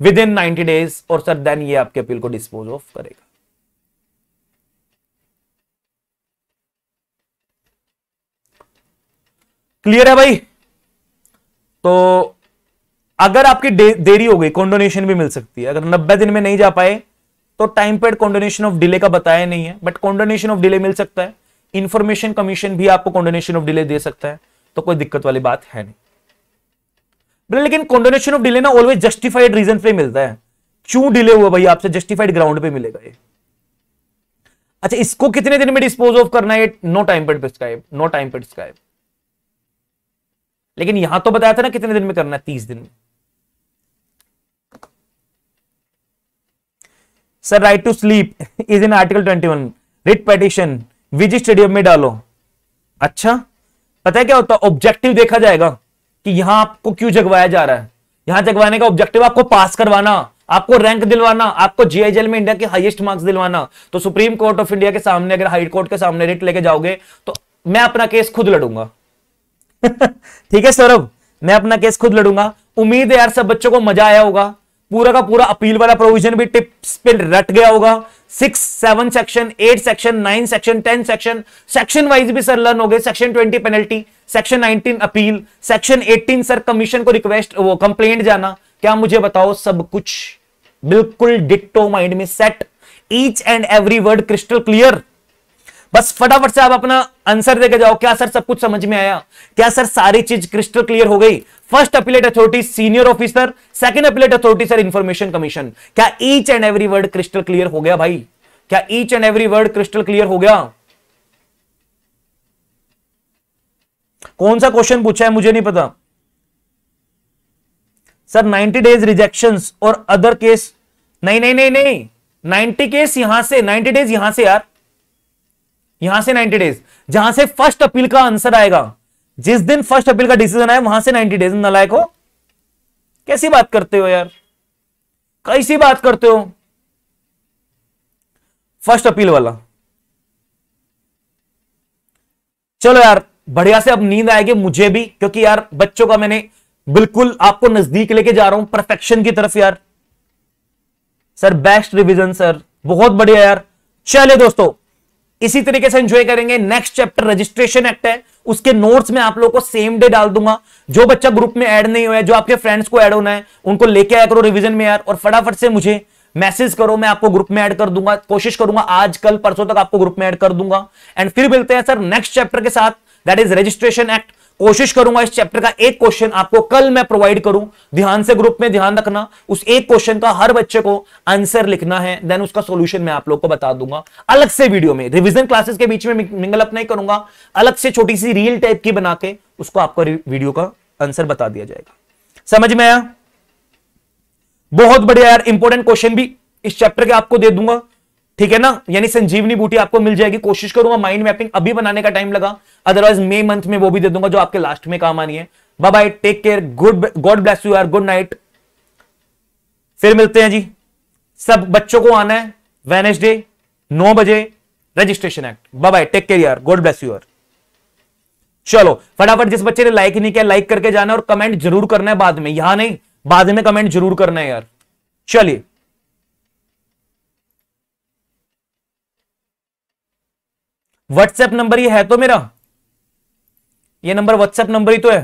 विद इन नाइनटी डेज और सर देन ये आपकी अपील को डिस्पोज ऑफ करेगा क्लियर है भाई तो अगर आपकी दे, देरी हो गई कॉन्डोनेशन भी मिल सकती है अगर नब्बे दिन में नहीं जा पाए तो time period condonation of delay का बताया नहीं है बट कॉन्डोनेशन ऑफ डिले मिल सकता है इंफॉर्मेशन कमीशन भी आपको कॉन्डोनेशन ऑफ डिले दे सकता है तो कोई दिक्कत वाली बात है नहीं लेकिन कॉन्डोनेशन ऑफ डिले ना ऑलवेज जस्टिफाइड रीजन पे मिलता है क्यों डिले हुआ भाई आपसे जस्टिफाइड ग्राउंड पे मिलेगा ये अच्छा इसको कितने दिन में डिस्पोज ऑफ करना है no time period prescribe no time period prescribe लेकिन यहां तो बताया था ना कितने दिन में करना है तीस दिन में sir right to sleep is in article twenty one writ petition विजी स्टेडियम में डालो अच्छा पता है क्या होता है ऑब्जेक्टिव देखा जाएगा कि यहां आपको क्यों जगवाया जा रहा है यहां जगवाने का ऑब्जेक्टिव आपको पास करवाना आपको रैंक दिलवाना आपको जीआईजेल में इंडिया के हाईएस्ट मार्क्स दिलवाना तो सुप्रीम कोर्ट ऑफ इंडिया के सामने अगर हाई कोर्ट के सामने रिट लेके जाओगे तो मैं अपना केस खुद लड़ूंगा ठीक है सौरभ मैं अपना केस खुद लड़ूंगा उम्मीद है यार सब बच्चों को मजा आया होगा पूरा का पूरा अपील वाला प्रोविजन भी टिप्स पे रट गया होगा six seven section eight section nine section ten section section wise भी सर लर्न हो गए section twenty penalty section nineteen appeal section eighteen sir commission को रिक्वेस्ट वो कंप्लेंट जाना क्या मुझे बताओ सब कुछ बिल्कुल डिट्टो माइंड में set each and every word crystal clear बस फटाफट से आप अपना आंसर देकर जाओ क्या सर सब कुछ समझ में आया क्या सर सारी चीज क्रिस्टल क्लियर हो गई first appellate authority senior officer second appellate authority sir information commission क्या each and every word crystal clear हो गया भाई क्या each and every word crystal clear हो गया कौन सा क्वेश्चन पूछा है मुझे नहीं पता सर 90 डेज रिजेक्शन और अदर केस नहीं नहीं नहीं नहीं 90 केस यहां से 90 डेज यहां से यार यहां से 90 डेज जहां से फर्स्ट अपील का आंसर आएगा जिस दिन फर्स्ट अपील का डिसीजन आया वहां से 90 डेज नलायक हो कैसी बात करते हो यार कैसी बात करते हो फर्स्ट अपील वाला चलो यार बढ़िया से अब नींद आएगी मुझे भी क्योंकि यार बच्चों का मैंने बिल्कुल आपको नजदीक लेके जा रहा हूं परफेक्शन की तरफ यार सर बेस्ट रिवीजन सर बहुत बढ़िया यार चलिए दोस्तों इसी तरीके से एंजॉय करेंगे नेक्स्ट चैप्टर रजिस्ट्रेशन एक्ट है उसके नोट्स में आप लोगों को सेम डे डाल दूंगा जो बच्चा ग्रुप में ऐड नहीं हुआ है जो आपके फ्रेंड्स को ऐड होना है उनको लेके आया करो रिवीजन में यार और फटाफट से मुझे मैसेज करो मैं आपको ग्रुप में ऐड कर दूंगा कोशिश करूंगा आज कल परसों तक आपको ग्रुप में ऐड कर दूंगा एंड फिर मिलते हैं सर नेक्स्ट चैप्टर के साथ दैट इज रजिस्ट्रेशन एक्ट कोशिश करूंगा इस चैप्टर का एक क्वेश्चन आपको कल मैं प्रोवाइड करूं ध्यान से ग्रुप में ध्यान रखना उस एक क्वेश्चन का हर बच्चे को आंसर लिखना है देन उसका सोल्यूशन मैं आप लोग को बता दूंगा अलग से वीडियो में रिविजन क्लासेस के बीच में मिंगल अप नहीं करूंगा अलग से छोटी सी रील टाइप की बना के उसको आपको वीडियो का आंसर बता दिया जाएगा समझ में आया बहुत बढ़िया यार इंपॉर्टेंट क्वेश्चन भी इस चैप्टर के आपको दे दूंगा ठीक है ना यानी संजीवनी बूटी आपको मिल जाएगी कोशिश करूंगा माइंड मैपिंग अभी बनाने का टाइम लगा अदरवाइज मे मंथ में वो भी दे दूंगा जो आपके लास्ट में काम आनी है bye bye take care good God bless you are good night फिर मिलते हैं जी सब बच्चों को आना है वेनेसडे नौ बजे registration act bye bye take care यार गॉड ब्लेस यू आर चलो फटाफट जिस बच्चे ने लाइक नहीं किया लाइक करके जाना और कमेंट जरूर करना है बाद में यहां नहीं बाद में कमेंट जरूर करना है यार चलिए व्हाट्सएप नंबर ही है तो मेरा ये नंबर व्हाट्सएप नंबर ही तो है